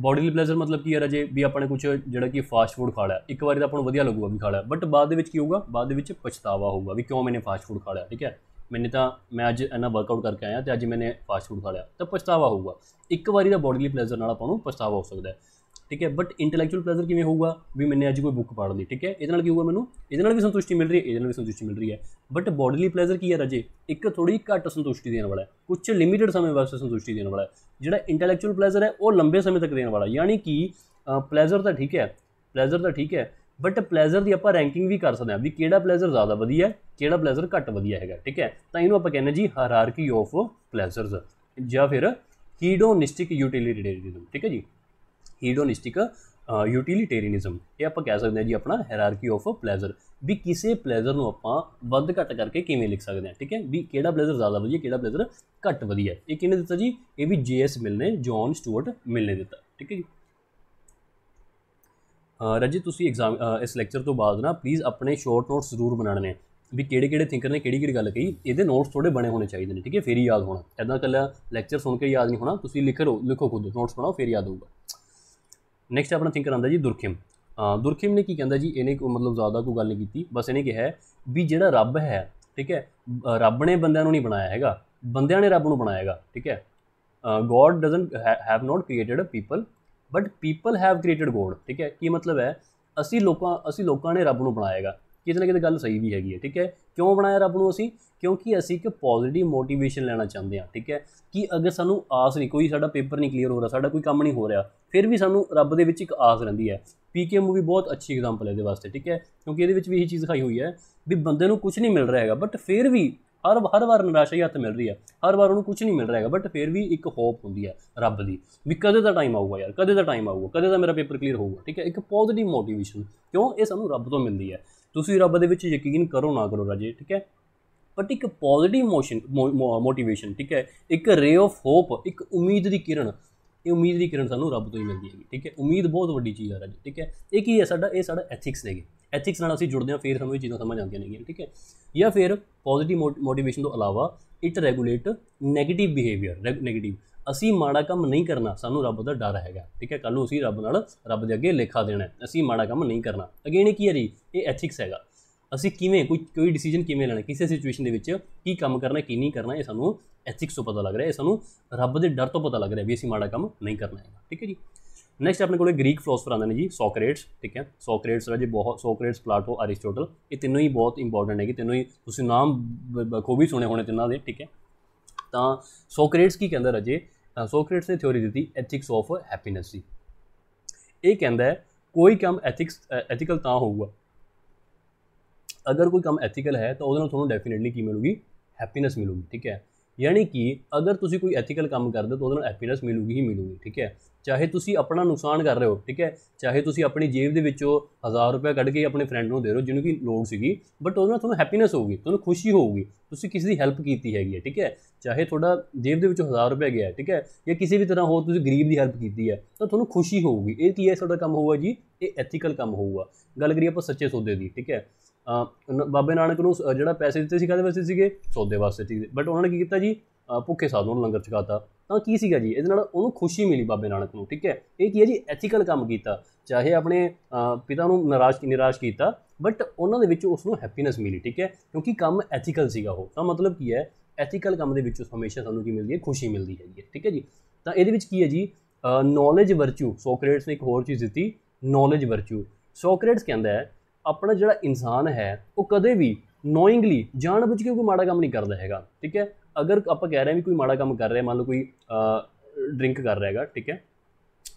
S1: ਬੋਡੀਲੀ ਪਲੇਜ਼ਰ ਮਤਲਬ ਕੀ ਹੈ ਅਜੇ ਵੀ ਆਪਾਂ ਨੇ ਕੁਝ ਜਿਹੜਾ ਕਿ ਫਾਸਟ ਫੂਡ ਖਾ ਲਿਆ ਇੱਕ ਵਾਰੀ ਤਾਂ ਆਪਾਂ ਨੂੰ ਵਧੀਆ ਲੱਗੂਗਾ ਵੀ ਖਾ ਲਿਆ ਬਟ ਬਾਅਦ ਦੇ ਵਿੱਚ ਕੀ ਹੋਊਗਾ ਬਾਅਦ ਦੇ ਵਿੱਚ ਪਛਤਾਵਾ ਹੋਊਗਾ ਵੀ ਕਿਉਂ ਮੈਨੇ ਫਾਸਟ ਫੂਡ ਖਾ ਲਿਆ ਠੀਕ ਹੈ ਮੈਨੇ ਤਾਂ ਮੈਂ ਅੱਜ ਇਹਨਾਂ ਵਰਕਆਊਟ ਕਰਕੇ ਆਇਆ ਤੇ ਅੱਜ ਮੈਨੇ ਫਾਸਟ ਫੂਡ ਖਾ ਲਿਆ ਤਾਂ ਪਛਤਾਵਾ ਹੋਊਗਾ ਇੱਕ ਵਾਰੀ ਦਾ ਬੋਡੀਲੀ ਪਲੇਜ਼ਰ ਨਾਲ ਆਪਾਂ ਨੂੰ ਪਛਤਾਵਾ ਹੋ ਸਕਦਾ ਹੈ ਠੀਕ ਹੈ ਬਟ ਇੰਟੈਲੈਕਚੁਅਲ ਪਲੇਜ਼ਰ ਕਿਵੇਂ ਹੋਊਗਾ ਵੀ ਮੈਨੇ ਅੱਜ ਕੋਈ ਬੁੱਕ ਪੜ੍ਹ ਲਈ ਠੀਕ ਹੈ ਇਹਦੇ ਨਾਲ ਕੀ ਹੋਊਗਾ ਮੈਨੂੰ ਇਹਦੇ ਨਾਲ ਵੀ ਸੰਤੁਸ਼ਟੀ ਮਿਲ ਰਹੀ ਹੈ ਇਹਦੇ ਨਾਲ ਵੀ ਸੰਤੁਸ਼ਟੀ ਮਿਲ ਰਹੀ ਹੈ ਬਟ ਬੋਡੀਲੀ ਪਲੇਜ਼ਰ ਕੀ ਹੈ ਰਾਜੇ ਇੱਕ ਥੋੜੀ ਘੱਟ ਸੰਤੁਸ਼ਟੀ ਦੇਣ ਵਾਲਾ ਹੈ ਕੁਝ ਲਿਮਿਟਿਡ ਸਮੇਂ ਵਾਸਤੇ ਸੰਤੁਸ਼ਟੀ ਦੇਣ ਵਾਲਾ ਹੈ ਜਿਹੜਾ ਇੰਟੈਲੈਕਚੁਅਲ ਪਲੇਜ਼ਰ ਹੈ ਉਹ ਲੰਬੇ ਸਮੇਂ ਤੱਕ ਦੇਣ ਵਾਲਾ ਯਾਨੀ ਕਿ ਪਲੇਜ਼ਰ ਤਾਂ ਠੀਕ ਹੈ ਪਲੇਜ਼ਰ ਤਾਂ ਠੀਕ ਹੈ ਬਟ ਪਲੇਜ਼ਰ ਦੀ ਆਪਾਂ ਰੈਂਕਿੰਗ ਵੀ ਕਰ ਸਕਦੇ ਹਾਂ ਵੀ ਕਿਹੜਾ ਪਲੇਜ਼ਰ ਜ਼ਿਆਦਾ ਵਧੀਆ ਹੈ ਕਿਹੜਾ ਪਲੇਜ਼ਰ ਘੱਟ ਵਧੀਆ ਹੈਗਾ ਠੀਕ ਹੈ ਤਾਂ ਇਹਨੂੰ ਆਪਾਂ ਕਹਿੰਦੇ ਜੀ ਹਾਇਰਾਰਕੀ ਆਫ ਪਲੇਜ਼ਰਸ ਜਾਂ ਫਿਰ ਹੀਡੋਨਿਸਟਿਕ ਯੂਟਿਲਿਟੇਰੀਅਨਿਜ਼ਮ ਠੀਕ ਹੈ ਜੀ ਹੀਡੋਨਿਸਟਿਕ ਯੂਟਿਲਿਟੇਰੀਅਨਿਜ਼ਮ ਇਹ ਆਪਾਂ ਕਹਿ ਸਕਦੇ ਹਾਂ ਜੀ ਆਪਣਾ ਹਾਇਰਾਰਕੀ ਆਫ ਪਲੇਜ਼ਰ ਵੀ ਕਿਸੇ ਪਲੇਜ਼ਰ ਨੂੰ ਆਪਾਂ ਵੱਧ ਘੱਟ ਕਰਕੇ ਕਿਵੇਂ ਲਿਖ ਸਕਦੇ ਹਾਂ ਠੀਕ ਹੈ ਵੀ ਕਿਹੜਾ ਪਲੇਜ਼ਰ ਜ਼ਿਆਦਾ ਵਧੀਆ ਕਿਹੜਾ ਪਲੇਜ਼ਰ ਘੱਟ ਵਧੀਆ ਇਹ ਕਿਹਨੇ ਦਿੱਤਾ ਜੀ ਇਹ ਵੀ ਜੇਐਸ ਮਿਲਨੇ ਜੌਨ ਸਟੂਅਰਟ ਮਿਲਨੇ ਦਿੱਤਾ ਠੀਕ ਹੈ ਜੀ ਰਜੀ ਤੁਸੀਂ ਐਗਜ਼ਾਮ ਇਸ ਲੈਕਚਰ ਤੋਂ ਬਾਅਦ ਨਾ ਪਲੀਜ਼ ਆਪਣੇ ਸ਼ਾਰਟ ਨੋਟਸ ਜ਼ਰੂਰ ਬਣਾਣੇ ਵੀ ਕਿਹੜੇ ਕਿਹੜੇ ਥਿੰਕਰ ਨੇ ਕਿਹੜੀ ਕਿਹੜੀ ਗੱਲ ਕਹੀ ਇਹਦੇ ਨੋਟਸ ਥੋੜੇ ਬਣੇ ਹੋਣੇ ਚਾਹੀਦੇ ਨੇ ਠੀਕ ਹੈ ਫੇਰ ਹੀ ਯਾਦ ਹੋਣਾ ਐਦਾਂ ਕੱਲਾ ਲੈਕਚਰ ਸੁਣ ਕੇ ਯਾਦ ਨਹੀਂ ਹੋਣਾ ਤੁਸੀਂ ਲਿਖੋ ਲਿਖੋ ਖੁਦ ਨੋਟਸ ਬਣਾਓ ਫੇਰ ਯਾਦ ਹੋਊਗਾ ਨੈਕਸਟ ਆਪਣਾ ਥਿੰਕਰ ਆਂਦਾ ਜੀ ਦੁਰਖਿਮ ਦੁਰਖਿਮ ਨੇ ਕੀ ਕਹਿੰਦਾ ਜੀ ਇਹਨੇ ਕੋ ਮਤਲਬ ਜ਼ਿਆਦਾ ਕੋਈ ਗੱਲ ਨਹੀਂ ਕੀਤੀ ਬਸ ਇਹਨੇ ਕਿਹਾ ਵੀ ਜਿਹੜਾ ਰੱਬ ਹੈ ਠੀਕ ਹੈ ਰੱਬ ਨੇ ਬੰਦਿਆਂ ਨੂੰ ਨਹੀਂ ਬਣਾਇਆ ਹੈਗਾ ਬੰਦਿਆਂ ਨੇ ਰੱਬ ਨੂੰ ਬਣਾਇਆ ਹੈਗਾ ਠੀਕ ਹੈ God doesn't have not created a people but people have created God ਠੀਕ ਹੈ ਕੀ ਮਤਲਬ ਹੈ ਅਸੀਂ ਲੋਕਾਂ ਅਸੀਂ ਲੋਕਾਂ ਨੇ ਰੱਬ ਨੂੰ ਬਣਾਇਆਗਾ ਕਿਤੇ ਨਾ ਕਿਤੇ ਗੱਲ ਸਹੀ ਵੀ ਹੈਗੀ ਹੈ ਠੀਕ ਹੈ ਕਿਉਂ ਬਣਾਇਆ ਰੱਬ ਨੂੰ ਅਸੀਂ ਕਿਉਂਕਿ ਅਸੀਂ ਇੱਕ ਪੋਜ਼ਿਟਿਵ ਮੋਟੀਵੇਸ਼ਨ ਲੈਣਾ ਚਾਹੁੰਦੇ ਹਾਂ ਠੀਕ ਹੈ ਕਿ ਅਗਰ ਸਾਨੂੰ ਆਸ ਨਹੀਂ ਕੋਈ ਸਾਡਾ ਪੇਪਰ ਨਹੀਂ ਕਲੀਅਰ ਹੋ ਰਿਹਾ ਸਾਡਾ ਕੋਈ ਕੰਮ ਨਹੀਂ ਹੋ ਰਿਹਾ ਫਿਰ ਵੀ ਸਾਨੂੰ ਰੱਬ ਦੇ ਵਿੱਚ ਇੱਕ ਆਸ ਰਹਿੰਦੀ ਹੈ ਪੀਕੇ ਮੂਵੀ ਬਹੁਤ ਅੱਛੀ ਐਗਜ਼ਾਮਪਲ ਹੈ ਇਹਦੇ ਵਾਸਤੇ ਠੀਕ ਹੈ ਕਿਉਂਕਿ ਇਹਦੇ ਵਿੱਚ ਵੀ ਇਹੀ ਚੀਜ਼ ਦਿਖਾਈ ਹੋਈ ਹੈ ਵੀ ਬੰਦੇ ਨੂੰ ਕੁਝ ਨਹੀਂ ਮਿਲ ਰਿਹਾ ਹੈਗਾ ਬਟ ਫਿਰ ਵੀ ਹਰ ਹਰ ਵਾਰ ਨਿਰਾਸ਼ਾ ਹੀ ਹੱਥ ਮਿਲ ਰਹੀ ਹੈ ਹਰ ਵਾਰ ਉਹਨੂੰ ਕੁਝ ਨਹੀਂ ਮਿਲ ਰਿਹਾ ਬਟ ਫਿਰ ਵੀ ਇੱਕ ਹੋਪ ਹੁੰਦੀ ਹੈ ਰੱਬ ਦੀ ਵੀ ਕਦੇ ਦਾ ਟਾਈਮ ਆਊਗਾ ਯਾਰ ਕਦੇ ਦਾ ਟਾਈਮ ਆਊਗਾ ਕਦੇ ਦਾ ਮੇਰਾ ਪੇਪਰ ਕਲੀਅਰ ਹੋਊਗਾ ਠੀਕ ਹੈ ਇੱਕ ਪੋਜ਼ਿਟਿਵ ਮੋਟੀਵੇਸ਼ਨ ਕਿਉਂ ਇਹ ਸਾਨੂੰ ਰੱਬ ਤੋਂ ਮਿਲਦੀ ਹੈ ਤੁਸੀਂ ਰੱਬ ਦੇ ਵਿੱਚ ਯਕੀਨ ਕਰੋ ਨਾ ਕਰੋ ਰਾਜੇ ਠੀਕ ਹੈ ਬਟ ਇੱਕ ਪੋਜ਼ਿਟਿਵ ਮੋਸ਼ਨ ਮੋਟੀਵੇਸ਼ਨ ਠੀਕ ਹੈ ਇੱਕ ਰੇ ਆਫ ਹੋਪ ਇੱਕ ਉਮੀਦ ਦੀ ਕਿਰਨ ਇਹ ਉਮੀਦ ਦੀ ਕਿਰਨ ਸਾਨੂੰ ਰੱਬ ਤੋਂ ਹੀ ਮਿਲਦੀ ਹੈਗੀ ਠੀਕ ਹੈ ਉਮੀਦ ਬਹੁਤ ਵੱਡੀ ਚੀਜ਼ ਹੈ ਰਾਜ ਠੀਕ ਹੈ ਇਹ ਕੀ ਹੈ ਸਾਡਾ ਇਹ ਸਾਡਾ ਐਥਿਕਸ ਹੈਗੇ ਐਥਿਕਸ ਨਾਲ ਅਸੀਂ ਜੁੜਦੇ ਹਾਂ ਫਿਰ ਸਾਨੂੰ ਇਹ ਚੀਜ਼ਾਂ ਸਮਝ ਆਉਂਦੀਆਂ ਨੇਗੀਆਂ ਠੀਕ ਹੈ ਜਾਂ ਫਿਰ ਪੋਜ਼ਿਟਿਵ ਮੋਟੀਵੇਸ਼ਨ ਤੋਂ ਇਲਾਵਾ it regulate negative behaviour negative ਅਸੀਂ ਮਾੜਾ ਕੰਮ ਨਹੀਂ ਕਰਨਾ ਸਾਨੂੰ ਰੱਬ ਦਾ ਡਰ ਹੈਗਾ ਠੀਕ ਹੈ ਕੱਲ ਨੂੰ ਅਸੀਂ ਰੱਬ ਨਾਲ ਰੱਬ ਦੇ ਅੱਗੇ ਲੇਖਾ ਦੇਣਾ ਅਸੀਂ ਮਾੜਾ ਕੰਮ ਨਹੀਂ ਕਰਨਾ ਅਗੇਨ ਇਹ ਕੀ ਹੈ ਜੀ ਇਹ ਐਥਿਕਸ ਹੈਗਾ ਅਸੀਂ ਕਿਵੇਂ ਕੋਈ ਕੋਈ ਡਿਸੀਜਨ ਕਿਵੇਂ ਲੈਣਾ ਕਿਸੇ ਸਿਚੁਏਸ਼ਨ ਦੇ ਵਿੱਚ ਕੀ ਕੰਮ ਕਰਨਾ ਕੀ ਨਹੀਂ ਕਰਨਾ ਇਹ ਸਾਨੂੰ ਐਥਿਕਸ ਤੋਂ ਪਤਾ ਲੱਗ ਰਿਹਾ ਇਹ ਸਾਨੂੰ ਰੱਬ ਦੇ ਡਰ ਤੋਂ ਪਤਾ ਲੱਗ ਰਿਹਾ ਵੀ ਅਸੀਂ ਮਾੜਾ ਕੰਮ ਨਹੀਂ ਕਰਨਾ ਹੈਗਾ ਠੀਕ ਹੈ ਜੀ ਨੈਕਸਟ ਆਪਣੇ ਕੋਲੇ ਗ੍ਰੀਕ ਫਿਲਾਸਫਰ ਆਉਂਦੇ ਨੇ ਜੀ ਸੋਕਰੇਟਸ ਠੀਕ ਹੈ ਸੋਕਰੇਟਸ ਰਾਜੇ ਬਹੁਤ ਸੋਕਰੇਟਸ ਪਲਾਟੋ ਅਰਿਸਟੋਟਲ ਇਹ ਤਿੰਨੋਂ ਹੀ ਬਹੁਤ ਇੰਪੋਰਟੈਂਟ ਹੈਗੇ ਤਿੰਨੋਂ ਹੀ ਤੁਸੀਂ ਨਾਮ ਵੀ ਸੁਣੇ ਹੋਣੇ ਤਿੰਨਾਂ ਦੇ ਠੀਕ ਹੈ ਤਾਂ ਸੋਕਰੇਟਸ ਕੀ ਕਹਿੰਦਾ ਰਾਜੇ ਸੋਕਰੇਟਸ ਨੇ ਥਿਉਰੀ ਦਿੱਤੀ ਐਥਿਕਸ ਆਫ ਹੈਪੀਨੈਸ ਦੀ ਇਹ ਕਹਿੰਦਾ ਹੈ ਕੋਈ ਕੰਮ ਐਥਿਕਸ ਐਥਿਕਲ ਤਾਂ ਹੋਊਗਾ ਅਗਰ ਕੋਈ ਕੰਮ ਐਥੀਕਲ ਹੈ ਤਾਂ ਉਹਦੇ ਨਾਲ ਤੁਹਾਨੂੰ ਡੈਫੀਨਿਟਲੀ ਕੀ ਮਿਲੂਗੀ ਹੈਪੀਨੈਸ ਮਿਲੂਗੀ ਠੀਕ ਹੈ ਯਾਨੀ ਕਿ ਅਗਰ ਤੁਸੀਂ ਕੋਈ ਐਥੀਕਲ ਕੰਮ ਕਰਦੇ ਤਾਂ ਉਹਦੇ ਨਾਲ ਹੈਪੀਨੈਸ ਮਿਲੂਗੀ ਹੀ ਮਿਲੂਗੀ ਠੀਕ ਹੈ ਚਾਹੇ ਤੁਸੀਂ ਆਪਣਾ ਨੁਕਸਾਨ ਕਰ ਰਹੇ ਹੋ ਠੀਕ ਹੈ ਚਾਹੇ ਤੁਸੀਂ ਆਪਣੀ ਜੇਬ ਦੇ ਵਿੱਚੋਂ 1000 ਰੁਪਏ ਕੱਢ ਕੇ ਆਪਣੇ ਫਰੈਂਡ ਨੂੰ ਦੇ ਰਹੇ ਹੋ ਜਿਹਨੂੰ ਕਿ ਲੋੜ ਸੀਗੀ ਬਟ ਉਹਦੇ ਨਾਲ ਤੁਹਾਨੂੰ ਹੈਪੀਨੈਸ ਹੋਊਗੀ ਤੁਹਾਨੂੰ ਖੁਸ਼ੀ ਹੋਊਗੀ ਤੁਸੀਂ ਕਿਸੇ ਦੀ ਹੈਲਪ ਕੀਤੀ ਹੈਗੀ ਹੈ ਠੀਕ ਹੈ ਚਾਹੇ ਤੁਹਾਡਾ ਜੇਬ ਦੇ ਵਿੱਚੋਂ 1000 ਰੁਪਏ ਗਿਆ ਠੀਕ ਹੈ ਜਾਂ ਕਿਸੇ ਵੀ ਤਰ੍ਹਾਂ ਹੋਰ ਤੁਸੀਂ ਗਰੀਬ ਦੀ ਹੈਲਪ ਕੀਤੀ ਹੈ ਤਾਂ ਤੁਹਾਨੂੰ ਖੁਸ਼ੀ ਹੋਊਗੀ ਇਹ ਕੀ ਹੈ ਤੁਹਾਡਾ ਕੰਮ ਹੋਊਗਾ ਜੀ ਇਹ ਐਥੀਕਲ ਕੰਮ ਹੋਊਗਾ ਗੱਲ ਕਰੀਏ ਆਪਾਂ ਸੱਚੇ ਸੌਦੇ ਦੀ ਠੀਕ ਹੈ ਬਾਬੇ ਨਾਨਕ ਨੂੰ ਜਿਹੜਾ ਪੈਸੇ ਦਿੱਤੇ ਸੀ ਕਦੇ ਵਾਸਤੇ ਸੀਗੇ ਸੌਦੇ ਵਾਸਤੇ ਠੀਕ ਬਟ ਉਹਨਾਂ ਨੇ ਕੀ ਕੀਤਾ ਜੀ ਭੁੱਖੇ ਸਾਧੂ ਨੂੰ ਲੰਗਰ ਛਕਾਤਾ ਤਾਂ ਕੀ ਸੀਗਾ ਜੀ ਇਹਦੇ ਨਾਲ ਉਹਨੂੰ ਖੁਸ਼ੀ ਮਿਲੀ ਬਾਬੇ ਨਾਨਕ ਨੂੰ ਠੀਕ ਹੈ ਇਹ ਕੀ ਹੈ ਜੀ ਐਥੀਕਲ ਕੰਮ ਕੀਤਾ ਚਾਹੇ ਆਪਣੇ ਪਿਤਾ ਨੂੰ ਨਾਰਾਜ਼ ਨਿਰਾਸ਼ ਕੀਤਾ ਬਟ ਉਹਨਾਂ ਦੇ ਵਿੱਚ ਉਸ ਨੂੰ ਹੈਪੀਨੈਸ ਮਿਲੀ ਠੀਕ ਹੈ ਕਿਉਂਕਿ ਕੰਮ ਐਥੀਕਲ ਸੀਗਾ ਉਹ ਤਾਂ ਮਤਲਬ ਕੀ ਹੈ ਐਥੀਕਲ ਕੰਮ ਦੇ ਵਿੱਚ ਹਮੇਸ਼ਾ ਸਾਨੂੰ ਕੀ ਮਿਲਦੀ ਹੈ ਖੁਸ਼ੀ ਮਿਲਦੀ ਹੈ ਠੀਕ ਹੈ ਜੀ ਤਾਂ ਇਹਦੇ ਵਿੱਚ ਕੀ ਹੈ ਜੀ ਨੌਲੇਜ ਵਰਚੂ ਸੋਕਰੇਟਸ ਨੇ ਇੱਕ ਹੋਰ ਚੀਜ਼ ਦਿੱਤੀ ਨੌਲੇਜ ਵਰਚੂ ਸੋਕਰੇਟਸ ਕਹਿੰਦਾ ਹੈ ਆਪਣਾ ਜਿਹੜਾ ਇਨਸਾਨ ਹੈ ਉਹ ਕਦੇ ਵੀ ਨੋਇੰਗਲੀ ਜਾਣਬੁੱਝ ਕੇ ਕੋਈ ਮਾੜਾ ਕੰਮ ਨਹੀਂ ਕਰਦਾ ਹੈਗਾ ਠੀਕ ਹੈ ਅਗਰ ਆਪਾਂ ਕਹਿ ਰਹੇ ਹਾਂ ਵੀ ਕੋਈ ਮਾੜਾ ਕੰਮ ਕਰ ਰਿਹਾ ਮੰਨ ਲਓ ਕੋਈ ਡਰਿੰਕ ਕਰ ਰਿਹਾ ਹੈਗਾ ਠੀਕ ਹੈ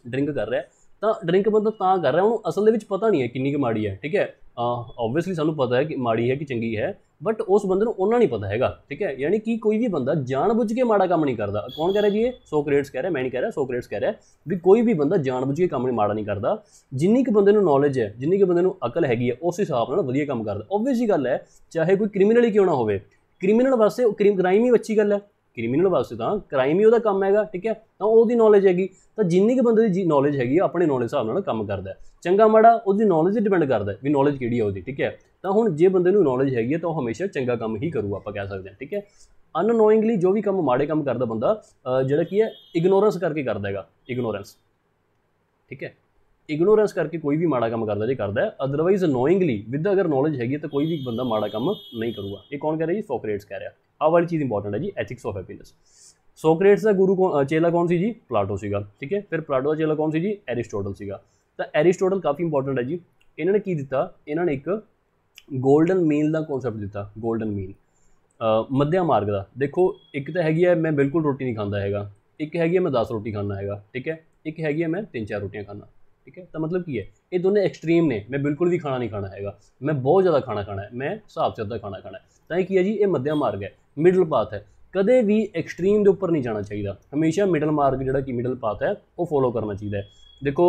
S1: ਡਰਿੰਕ ਕਰ ਰਿਹਾ ਤਾਂ ਡਰਿੰਕ ਬੰਦਾ ਤਾਂ ਕਰ ਰਿਹਾ ਉਹਨੂੰ ਅਸਲ ਦੇ ਵਿੱਚ ਪਤਾ ਨਹੀਂ ਹੈ ਕਿੰਨੀ ਕੁ ਮਾੜੀ ਹੈ ਠੀਕ ਹੈ ਆਬਵੀਅਸਲੀ ਸਾਨੂੰ ਪਤਾ ਹੈ ਕਿ ਮਾੜੀ ਹੈ ਕਿ ਚੰਗੀ ਹੈ ਬਟ ਉਸ ਬੰਦੇ ਨੂੰ ਉਹਨਾਂ ਨਹੀਂ ਪਤਾ ਹੈਗਾ ਠੀਕ ਹੈ ਯਾਨੀ ਕਿ ਕੋਈ ਵੀ ਬੰਦਾ ਜਾਣਬੁੱਝ ਕੇ ਮਾੜਾ ਕੰਮ ਨਹੀਂ ਕਰਦਾ ਕੌਣ ਕਹ ਰਿਹਾ ਜੀ ਇਹ ਸੋਕਰੇਟਸ ਕਹ ਰਿਹਾ ਮੈਂ ਨਹੀਂ ਕਹ ਰਿਹਾ ਸੋਕਰੇਟਸ ਕਹ ਰਿਹਾ ਵੀ ਕੋਈ ਵੀ ਬੰਦਾ ਜਾਣਬੁੱਝ ਕੇ ਕੰਮ ਨਹੀਂ ਮਾੜਾ ਨਹੀਂ ਕਰਦਾ ਜਿੰਨੀ ਕਿ ਬੰਦੇ ਨੂੰ ਨੌਲੇਜ ਹੈ ਜਿੰਨੀ ਕਿ ਬੰਦੇ ਨੂੰ ਅਕਲ ਹੈਗੀ ਹੈ ਉਸ ਹਿਸਾਬ ਨਾਲ ਵਧੀਆ ਕੰਮ ਕਰਦਾ ਆਬਵੀਅਸ ਜੀ ਗੱਲ ਹੈ ਚਾਹੇ ਕੋਈ ਕ੍ਰਿਮੀਨਲ ਹੀ ਕਿਉਂ ਨਾ ਹੋਵੇ ਕ੍ਰਿਮੀਨਲ ਵਾਸਤੇ ਉਹ ਕ੍ਰਾਈਮ ਹੀ ਅੱਛੀ ਗੱਲ ਹੈ ਕ੍ਰਿਮੀਨਲ ਵਾਸਤੇ ਤਾਂ ਕ੍ਰਾਈਮ ਹੀ ਉਹਦਾ ਕੰਮ ਹੈਗਾ ਠੀਕ ਹੈ ਤਾਂ ਉਹਦੀ ਨੌਲੇਜ ਹੈਗੀ ਤਾਂ ਜਿੰਨੀ ਕਿ ਬੰਦੇ ਦੀ ਨੌਲੇਜ ਹੈਗੀ ਆਪਣੇ ਨੌਲੇਜ ਹਿਸਾਬ ਨਾਲ ਕੰਮ ਕਰਦਾ ਚੰਗਾ ਮਾੜਾ ਉਹਦੀ ਨੌਲੇਜ ਤੇ ਡਿਪੈਂਡ ਕਰਦਾ ਵੀ ਨੌਲੇਜ ਕਿਹੜੀ ਆ ਉਹਦੀ ਠੀਕ ਹੈ ਤਾਂ ਹੁਣ ਜੇ ਬੰਦੇ ਨੂੰ ਨੌਲੇਜ ਹੈਗੀ ਹੈ ਤਾਂ ਉਹ ਹਮੇਸ਼ਾ ਚੰਗਾ ਕੰਮ ਹੀ ਕਰੂ ਆਪਾਂ ਕਹਿ ਸਕਦੇ ਹਾਂ ਠੀਕ ਹੈ ਅਨਨੋਇੰਗਲੀ ਜੋ ਵੀ ਕੰਮ ਮਾੜੇ ਕੰਮ ਕਰਦਾ ਬੰਦਾ ਜਿਹੜਾ ਕੀ ਹੈ ਇਗਨੋਰੈਂਸ ਕਰਕੇ ਕਰਦਾ ਹੈਗਾ ਇਗਨੋਰੈਂਸ ਠੀਕ ਹੈ ਇਗਨੋਰੈਂਸ ਕਰਕੇ ਕੋਈ ਵੀ ਮਾੜਾ ਕੰਮ ਕਰਦਾ ਜੇ ਕਰਦਾ ਅਦਰਵਾਈਜ਼ ਨੋਇੰਗਲੀ ਵਿਦ ਅਗਰ ਨੌਲੇਜ ਹੈਗੀ ਤਾਂ ਕੋਈ ਵੀ ਬੰਦਾ ਮਾੜਾ ਕੰਮ ਨਹੀਂ ਕਰੂਗਾ ਇਹ ਕੌਣ ਕਹਿ ਰਿਹਾ ਜੀ ਸੋਕਰੇਟਸ ਕਹਿ ਰਿਹਾ ਆ ਵਾਲੀ ਚੀਜ਼ ਇੰਪੋਰਟੈਂਟ ਹੈ ਜੀ ਐਥਿਕਸ ਆਫ ਹੈਪੀਨੈਸ ਸੋਕ੍ਰੇਟਸ ਦਾ ਗੁਰੂ ਚੇਲਾ ਕੌਣ ਸੀ ਜੀ ਪਲਾਟੋ ਸੀਗਾ ਠੀਕ ਹੈ ਫਿਰ ਪਲਾਟੋ ਦਾ ਚੇਲਾ ਕੌਣ ਸੀ ਜੀ ਅਰਿਸਟੋਟਲ ਸੀਗਾ ਤਾਂ ਅਰਿਸਟੋਟਲ ਕਾਫੀ ਇੰਪੋਰਟੈਂਟ ਹੈ ਜੀ ਇਹਨਾਂ ਨੇ ਕੀ ਦਿੱਤਾ ਇਹਨਾਂ ਨੇ ਇੱਕ ਗੋਲਡਨ ਮੀਨ ਦਾ ਕਨਸੈਪਟ ਦਿੱਤਾ ਗੋਲਡਨ ਮੀਨ ਮੱਧਿਆ ਮਾਰਗ ਦਾ ਦੇਖੋ ਇੱਕ ਤਾਂ ਹੈਗੀ ਹੈ ਮੈਂ ਬਿਲਕੁਲ ਰੋਟੀ ਨਹੀਂ ਖਾਂਦਾ ਹੈਗਾ ਇੱਕ ਹੈਗੀ ਹੈ ਮੈਂ 10 ਰੋਟੀ ਖਾਣਾ ਹੈਗਾ ਠੀਕ ਹੈ ਇੱਕ ਹੈਗੀ ਹੈ ਮੈਂ 3-4 ਰੋਟੀਆਂ ਖਾਣਾ ਠੀਕ ਹੈ ਤਾਂ ਮਤਲਬ ਕੀ ਹੈ ਇਹ ਦੋਨੇ ਐਕਸਟ੍ਰੀਮ ਨੇ ਮੈਂ ਬਿਲਕੁਲ ਵੀ ਖਾਣਾ ਨਹੀਂ ਖਾਣਾ ਹੈਗਾ ਮੈਂ ਬਹੁਤ ਜ਼ਿਆਦਾ ਖਾਣਾ ਖਾਣਾ ਹੈ ਮੈਂ ਹਿਸਾਬ ਸਿਰ ਖਾਣਾ ਖਾਣਾ ਹੈ ਤਾਂ ਇਹ ਕੀ ਹੈ ਜੀ ਇਹ ਮੱਧਿਆ ਮਾਰਗ ਹੈ ਮਿਡਲ ਪਾਥ ਹੈ ਕਦੇ ਵੀ ਐਕਸਟ੍ਰੀਮ ਦੇ ਉੱਪਰ ਨਹੀਂ ਜਾਣਾ ਚਾਹੀਦਾ ਹਮੇਸ਼ਾ ਮਿਡਲ ਮਾਰਗ ਜਿਹੜਾ ਕਿ ਮਿਡਲ ਪਾਥ ਹੈ ਉਹ ਫੋਲੋ ਕਰਨਾ ਚਾਹੀਦਾ ਹੈ ਦੇਖੋ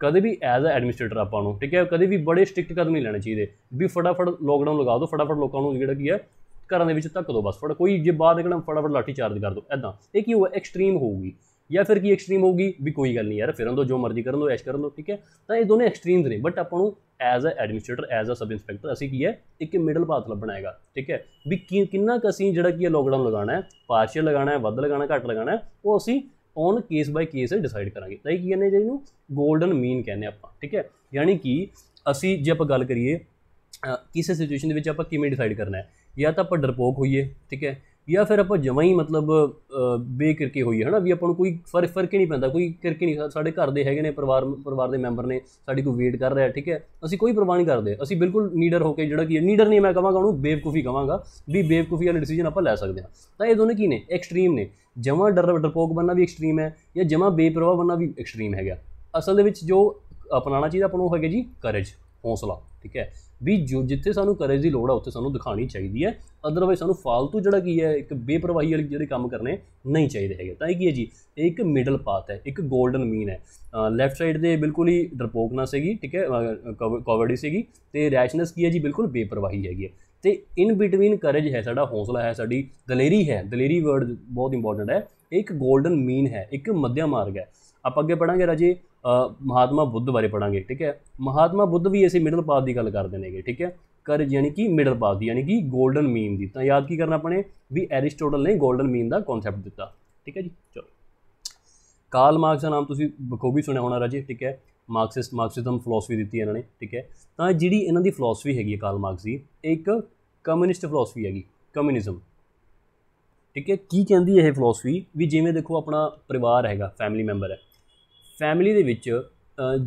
S1: ਕਦੇ ਵੀ ਐਜ਼ ਅ ਐਡਮਿਨਿਸਟ੍ਰੇਟਰ ਆਪਾਂ ਨੂੰ ਠੀਕ ਹੈ ਕਦੇ ਵੀ ਬੜੇ ਸਟ੍ਰਿਕਟ ਕਦਮ ਨਹੀਂ ਲੈਣੇ ਚਾਹੀਦੇ ਵੀ ਫਟਾਫਟ ਲੋਕਡਾਊਨ ਲਗਾ ਦਿਓ ਫਟਾਫਟ ਲੋਕਾਂ ਨੂੰ ਜਿਹੜਾ ਕੀ ਹੈ ਘਰਾਂ ਦੇ ਵਿੱਚ ਧੱਕ ਦਿਓ ਬਸ ਫੜ ਕੋਈ ਜੇ ਬਾਅਦ ਨਿਕਲਣਾ ਫਟਾਫਟ ਲਾਠੀ ਚਾਰਜ ਕਰ ਦਿਓ ਐਦਾਂ ਇਹ ਕੀ ਹੋਇਆ ਐਕਸਟ੍ਰੀਮ ਹੋਊਗੀ ਜਾਂ ਫਿਰ ਕੀ ਐਕਸਟ੍ਰੀਮ ਹੋਊਗੀ ਵੀ ਕੋਈ ਗੱਲ ਨਹੀਂ ਯਾਰ ਫਿਰਨ ਦੋ ਜੋ ਮਰਜ਼ੀ ਕਰਨ ਦੋ ਐਸ਼ ਕਰਨ ਦੋ ਠੀਕ ਹੈ ਤਾਂ ਇਹ ਦੋਨੇ ਐਕਸਟ੍ਰੀਮਸ ਨੇ ਬਟ ਆਪਾਂ ਨੂੰ as a administrator as a sub inspector ਅਸੀਂ ਕੀ ਹੈ ਇੱਕ ਮਿਡਲ ਪਾਥ ਲੱਭਣਾ ਹੈਗਾ ਠੀਕ ਹੈ ਵੀ ਕਿੰਨਾ ਕੁ ਅਸੀਂ ਜਿਹੜਾ ਕੀ ਹੈ ਲੋਕਡਾਊਨ ਲਗਾਣਾ ਹੈ ਪਾਰਸ਼ੀਅਲ ਲਗਾਣਾ ਹੈ ਵੱਧ ਲਗਾਣਾ ਘੱਟ ਲਗਾਣਾ ਹੈ ਉਹ ਅਸੀਂ on case by case decide ਕਰਾਂਗੇ ਤਾਂ ਇਹ ਕੀ ਕਹਿੰਦੇ ਨੂੰ 골ਡਨ ਮੀਨ ਕਹਿੰਦੇ ਆਪਾਂ ਠੀਕ ਹੈ ਯਾਨੀ ਕਿ ਅਸੀਂ ਜੇ ਆਪਾਂ ਗੱਲ ਕਰੀਏ ਕਿਸੇ ਸਿਚੁਏਸ਼ਨ ਦੇ ਵਿੱਚ ਆਪਾਂ ਕਿਵੇਂ ਡਿਸਾਈਡ ਕਰਨਾ ਹੈ ਜਾਂ ਤਾਂ ਆਪਾਂ ਡਰਪੋਕ ਹੋਈਏ ਠੀਕ ਹੈ ਜਾਂ ਫਿਰ ਆਪਾਂ ਜਮਾਂ ਹੀ ਮਤਲਬ ਬੇ ਕਰਕੇ ਹੋਈ ਹੈ ਹਨਾ ਵੀ ਆਪਾਂ ਨੂੰ ਕੋਈ ਫਰਕ ਫਰਕ ਹੀ ਨਹੀਂ ਪੈਂਦਾ ਕੋਈ ਕਰਕੇ ਨਹੀਂ ਸਾਡੇ ਘਰ ਦੇ ਹੈਗੇ ਨੇ ਪਰਿਵਾਰ ਪਰਿਵਾਰ ਦੇ ਮੈਂਬਰ ਨੇ ਸਾਡੀ ਕੋਈ ਵੇਟ ਕਰ ਰਿਹਾ ਠੀਕ ਹੈ ਅਸੀਂ ਕੋਈ ਪਰਵਾਹ ਨਹੀਂ ਕਰਦੇ ਅਸੀਂ ਬਿਲਕੁਲ ਨੀਡਰ ਹੋ ਕੇ ਜਿਹੜਾ ਕੀ ਨੀਡਰ ਨਹੀਂ ਮੈਂ ਕਹਾਂਗਾ ਉਹਨੂੰ ਬੇਵਕੂਫੀ ਕਹਾਂਗਾ ਵੀ ਬੇਵਕੂਫੀ ਵਾਲੇ ਡਿਸੀਜਨ ਆਪਾਂ ਲੈ ਸਕਦੇ ਹਾਂ ਤਾਂ ਇਹ ਦੋਨੇ ਕੀ ਨੇ ਐਕਸਟ੍ਰੀਮ ਨੇ ਜਮਾਂ ਡਰ ਡਰਪੋਕ ਬੰਨਾ ਵੀ ਐਕਸਟ੍ਰੀਮ ਹੈ ਜਾਂ ਜਮਾਂ ਬੇਪਰਵਾਹ ਬੰਨਾ ਵੀ ਐਕਸਟ੍ਰੀਮ ਹੈਗਾ ਅਸਲ ਦੇ ਵਿੱਚ ਜੋ ਅਪਣਾਉਣਾ ਚਾਹੀਦਾ ਆਪਾਂ ਨੂੰ ਹੈਗਾ ਜੀ ਕਰੇਜ ਹੌਸਲਾ ਠੀਕ ਹੈ ਵੀ ਜੋ ਜਿੱਥੇ ਸਾਨੂੰ ਕਰੇਜ ਦੀ ਲੋੜ ਆ ਉੱਥੇ ਸਾਨੂੰ ਦਿਖਾਣੀ ਚਾਹੀਦੀ ਹੈ ਅਦਰਵਾਈਜ਼ ਸਾਨੂੰ ਫਾਲਤੂ ਜਿਹੜਾ ਕੀ ਹੈ ਇੱਕ ਬੇਪਰਵਾਹੀ ਵਾਲੇ ਜਿਹੜੇ ਕੰਮ ਕਰਨੇ ਨਹੀਂ ਚਾਹੀਦੇ ਹੈਗੇ ਤਾਂ ਇਹ ਕੀ ਹੈ ਜੀ ਇਹ ਇੱਕ ਮਿਡਲ ਪਾਥ ਹੈ ਇੱਕ 골ਡਨ ਮੀਨ ਹੈ ਲੈਫਟ ਸਾਈਡ ਦੇ ਬਿਲਕੁਲ ਹੀ ਡਰਪੋਕ ਨਾ ਸੀਗੀ ਠੀਕ ਹੈ ਕਵਰਡੀ ਸੀਗੀ ਤੇ ਰੈਸ਼ਨਸ ਕੀ ਹੈ ਜੀ ਬਿਲਕੁਲ ਬੇਪਰਵਾਹੀ ਹੈਗੀ ਹੈ ਤੇ ਇਨ ਬਿਟਵੀਨ ਕਰੇਜ ਹੈ ਸਾਡਾ ਹੌਸਲਾ ਹੈ ਸਾਡੀ ਦਲੇਰੀ ਹੈ ਦਲੇਰੀ ਵਰਡ ਬਹੁਤ ਇੰਪੋਰਟੈਂਟ ਹੈ ਇੱਕ 골ਡਨ ਮੀਨ ਹੈ ਇੱਕ ਮੱਧਿਆ ਮਾਰਗ ਹੈ ਆਪਾਂ ਅੱਗੇ ਪੜਾਂਗੇ ਰਾਜੇ ਮਹਾਤਮਾ ਬੁੱਧ ਬਾਰੇ ਪੜਾਂਗੇ ਠੀਕ ਹੈ ਮਹਾਤਮਾ ਬੁੱਧ ਵੀ ਅਸੀਂ ਮਿਡਲ ਪਾਥ ਦੀ ਗੱਲ ਕਰਦੇ ਨੇਗੇ ਠੀਕ ਹੈ ਕਰ ਯਾਨੀ ਕਿ ਮਿਡਲ ਪਾਥ ਦੀ ਯਾਨੀ ਕਿ ਗੋਲਡਨ ਮੀਨ ਦੀ ਤਾਂ ਯਾਦ ਕੀ ਕਰਨਾ ਆਪਣੇ ਵੀ ਐਰਿਸਟੋਟਲ ਨੇ ਗੋਲਡਨ ਮੀਨ ਦਾ ਕਨਸੈਪਟ ਦਿੱਤਾ ਠੀਕ ਹੈ ਜੀ ਚਲੋ ਕਾਲ ਮਾਰਕਸ ਦਾ ਨਾਮ ਤੁਸੀਂ ਬਖੂਬੀ ਸੁਣਿਆ ਹੋਣਾ ਰਾਜੇ ਠੀਕ ਹੈ ਮਾਰਕਸਿਸਟ ਮਾਰਕਸਿਜ਼ਮ ਫਲਸਫੀ ਦਿੱਤੀ ਇਹਨਾਂ ਨੇ ਠੀਕ ਹੈ ਤਾਂ ਜਿਹੜੀ ਇਹਨਾਂ ਦੀ ਫਲਸਫੀ ਹੈਗੀ ਕਾਲ ਮਾਰਕਸ ਦੀ ਇੱਕ ਕਮਿਊਨਿਸਟ ਫਲਸਫੀ ਹੈਗੀ ਕਮਿਊਨਿਜ਼ਮ ਠੀਕ ਹੈ ਕੀ ਕਹਿੰਦੀ ਇਹ ਫਲਸਫੀ ਵੀ ਜਿਵੇਂ ਦੇਖੋ ਆਪਣਾ ਪਰਿਵਾਰ ਹੈਗਾ ਫੈਮਿਲੀ ਮੈਂਬਰ ਹੈ ਫੈਮਿਲੀ ਦੇ ਵਿੱਚ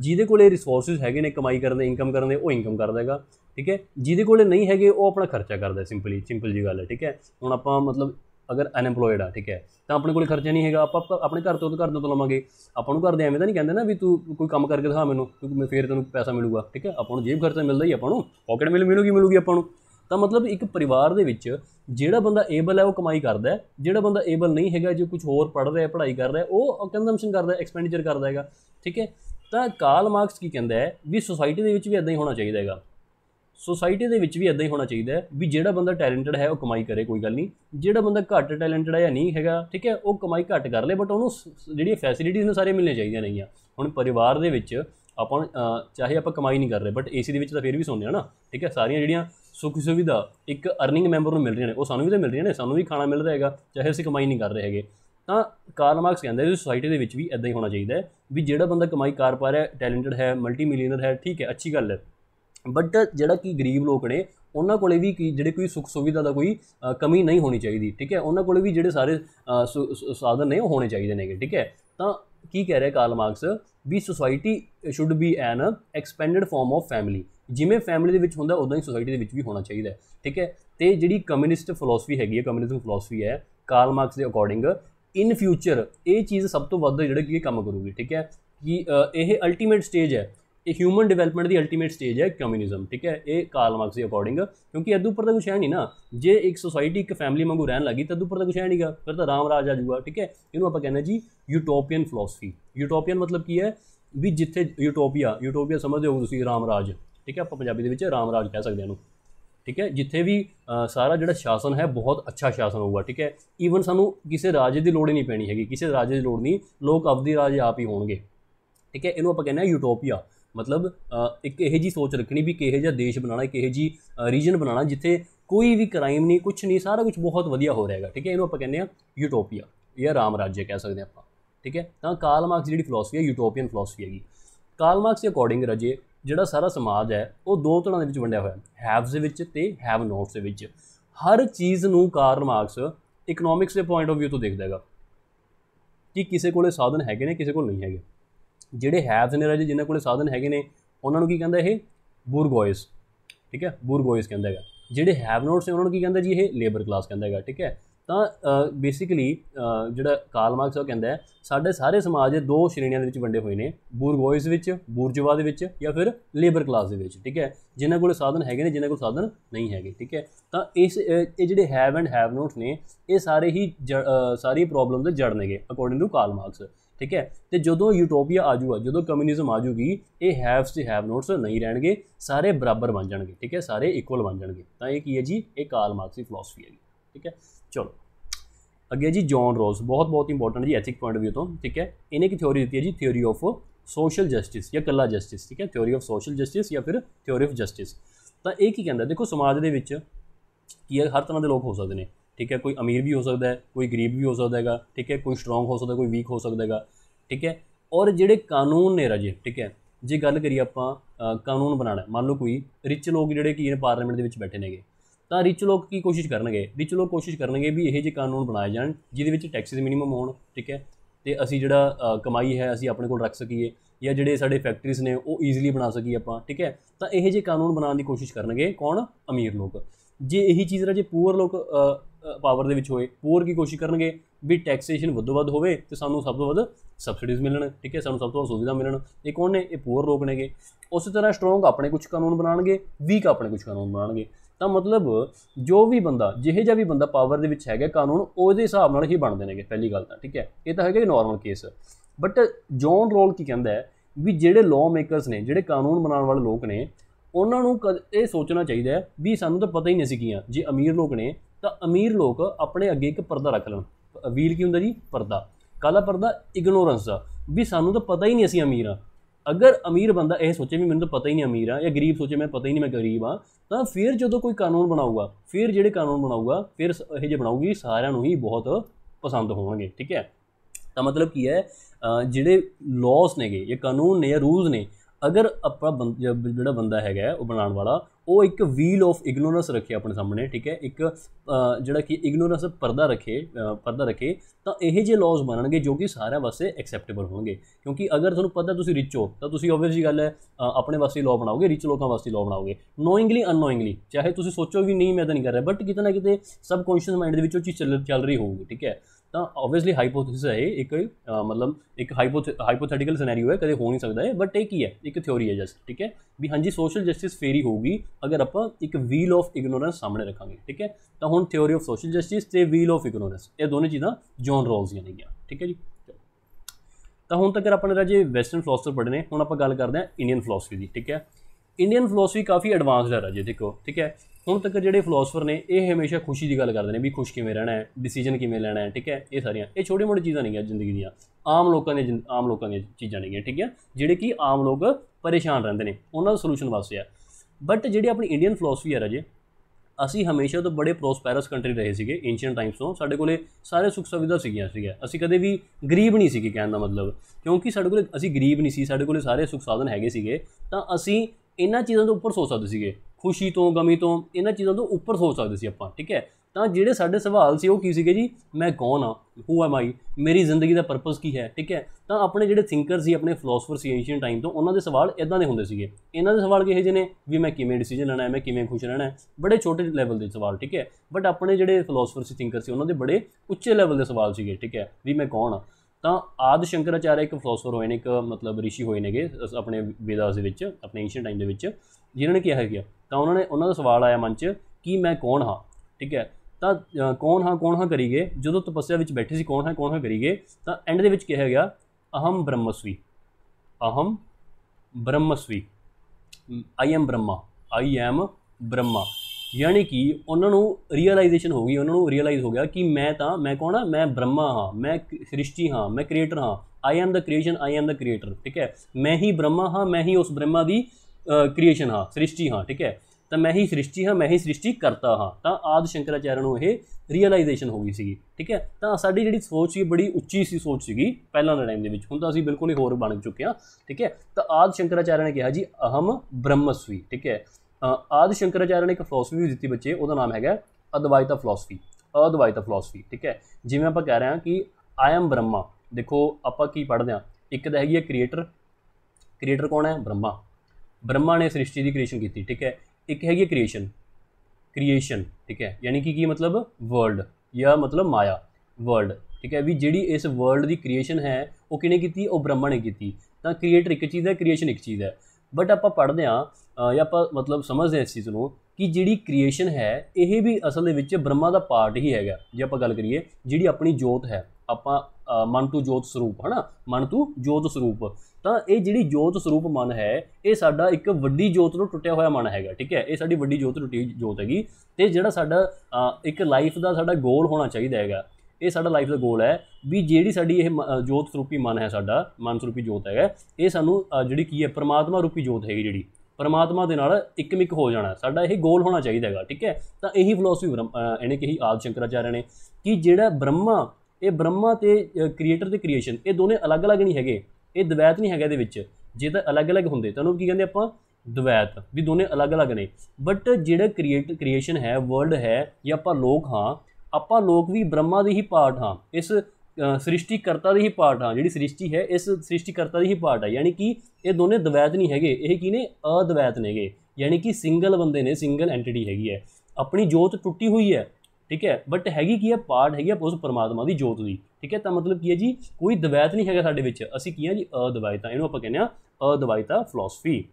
S1: ਜਿਹਦੇ ਕੋਲੇ ਰਿਸੋਰਸਸ ਹੈਗੇ ਨੇ ਕਮਾਈ ਕਰਨ ਦੇ ਇਨਕਮ ਕਰਨ ਦੇ ਉਹ ਇਨਕਮ ਕਰਦਾ ਹੈਗਾ ਠੀਕ ਹੈ ਜਿਹਦੇ ਕੋਲੇ ਨਹੀਂ ਹੈਗੇ ਉਹ ਆਪਣਾ ਖਰਚਾ ਕਰਦਾ ਸਿੰਪਲੀ ਸਿੰਪਲ ਜੀ ਗੱਲ ਹੈ ਠੀਕ ਹੈ ਹੁਣ ਆਪਾਂ ਮਤਲਬ ਅਗਰ ਅਨਐਮਪਲੋਇਡ ਆ ਠੀਕ ਹੈ ਤਾਂ ਆਪਣੇ ਕੋਲੇ ਖਰਚਾ ਨਹੀਂ ਹੈਗਾ ਆਪਾਂ ਆਪਣੇ ਘਰ ਤੋਂ ਘਰ ਤੋਂ ਲਵਾਂਗੇ ਆਪਾਂ ਨੂੰ ਘਰ ਦੇ ਐਵੇਂ ਤਾਂ ਨਹੀਂ ਕਹਿੰਦੇ ਨਾ ਵੀ ਤੂੰ ਕੋਈ ਕੰਮ ਕਰਕੇ ਦਿਖਾ ਮੈਨੂੰ ਕਿਉਂਕਿ ਮੈਂ ਫੇਰ ਤੈਨੂੰ ਪੈਸਾ ਮਿਲੂਗਾ ਠੀਕ ਹੈ ਆਪਾਂ ਨੂੰ ਜੇਬ ਖਰਚਾ ਮਿਲਦਾ ਹੀ ਆਪਾਂ ਨੂੰ ਪਾਕਟ ਮਿਲ ਮਿਲੂਗੀ ਮਿਲੂਗੀ ਆਪਾਂ ਨੂੰ ਤਾਂ ਮਤਲਬ ਇੱਕ ਪਰਿਵਾਰ ਦੇ ਵਿੱਚ ਜਿਹੜਾ ਬੰਦਾ ਏਬਲ ਹੈ ਉਹ ਕਮਾਈ ਕਰਦਾ ਹੈ ਜਿਹੜਾ ਬੰਦਾ ਏਬਲ ਨਹੀਂ ਹੈਗਾ ਜੋ ਕੁਝ ਹੋਰ ਪੜ੍ਹ ਰਿਹਾ ਹੈ ਪੜ੍ਹਾਈ ਕਰ ਰਿਹਾ ਉਹ ਕੰਜ਼ੰਪਸ਼ਨ ਕਰਦਾ ਹੈ ਐਕਸਪੈਂਡੀਚਰ ਕਰਦਾ ਹੈਗਾ ਠੀਕ ਹੈ ਤਾਂ ਕਾਲ ਮਾਰਕਸ ਕੀ ਕਹਿੰਦਾ ਹੈ ਵੀ ਸੋਸਾਇਟੀ ਦੇ ਵਿੱਚ ਵੀ ਇਦਾਂ ਹੀ ਹੋਣਾ ਚਾਹੀਦਾ ਹੈਗਾ ਸੋਸਾਇਟੀ ਦੇ ਵਿੱਚ ਵੀ ਇਦਾਂ ਹੀ ਹੋਣਾ ਚਾਹੀਦਾ ਹੈ ਵੀ ਜਿਹੜਾ ਬੰਦਾ ਟੈਲੈਂਟਡ ਹੈ ਉਹ ਕਮਾਈ ਕਰੇ ਕੋਈ ਗੱਲ ਨਹੀਂ ਜਿਹੜਾ ਬੰਦਾ ਘੱਟ ਟੈਲੈਂਟਡ ਹੈ ਜਾਂ ਨਹੀਂ ਹੈਗਾ ਠੀਕ ਹੈ ਉਹ ਕਮਾਈ ਘੱਟ ਕਰ ਲੇ ਬਟ ਉਹਨੂੰ ਜਿਹੜੀਆਂ ਫੈਸਿਲਿਟੀਆਂ ਨੇ ਸਾਰੇ ਮਿਲਣੇ ਚਾਹੀਦੀਆਂ ਆ ਹੁਣ ਪਰਿਵਾਰ ਦੇ ਵਿੱਚ ਆਪਾਂ ਚਾਹੇ ਆਪਾਂ ਕਮਾਈ ਨਹੀਂ ਕਰ ਰਹੇ ਬਟ ਏਸੀ ਦੇ ਵਿੱਚ ਤਾਂ ਫੇਰ ਵੀ ਸੌਂਦੇ ਆ ਨਾ ਠੀਕ ਹੈ ਸਾਰੀਆਂ ਜਿਹੜੀਆਂ ਸੁੱਖ ਸੁਵਿਧਾ ਇੱਕ ਅਰਨਿੰਗ ਮੈਂਬਰ ਨੂੰ ਮਿਲ ਰਹੀਆਂ ਨੇ ਉਹ ਸਾਨੂੰ ਵੀ ਤਾਂ ਮਿਲ ਰਹੀਆਂ ਨੇ ਸਾਨੂੰ ਵੀ ਖਾਣਾ ਮਿਲ ਹੈਗਾ ਚਾਹੇ ਅਸੀਂ ਕਮਾਈ ਨਹੀਂ ਕਰ ਰਹੇ ਹੈਗੇ ਤਾਂ ਕਾਰਲ ਮਾਰਕਸ ਕਹਿੰਦਾ ਵੀ ਸੋਸਾਇਟੀ ਦੇ ਵਿੱਚ ਵੀ ਐਦਾਂ ਹੀ ਹੋਣਾ ਚਾਹੀਦਾ ਹੈ ਵੀ ਜਿਹੜਾ ਬੰਦਾ ਕਮਾਈ ਕਰ ਪਾ ਰਿਹਾ ਟੈਲੈਂਟਡ ਹੈ ਮਲਟੀ ਮਿਲੀਅਨਰ ਹੈ ਠੀਕ ਹੈ ਅੱਛੀ ਗੱਲ ਹੈ ਬਟ ਜਿਹੜਾ ਕਿ ਗਰੀਬ ਲੋਕ ਨੇ ਉਹਨਾਂ ਕੋਲੇ ਵੀ ਜਿਹੜੇ ਕੋਈ ਸੁੱਖ ਸੁਵਿਧਾ ਦਾ ਕੋਈ ਕਮੀ ਨਹੀਂ ਹੋਣੀ ਚਾਹੀਦੀ ਠੀਕ ਹੈ ਉਹਨਾਂ ਕੋਲੇ ਵੀ ਜਿਹੜੇ ਸਾਰੇ ਸਾਧਨ ਨੇ ਉਹ ਹੋਣੇ ਚਾਹੀਦੇ ਨੇਗੇ ਠੀਕ ਹੈ ਤਾਂ ਕੀ ਕਹਿ ਰਿਹਾ ਕਾਰਲ ਮਾਰਕਸ ਵੀ society should be an expanded form of family ਜਿਵੇਂ ਫੈਮਿਲੀ ਦੇ ਵਿੱਚ ਹੁੰਦਾ ਉਦਾਂ ਹੀ ਸੋਸਾਇਟੀ ਦੇ ਵਿੱਚ ਵੀ ਹੋਣਾ ਚਾਹੀਦਾ ਠੀਕ ਹੈ ਤੇ ਜਿਹੜੀ ਕਮਿਊਨਿਸਟ ਫਿਲਾਸਫੀ ਹੈਗੀ ਹੈ ਕਮਿਊਨਿਜ਼ਮ ਫਿਲਾਸਫੀ ਹੈ ਕਾਰਲ ਮਾਰਕਸ ਦੇ ਅਕੋਰਡਿੰਗ ਇਨ ਫਿਊਚਰ ਇਹ ਚੀਜ਼ ਸਭ ਤੋਂ ਵੱਧ ਜਿਹੜਾ ਕੀ ਕੰਮ ਕਰੂਗੀ ਠੀਕ ਹੈ ਕਿ ਇਹ ਅਲਟੀਮੇਟ ਸਟੇਜ ਹੈ ਇਹ ਹਿਊਮਨ ਡਿਵੈਲਪਮੈਂਟ ਦੀ ਅਲਟੀਮੇਟ ਸਟੇਜ ਹੈ ਕਮਿਊਨਿਜ਼ਮ ਠੀਕ ਹੈ ਇਹ ਕਾਰਲ ਮਾਰਕਸ ਦੇ ਅਕੋਰਡਿੰਗ ਕਿਉਂਕਿ ਇਹਦੇ ਉੱਪਰ ਤਾਂ ਕੁਝ ਹੈ ਨਹੀਂ ਨਾ ਜੇ ਇੱਕ ਸੋਸਾਇਟੀ ਇੱਕ ਫੈਮਿਲੀ ਵਾਂਗੂ ਰਹਿਣ ਲੱਗੀ ਤਾਂ ਇਹਦੇ ਉੱਪਰ ਤਾਂ ਕੁਝ ਹੈ ਨਹੀਂਗਾ ਫਿਰ ਤਾਂ ਰਾਮ ਰਾਜ ਆ ਜਾਊਗਾ ਠੀਕ ਹੈ ਇਹਨੂੰ ਆਪਾਂ ਕਹਿੰਦੇ ਜੀ ਯੂਟੋਪੀਅਨ ਫਿਲਾਸਫੀ ਯੂਟੋਪੀਅਨ ਮਤਲਬ ਕੀ ਹੈ ਵੀ ਜਿੱਥੇ ਯੂਟੋਪੀਆ ਯੂਟੋਪੀਆ ਸਮਝਦੇ ਹੋ ਤੁਸੀਂ ਰਾਮ ਰਾਜ ਠੀਕ ਹੈ ਆਪਾਂ ਪੰਜਾਬੀ ਦੇ ਵਿੱਚ ਰਾਮ ਰਾਜ ਕਹਿ ਸਕਦੇ ਹਾਂ ਇਹਨੂੰ ਠੀਕ ਹੈ ਜਿੱਥੇ ਵੀ ਸਾਰਾ ਜਿਹੜਾ ਸ਼ਾਸਨ ਹੈ ਬਹੁਤ ਅੱਛਾ ਸ਼ਾਸਨ ਹੋਊਗਾ ਠੀਕ ਹੈ ਈਵਨ ਸਾਨੂੰ ਕਿਸੇ ਰਾਜੇ ਦੀ ਲੋੜ ਹੀ ਨਹੀਂ ਪੈਣੀ ਹੈਗੀ ਕਿਸੇ ਰਾਜੇ ਦੀ ਲੋੜ ਨਹੀਂ ਲੋਕ ਆਪਦੀ ਰਾਜ ਆਪ ਹੀ ਹੋਣਗੇ ਠੀਕ ਹੈ ਇਹਨੂੰ ਆਪਾਂ ਕਹਿੰਦੇ ਹਾਂ ਯੂਟੋਪੀਆ ਮਤਲਬ ਇੱਕ ਇਹੋ ਜੀ ਸੋਚ ਰੱਖਣੀ ਵੀ ਕਿਹੋ ਜਿਹਾ ਦੇਸ਼ ਬਣਾਣਾ ਇੱਕ ਜੀ ਰੀਜਨ ਬਣਾਣਾ ਜਿੱਥੇ ਕੋਈ ਵੀ ਕ੍ਰਾਈਮ ਨਹੀਂ ਕੁਝ ਨਹੀਂ ਸਾਰਾ ਕੁਝ ਬਹੁਤ ਵਧੀਆ ਹੋ ਰਿਹਾਗਾ ਠੀਕ ਹੈ ਇਹਨੂੰ ਆਪਾਂ ਕਹਿੰਦੇ ਆ ਯੂਟੋਪੀਆ ਜਾਂ ਰਾਮ ਰਾਜ ਕਹਿ ਸਕਦੇ ਆ ਆਪਾਂ ਠੀਕ ਹੈ ਤਾਂ ਕਾਰਲ ਮਾਰਕਸ ਜਿਹੜੀ ਫਿਲਾਸਫੀ ਹੈ ਯੂਟੋਪੀਅਨ ਫਿਲਾਸਫੀ ਹੈਗੀ ਕਾਰਲ ਮਾਰਕਸ ਦੇ ਅਕੋਰਡਿੰਗ ਰਜੇ ਜਿਹੜਾ ਸਾਰਾ ਸਮਾਜ ਹੈ ਉਹ ਦੋ ਤਰ੍ਹਾਂ ਦੇ ਵਿੱਚ ਵੰਡਿਆ ਹੋਇਆ ਹੈ ਹੈਵਸ ਦੇ ਵਿੱਚ ਤੇ ਹੈਵ ਨੋਟਸ ਦੇ ਵਿੱਚ ਹਰ ਚੀਜ਼ ਨੂੰ ਕਾਰਲ ਮਾਰਕਸ ਇਕਨੋਮਿਕਸ ਦੇ ਪੁਆਇੰਟ ਆਫ View ਤੋਂ ਦੇਖਦਾ ਹੈਗਾ ਕਿ ਕਿਸੇ ਕੋਲੇ ਸਾਧਨ ਹੈਗੇ ਨੇ ਕਿਸੇ ਕੋਲ ਨਹੀਂ ਹੈਗੇ ਜਿਹੜੇ ਹੈਵਸ ਨੇ ਰਾਜੇ ਜਿਨ੍ਹਾਂ ਕੋਲੇ ਸਾਧਨ ਹੈਗੇ ਨੇ ਉਹਨਾਂ ਨੂੰ ਕੀ ਕਹਿੰਦਾ ਇਹ ਬੁਰਗੋਇਸ ਠੀਕ ਹੈ ਬੁਰਗੋਇਸ ਕਹਿੰਦਾ ਹੈਗਾ ਜਿਹੜੇ ਹੈਵ ਨੋਟਸ ਨੇ ਉਹਨਾਂ ਨੂੰ ਕੀ ਕਹਿੰਦਾ ਜੀ ਇਹ ਲੇਬਰ ਕਲਾਸ ਕਹਿੰਦਾ ਹੈਗਾ ਠੀਕ ਹੈ ਤਾਂ ਬੇਸਿਕਲੀ ਜਿਹੜਾ ਕਾਰਲ ਮਾਰਕਸ ਉਹ ਕਹਿੰਦਾ ਹੈ ਸਾਡੇ ਸਾਰੇ ਸਮਾਜ ਦੇ ਦੋ ਸ਼੍ਰੇਣੀਆਂ ਦੇ ਵਿੱਚ ਵੰਡੇ ਹੋਏ ਨੇ ਬੁਰਗੋਇਸ ਵਿੱਚ ਬੁਰਜਵਾ ਦੇ ਵਿੱਚ ਜਾਂ ਫਿਰ ਲੇਬਰ ਕਲਾਸ ਦੇ ਵਿੱਚ ਠੀਕ ਹੈ ਜਿਨ੍ਹਾਂ ਕੋਲ ਸਾਧਨ ਹੈਗੇ ਨੇ ਜਿਨ੍ਹਾਂ ਕੋਲ ਸਾਧਨ ਨਹੀਂ ਹੈਗੇ ਠੀਕ ਹੈ ਤਾਂ ਇਸ ਇਹ ਜਿਹੜੇ ਹੈਵ ਐਂਡ ਹੈਵ ਨੋਟਸ ਨੇ ਇਹ ਸਾਰੇ ਹੀ ਸਾਰੀ ਪ੍ਰੋਬਲਮ ਦੇ ਜੜ ਨੇਗੇ ਅਕੋਰਡਿੰਗ ਟੂ ਕਾਰਲ ਮਾਰਕਸ ਠੀਕ ਹੈ ਤੇ ਜਦੋਂ ਯੂਟੋਪੀਆ ਆਜੂਗਾ ਜਦੋਂ ਕਮਿਊਨਿਜ਼ਮ ਆਜੂਗੀ ਇਹ ਹੈਵਸ ਤੇ ਹੈਵ ਨੋਟਸ ਨਹੀਂ ਰਹਿਣਗੇ ਸਾਰੇ ਬਰਾਬਰ ਬਣ ਜਾਣਗੇ ਠੀਕ ਹੈ ਸਾਰੇ ਇਕੁਅਲ ਬਣ ਜਾਣਗੇ ਤਾਂ ਇਹ ਕੀ ਹੈ ਜੀ ਇਹ ਕਾਰਲ ਮਾਰਕਸ ਦੀ ਫਲਸਫੀ ਹੈ ਠੀਕ ਹੈ ਚਲੋ ਅੱਗੇ ਜੀ ਜੌਨ ਰੋਜ਼ ਬਹੁਤ ਬਹੁਤ ਇੰਪੋਰਟੈਂਟ ਜੀ ਐਥਿਕ ਪੁਆਇੰਟ ਵੀ ਤੋਂ ਠੀਕ ਹੈ ਇਹਨੇ ਕੀ ਥਿਉਰੀ ਦਿੱਤੀ ਹੈ ਜੀ ਥਿਉਰੀ ਆਫ ਸੋਸ਼ਲ ਜਸਟਿਸ ਜਾਂ ਕੱਲਾ ਜਸਟਿਸ ਠੀਕ ਹੈ ਥਿਉਰੀ ਆਫ ਸੋਸ਼ਲ ਜਸਟਿਸ ਜਾਂ ਫਿਰ ਥਿਉਰੀ ਆਫ ਜਸਟਿਸ ਤਾਂ ਇਹ ਕੀ ਕਹਿੰਦਾ ਦੇਖੋ ਸਮਾਜ ਦੇ ਵਿੱਚ ਕੀ ਹੈ ਹਰ ਤਰ੍ਹਾਂ ਦੇ ਲੋਕ ਹੋ ਸਕਦੇ ਨੇ ਠੀਕ ਹੈ ਕੋਈ ਅਮੀਰ ਵੀ ਹੋ ਸਕਦਾ ਹੈ ਕੋਈ ਗਰੀਬ ਵੀ ਹੋ ਸਕਦਾ ਹੈਗਾ ਠੀਕ ਹੈ ਕੋਈ ਸਟਰੋਂਗ ਹੋ ਸਕਦਾ ਕੋਈ ਵੀਕ ਹੋ ਸਕਦਾ ਹੈਗਾ ਠੀਕ ਹੈ ਔਰ ਜਿਹੜੇ ਕਾਨੂੰਨ ਨੇ ਰਾਜੇ ਠੀਕ ਹੈ ਜੇ ਗੱਲ ਕਰੀ ਆਪਾਂ ਕਾਨੂੰਨ ਬਣਾਣਾ ਮੰਨ ਲਓ ਕੋਈ ਰਿਚ ਲੋਕ ਜਿਹੜੇ ਕੀ ਨੇ ਪਾਰਲੀਮੈਂਟ ਦੇ ਵਿੱਚ ਬੈਠੇ ਨੇਗੇ ਤਾਂ ਰਿਚ ਲੋਕ ਕੀ ਕੋਸ਼ਿਸ਼ ਕਰਨਗੇ ਰਿਚ ਲੋਕ ਕੋਸ਼ਿਸ਼ ਕਰਨਗੇ ਵੀ ਇਹ ਜੇ ਕਾਨੂੰਨ ਬਣਾਏ ਜਾਣ ਜਿਹਦੇ ਵਿੱਚ ਟੈਕਸਿਸ ਮਿਨੀਮਮ ਹੋਣ ਠੀਕ ਹੈ ਤੇ ਅਸੀਂ ਜਿਹੜਾ ਕਮਾਈ ਹੈ ਅਸੀਂ ਆਪਣੇ ਕੋਲ ਰੱਖ ਸਕੀਏ ਜਾਂ ਜਿਹੜੇ ਸਾਡੇ ਫੈਕਟਰੀਜ਼ ਨੇ ਉਹ ਈਜ਼ੀਲੀ ਬਣਾ ਸਕੀਏ ਆਪਾਂ ਠੀਕ ਹੈ ਤਾਂ ਇਹ ਜੇ ਕਾਨੂੰਨ ਬਣਾਉਣ ਦੀ ਕੋਸ਼ਿਸ਼ ਕਰਨਗੇ ਕੌਣ ਅਮੀਰ ਲੋਕ ਜੇ ਇਹੀ ਚੀਜ਼ ਰਾਜੇ ਪੂਰ ਲੋਕ ਪਾਵਰ ਦੇ ਵਿੱਚ ਹੋਏ ਹੋਰ ਕੀ ਕੋਸ਼ਿਸ਼ ਕਰਨਗੇ ਵੀ ਟੈਕਸੇਸ਼ਨ ਵੱਧੋ ਵੱਧ ਹੋਵੇ ਤੇ ਸਾਨੂੰ ਸਭ ਤੋਂ ਵੱਧ ਸਬਸਿਡੀਜ਼ ਮਿਲਣ ਠੀਕ ਹੈ ਸਾਨੂੰ ਸਭ ਤੋਂ ਵੱਧ ਸੁਵਿਧਾ ਮਿਲਣ ਇਹ ਕੌਣ ਨੇ ਇਹ ਪੂਰ ਲੋਕ ਨੇਗੇ ਉਸੇ ਤਰ੍ਹਾਂ ਸਟਰੋਂਗ ਆਪਣੇ ਕੁਝ ਕਾਨੂੰਨ ਬਣਾਣਗੇ ਵੀਕ ਆਪਣੇ ਕੁਝ ਕਾਨੂੰਨ ਬਣਾਣਗੇ ਤਾਂ ਮਤਲਬ ਜੋ ਵੀ ਬੰਦਾ ਜਿਹੇ ਜਿਹਾ ਵੀ ਬੰਦਾ ਪਾਵਰ ਦੇ ਵਿੱਚ ਹੈਗਾ ਕਾਨੂੰਨ ਉਹਦੇ ਹਿਸਾਬ ਨਾਲ ਹੀ ਬਣਦੇ ਨੇਗੇ ਪਹਿਲੀ ਗੱਲ ਤਾਂ ਠੀਕ ਹੈ ਇਹ ਤਾਂ ਹੈਗਾ ਹੀ normal case but John Rawls ਕੀ ਕਹਿੰਦਾ ਹੈ ਵੀ ਜਿਹੜੇ ਲਾਅ ਮੇਕਰਸ ਨੇ ਜਿਹੜੇ ਕਾਨੂੰਨ ਬਣਾਉਣ ਵਾਲੇ ਲੋਕ ਨੇ ਉਹਨਾਂ ਨੂੰ ਇਹ ਸੋਚਣਾ ਚਾਹੀਦਾ ਹੈ ਵੀ ਸਾਨੂੰ ਤਾਂ ਪਤਾ ਹੀ ਨਹੀਂ ਸੀ ਆ ਜੇ ਅਮੀਰ ਲੋਕ ਨੇ ਤਾਂ ਅਮੀਰ ਲੋਕ ਆਪਣੇ ਅੱਗੇ ਇੱਕ ਪਰਦਾ ਰੱਖ ਲੈਣ ਵੀਲ ਕੀ ਹੁੰਦਾ ਜੀ ਪਰਦਾ ਕਾਲਾ ਪਰਦਾ ਇਗਨੋਰੈਂਸ ਦਾ ਵੀ ਸਾਨੂੰ ਤਾਂ ਪਤਾ ਹੀ ਨਹੀਂ ਅਸੀਂ ਅਮੀਰ ਆ ਅਗਰ ਅਮੀਰ ਬੰਦਾ ਇਹ ਸੋਚੇ ਵੀ ਮੈਨੂੰ ਤਾਂ ਪਤਾ ਹੀ ਨਹੀਂ ਅਮੀਰ ਆ ਜਾਂ ਗਰੀਬ ਸੋਚੇ ਮੈਂ ਪਤਾ ਹੀ ਨਹੀਂ ਮੈਂ ਗਰੀਬ ਆ ਤਾਂ ਫਿਰ ਜਦੋਂ ਕੋਈ ਕਾਨੂੰਨ ਬਣਾਊਗਾ ਫਿਰ ਜਿਹੜੇ ਕਾਨੂੰਨ ਬਣਾਊਗਾ ਫਿਰ ਇਹ ਜੇ ਬਣਾਊਗੀ ਸਾਰਿਆਂ ਨੂੰ ਹੀ ਬਹੁਤ ਪਸੰਦ ਹੋਣਗੇ ਠੀਕ ਹੈ ਤਾਂ ਮਤਲਬ ਕੀ ਹੈ ਜਿਹੜੇ ਲਾਜ਼ ਨੇਗੇ ਇਹ ਕਾਨੂੰਨ ਨੇ ਜਾਂ ਰੂਲਸ ਨੇ ਅਗਰ ਆਪਾਂ ਜਿਹੜਾ ਬੰਦਾ ਹੈਗਾ ਉਹ ਬਣਾਉਣ ਵਾਲਾ ਉਹ ਇੱਕ ਵੀਲ ਆਫ ਇਗਨੋਰੈਂਸ ਰੱਖੇ ਆਪਣੇ ਸਾਹਮਣੇ ਠੀਕ ਹੈ ਇੱਕ ਜਿਹੜਾ ਕਿ ਇਗਨੋਰੈਂਸ ਪਰਦਾ ਰੱਖੇ ਪਰਦਾ ਰੱਖੇ ਤਾਂ ਇਹ ਜੇ ਲਾਜ਼ ਬਣਨਗੇ ਜੋ ਕਿ ਸਾਰਿਆਂ ਵਾਸਤੇ ਐਕਸੈਪਟੇਬਲ ਹੋਣਗੇ ਕਿਉਂਕਿ ਅਗਰ ਤੁਹਾਨੂੰ ਪਤਾ ਤੁਸੀਂ ਰਿਚ ਹੋ ਤਾਂ ਤੁਸੀਂ ਜੀ ਗੱਲ ਹੈ ਆਪਣੇ ਵਾਸਤੇ ਲਾਅ ਬਣਾਓਗੇ ਰਿਚ ਲੋਕਾਂ ਵਾਸਤੇ ਲਾਅ ਬਣਾਓਗੇ ਨੋਇੰਗਲੀ ਅਨਨੋਇੰਗਲੀ ਚਾਹੇ ਤੁਸੀਂ ਸੋਚੋ ਵੀ ਨਹੀਂ ਮੈਂ ਤਾਂ ਨਹੀਂ ਕਰ ਰਿਹਾ ਬਟ ਕਿਤੇ ਨਾ ਕਿਤੇ ਸਬਕੌਂਸ਼ੀਅਸ ਮਾਈਂਡ ਦੇ ਵਿੱਚ ਉਹ ਚੀਜ਼ ਚੱਲ ਰਹੀ ਹੋਊਗੀ ਠੀਕ ਹੈ ਤਾਂ ਆਬਵੀਅਸਲੀ ਹਾਈਪੋਥੈਸਿਸ ਹੈ ਇੱਕ ਮਤਲਬ ਇੱਕ ਹਾਈਪੋਥੈਟਿਕਲ ਸਿਨੈਰੀਓ ਹੈ ਕਦੇ ਹੋ ਨਹੀਂ ਸਕਦਾ ਹੈ ਬਟ ਇਹ ਕੀ ਹੈ ਇੱਕ ਥਿਉਰੀ ਹੈ ਜਸਟ ਠੀਕ ਹੈ ਵੀ ਹਾਂਜੀ ਸੋਸ਼ਲ ਜਸਟਿਸ ਫੇਰੀ ਹੋਊਗੀ ਅਗਰ ਆਪਾਂ ਇੱਕ ਵੀਲ ਆਫ ਇਗਨੋਰੈਂਸ ਸਾਹਮਣੇ ਰੱਖਾਂਗੇ ਠੀਕ ਹੈ ਤਾਂ ਹੁਣ ਥਿਉਰੀ ਆਫ ਸੋਸ਼ਲ ਜਸਟਿਸ ਤੇ ਵੀਲ ਆਫ ਇਗਨੋਰੈਂਸ ਇਹ ਦੋਨੇ ਚੀਜ਼ਾਂ ਜੌਨ ਰੋਲਸ ਦੀਆਂ ਨੇ ਠੀਕ ਹੈ ਜੀ ਤਾਂ ਹੁਣ ਤੱਕ ਆਪਾਂ ਨੇ ਰਾਜੇ ਵੈਸਟਰਨ ਫਲਸਫਰ ਪੜ੍ਹਨੇ ਹੁਣ ਆਪਾਂ ਗੱਲ ਕਰਦੇ ਹਾਂ ਇੰਡੀਅਨ ਫਲਸਫੀ ਦੀ ਠੀਕ ਹੈ ਇੰਡੀਅਨ ਫਿਲਾਸਫੀ ਕਾਫੀ ਐਡਵਾਂਸਡ ਹੈ ਰਾਜੇ ਦੇਖੋ ਠੀਕ ਹੈ ਹੁਣ ਤੱਕ ਜਿਹੜੇ ਫਿਲਾਸਫਰ ਨੇ ਇਹ ਹਮੇਸ਼ਾ ਖੁਸ਼ੀ ਦੀ ਗੱਲ ਕਰਦੇ ਨੇ ਵੀ ਖੁਸ਼ ਕਿਵੇਂ ਰਹਿਣਾ ਹੈ ਡਿਸੀਜਨ ਕਿਵੇਂ ਲੈਣਾ ਹੈ ਠੀਕ ਹੈ ਇਹ ਸਾਰੀਆਂ ਇਹ ਛੋਟੇ ਮੋਟੇ ਚੀਜ਼ਾਂ ਨਹੀਂ ਹੈ ਜ਼ਿੰਦਗੀ ਦੀਆਂ ਆਮ ਲੋਕਾਂ ਦੀਆਂ ਆਮ ਲੋਕਾਂ ਦੀਆਂ ਚੀਜ਼ਾਂ ਨਹੀਂ ਹੈ ਠੀਕ ਹੈ ਜਿਹੜੇ ਕਿ ਆਮ ਲੋਕ ਪਰੇਸ਼ਾਨ ਰਹਿੰਦੇ ਨੇ ਉਹਨਾਂ ਦਾ ਸੋਲੂਸ਼ਨ ਵਾਸਤੇ ਹੈ ਬਟ ਜਿਹੜੀ ਆਪਣੀ ਇੰਡੀਅਨ ਫਿਲਾਸਫੀ ਹੈ ਰਾਜੇ ਅਸੀਂ ਹਮੇਸ਼ਾ ਤੋਂ ਬੜੇ ਪ੍ਰੋਸਪੈਰਸ ਕੰਟਰੀ ਰਹੇ ਸੀਗੇ ਐਂਸ਼ੀਅਨ ਟਾਈਮਸ ਤੋਂ ਸਾਡੇ ਕੋਲੇ ਸਾਰੇ ਸੁੱਖ ਸੁਵਿਧਾ ਸੀਗੀਆਂ ਸੀਗੇ ਅਸੀਂ ਕਦੇ ਵੀ ਗਰੀਬ ਨਹੀਂ ਸੀਗੇ ਕਹਿਣ ਦਾ ਮਤਲਬ ਕਿਉਂਕਿ ਸਾਡੇ ਕੋਲੇ ਅਸੀਂ ਗਰੀਬ ਨਹੀਂ ਸੀ ਸਾਡੇ ਕੋਲੇ ਸਾਰੇ ਸੁੱਖ ਸਾਧਨ ਹੈਗੇ ਸੀਗੇ ਤਾਂ ਅਸੀਂ ਇਹਨਾਂ ਚੀਜ਼ਾਂ ਤੋਂ ਉੱਪਰ ਸੋਚ ਸਕਦੇ ਸੀਗੇ ਖੁਸ਼ੀ ਤੋਂ ਗਮੀ ਤੋਂ ਇਹਨਾਂ ਚੀਜ਼ਾਂ ਤੋਂ ਉੱਪਰ ਸੋਚ ਸਕਦੇ ਸੀ ਆਪਾਂ ਠੀਕ ਹੈ ਤਾਂ ਜਿਹੜੇ ਸਾਡੇ ਸਵਾਲ ਸੀ ਉਹ ਕੀ ਸੀਗੇ ਜੀ ਮੈਂ ਕੌਣ ਆ ਹੂ ਐਮ ਆਈ ਮੇਰੀ ਜ਼ਿੰਦਗੀ ਦਾ ਪਰਪਸ ਕੀ ਹੈ ਠੀਕ ਹੈ ਤਾਂ ਆਪਣੇ ਜਿਹੜੇ ਥਿੰਕਰ ਸੀ ਆਪਣੇ ਫਿਲਾਸਫਰ ਸੀ ਐਂਸ਼ੀਅੰਟ ਟਾਈਮ ਤੋਂ ਉਹਨਾਂ ਦੇ ਸਵਾਲ ਇਦਾਂ ਦੇ ਹੁੰਦੇ ਸੀਗੇ ਇਹਨਾਂ ਦੇ ਸਵਾਲ ਕਿਹੇ ਜਿਹੇ ਨੇ ਵੀ ਮੈਂ ਕਿਵੇਂ ਡਿਸੀਜਨ ਲੈਣਾ ਹੈ ਮੈਂ ਕਿਵੇਂ ਖੁਸ਼ ਰਹਿਣਾ ਹੈ ਬੜੇ ਛੋਟੇ ਲੈਵਲ ਦੇ ਸਵਾਲ ਠੀਕ ਹੈ ਬਟ ਆਪਣੇ ਜਿਹੜੇ ਫਿਲਾਸਫਰ ਸੀ ਥਿੰਕਰ ਸੀ ਉਹਨਾਂ ਦੇ ਬੜੇ ਉੱਚੇ ਲੈਵਲ ਦੇ ਸਵਾਲ ਸੀਗੇ ਠੀਕ ਹੈ ਵੀ ਮੈਂ ਕੌਣ ਆ ਤਾਂ ਆਦ ਸ਼ੰਕਰਾਚਾਰਿਆ ਇੱਕ ਫਿਲਾਸਫਰ ਹੋਏ ਨੇ ਇੱਕ ਮਤਲਬ ਰਿਸ਼ੀ ਹੋਏ ਨੇਗੇ ਆਪਣੇ ਵੇਦਾਸ ਦੇ ਵਿੱਚ ਆਪਣੇ ਐਂਸ਼ੀਅੰਟ ਟਾਈਮ ਦੇ ਵਿੱਚ ਜਿਨ੍ਹਾਂ ਨੇ ਕਿਹਾ ਹੈਗਾ ਤਾਂ ਉਹਨਾਂ ਨੇ ਉਹਨਾਂ ਦਾ ਸਵਾਲ ਆਇਆ ਮਨ 'ਚ ਕਿ ਮੈਂ ਕੌਣ ਹਾਂ ਠੀਕ ਹੈ ਤਾਂ ਕੌਣ ਹਾਂ ਕੌਣ ਹਾਂ ਕਰੀਗੇ ਜਦੋਂ ਤਪੱਸਿਆ ਵਿੱਚ ਬੈਠੇ ਸੀ ਕੌਣ ਹਾਂ ਕੌਣ ਹਾਂ ਕਰੀਗੇ ਤਾਂ ਐਂਡ ਦੇ ਵਿੱਚ ਕਿਹਾ ਗਿਆ ਅਹਮ ਬ੍ਰਹਮਸਵੀ ਅਹਮ ਬ੍ਰਹਮਸਵੀ I am Brahma I am Brahma ਯਾਨੀ ਕਿ ਉਹਨਾਂ ਨੂੰ ਰੀਅਲਾਈਜੇਸ਼ਨ ਹੋ ਗਈ ਉਹਨਾਂ ਨੂੰ ਰੀਅਲਾਈਜ਼ ਹੋ ਗਿਆ ਕਿ ਮੈਂ ਤਾਂ ਮੈਂ ਕੌਣ ਆ ਮੈਂ ਬ੍ਰਹਮਾ ਹਾਂ ਮੈਂ ਸ੍ਰਿਸ਼ਟੀ ਹਾਂ ਮੈਂ ਕ੍ਰੀਏਟਰ ਹਾਂ I am the creation I am the creator ਠੀਕ ਹੈ ਮੈਂ ਹੀ ਬ੍ਰਹਮਾ ਹਾਂ ਮੈਂ ਹੀ ਉਸ ਬ੍ਰਹਮਾ ਦੀ ਕ੍ਰੀਏਸ਼ਨ ਹਾਂ ਸ੍ਰਿਸ਼ਟੀ ਹਾਂ ਠੀਕ ਹੈ ਤਾਂ ਮੈਂ ਹੀ ਸ੍ਰਿਸ਼ਟੀ ਹਾਂ ਮੈਂ ਹੀ ਸ੍ਰਿਸ਼ਟੀ ਕਰਤਾ ਹਾਂ ਤਾਂ ਆਦ ਸ਼ੰਕਰਾਚਾਰਿਆ ਨੂੰ ਇਹ ਰੀਅਲਾਈਜੇਸ਼ਨ ਹੋ ਗਈ ਸੀਗੀ ਠੀਕ ਹੈ ਤਾਂ ਸਾਡੀ ਜਿਹੜੀ ਸੋਚ ਸੀ ਬੜੀ ਉੱਚੀ ਸੀ ਸੋਚ ਸੀਗੀ ਪਹਿਲਾਂ ਦੇ ਟਾਈਮ ਦੇ ਵਿੱਚ ਹੁਣ ਤਾਂ ਅਸੀਂ ਬਿਲਕੁਲ ਹੀ ਹੋਰ ਬਣ ਚੁੱਕੇ ਹਾਂ ਠੀਕ ਹੈ ਤਾਂ ਆਦ ਸ਼ੰਕਰਾਚਾਰਿਆ ਨੇ ਕਿਹਾ ਜੀ ਅਹਮ ਬ੍ਰਹਮਸਵੀ ਠੀਕ ਹੈ ਆਦਿ ਸ਼ੰਕਰਾਚਾਰਿਆ ਨੇ ਇੱਕ ਫਲਸਫੀ ਵੀ ਦਿੱਤੀ ਬੱਚੇ ਉਹਦਾ ਨਾਮ ਹੈਗਾ ਅਦਵਾਇਤਾ ਫਲਸਫੀ ਅਦਵਾਇਤਾ ਫਲਸਫੀ ਠੀਕ ਹੈ ਜਿਵੇਂ ਆਪਾਂ ਕਹਿ ਰਹੇ ਹਾਂ ਕਿ ਆਈ ਐਮ ਬ੍ਰਹਮਾ ਦੇਖੋ ਆਪਾਂ ਕੀ ਪੜ੍ਹਦੇ ਹਾਂ ਇੱਕ ਤਾਂ ਹੈਗੀ ਹੈ ਕ੍ਰੀਏਟਰ ਕ੍ਰੀਏਟਰ ਕੌਣ ਹੈ ਬ੍ਰਹਮਾ ਬ੍ਰਹਮਾ ਨੇ ਸ੍ਰਿਸ਼ਟੀ ਦੀ ਕ੍ਰੀਏਸ਼ਨ ਕੀਤੀ ਠੀਕ ਹੈ ਇੱਕ ਹੈਗੀ ਹੈ ਕ੍ਰੀਏਸ਼ਨ ਕ੍ਰੀਏਸ਼ਨ ਠੀਕ ਹੈ ਯਾਨੀ ਕਿ ਕੀ ਮਤਲਬ ਵਰਲਡ ਜਾਂ ਮਤਲਬ ਮਾਇਆ ਵਰਲਡ ਠੀਕ ਹੈ ਵੀ ਜਿਹੜੀ ਇਸ ਵਰਲਡ ਦੀ ਕ੍ਰੀਏਸ਼ਨ ਹੈ ਉਹ ਕਿਹਨੇ ਕੀਤੀ ਉਹ ਬ੍ਰਹਮਾ ਨੇ ਕੀਤੀ ਤਾਂ ਕ੍ਰੀਏਟਰ ਇੱਕ ਚੀਜ਼ ਹੈ ਕ੍ਰੀਏਸ਼ਨ ਇੱਕ ਚੀਜ਼ ਹੈ ਬਟ ਆਪਾਂ ਪੜ੍ਹਦੇ ਹਾਂ ਜਾਂ ਆਪਾਂ ਮਤਲਬ ਸਮਝਦੇ ਹਾਂ ਇਸ ਚੀਜ਼ ਨੂੰ ਕਿ ਜਿਹੜੀ ਕ੍ਰੀਏਸ਼ਨ ਹੈ ਇਹ ਵੀ ਅਸਲ ਦੇ ਵਿੱਚ ਬ੍ਰਹਮਾ ਦਾ ਪਾਰਟ ਹੀ ਹੈਗਾ ਜੇ ਆਪਾਂ ਗੱਲ ਕਰੀਏ ਜਿਹੜੀ ਆਪਣੀ ਜੋਤ ਹੈ ਆਪਾਂ ਮਨ ਤੋਂ ਜੋਤ ਸਰੂਪ ਹਨਾ ਮਨ ਤੋਂ ਜੋਤ ਸਰੂਪ ਤਾਂ ਇਹ ਜਿਹੜੀ ਜੋਤ ਸਰੂਪ ਮਨ ਹੈ ਇਹ ਸਾਡਾ ਇੱਕ ਵੱਡੀ ਜੋਤ ਨੂੰ ਟੁੱਟਿਆ ਹੋਇਆ ਮਨ ਹੈਗਾ ਠੀਕ ਹੈ ਇਹ ਸਾਡੀ ਵੱਡੀ ਜੋਤ ਟੁੱਟੀ ਜੋਤ ਹੈਗੀ ਤੇ ਜਿਹੜਾ ਸਾਡਾ ਇੱਕ ਲਾਈਫ ਦਾ ਸਾਡਾ ਗੋਲ ਹੋਣਾ ਚਾਹੀਦਾ ਹੈਗਾ ਇਹ ਸਾਡਾ ਲਾਈਫ ਦਾ ਗੋਲ ਹੈ ਵੀ ਜਿਹੜੀ ਸਾਡੀ ਇਹ ਜੋਤ ਸਰੂਪੀ ਮਨ ਹੈ ਸਾਡਾ ਮਨ ਸਰੂਪੀ ਜੋਤ ਹੈਗਾ ਇਹ ਸਾਨੂੰ ਜਿਹੜੀ ਕੀ ਹੈ ਪਰਮਾਤਮਾ ਰੂਪੀ ਜੋਤ ਹੈਗੀ ਜਿਹੜੀ ਪਰਮਾਤਮਾ ਦੇ ਨਾਲ ਇੱਕਮਿਕ ਹੋ ਜਾਣਾ ਸਾਡਾ ਇਹ ਗੋਲ ਹੋਣਾ ਚਾਹੀਦਾ ਹੈਗਾ ਠੀਕ ਹੈ ਤਾਂ ਇਹੀ ਫਲਸਫੀ ਇਹਨੇ ਕਹੀ ਆਦ ਸ਼ੰਕਰਾਚਾਰਿਆ ਨੇ ਕਿ ਜਿਹੜਾ ਬ੍ਰਹਮਾ ਇਹ ਬ੍ਰਹਮਾ ਤੇ ਕ੍ਰੀਏਟਰ ਤੇ ਕ੍ਰੀਏਸ਼ਨ ਇਹ ਦੋਨੇ ਅਲੱਗ-ਅਲੱਗ ਨਹੀਂ ਹੈਗੇ ਇਹ ਦਵੈਤ ਨਹੀਂ ਹੈਗਾ ਇਹਦੇ ਵਿੱਚ ਜੇ ਤਾਂ ਅਲੱਗ-ਅਲੱਗ ਹੁੰਦੇ ਤਾਂ ਉਹਨੂੰ ਕੀ ਕਹਿੰਦੇ ਆਪਾਂ ਦਵੈਤ ਵੀ ਦੋਨੇ ਅਲੱਗ-ਅਲੱਗ ਨੇ ਬਟ ਜਿਹੜਾ ਕ੍ਰੀਏਟ ਕ੍ਰੀਏਸ਼ਨ ਹੈ ਵਰਲਡ ਹੈ ਜਾਂ ਆਪਾਂ ਲੋਕ ਹਾਂ ਆਪਾਂ ਲੋਕ ਵੀ ਬ੍ਰਹਮਾ ਦੇ ਹੀ ਪਾਰਟ ਹਾਂ ਇਸ ਸ੍ਰਿਸ਼ਟੀਕਰਤਾ ਦੀ ਹੀ ਪਾਰਟ ਆ ਜਿਹੜੀ ਸ੍ਰਿਸ਼ਟੀ ਹੈ ਇਸ ਸ੍ਰਿਸ਼ਟੀਕਰਤਾ ਦੀ ਹੀ ਪਾਰਟ ਆ ਯਾਨੀ ਕਿ ਇਹ ਦੋਨੇ ਦਵੈਤ ਨਹੀਂ ਹੈਗੇ ਇਹ ਕੀ ਨੇ ਅਦਵੈਤ ਨੇਗੇ ਯਾਨੀ ਕਿ ਸਿੰਗਲ ਬੰਦੇ ਨੇ ਸਿੰਗਲ ਐਂਟੀਟੀ ਹੈਗੀ ਹੈ ਆਪਣੀ ਜੋਤ ਟੁੱਟੀ ਹੋਈ ਹੈ ਠੀਕ ਹੈ ਬਟ ਹੈਗੀ ਕੀ ਹੈ ਪਾਰਟ ਹੈਗੀ ਹੈ ਉਸ ਪਰਮਾਤਮਾ ਦੀ ਜੋਤ ਦੀ ਠੀਕ ਹੈ ਤਾਂ ਮਤਲਬ ਕੀ ਹੈ ਜੀ ਕੋਈ ਦਵੈਤ ਨਹੀਂ ਹੈਗਾ ਸਾਡੇ ਵਿੱਚ ਅਸੀਂ ਕੀ ਹਾਂ ਜੀ ਅਦਵੈਤਾ ਇਹਨੂੰ ਆਪਾਂ ਕਹਿੰਦੇ ਆ ਅਦਵੈਤਾ ਫਲਸਫੀ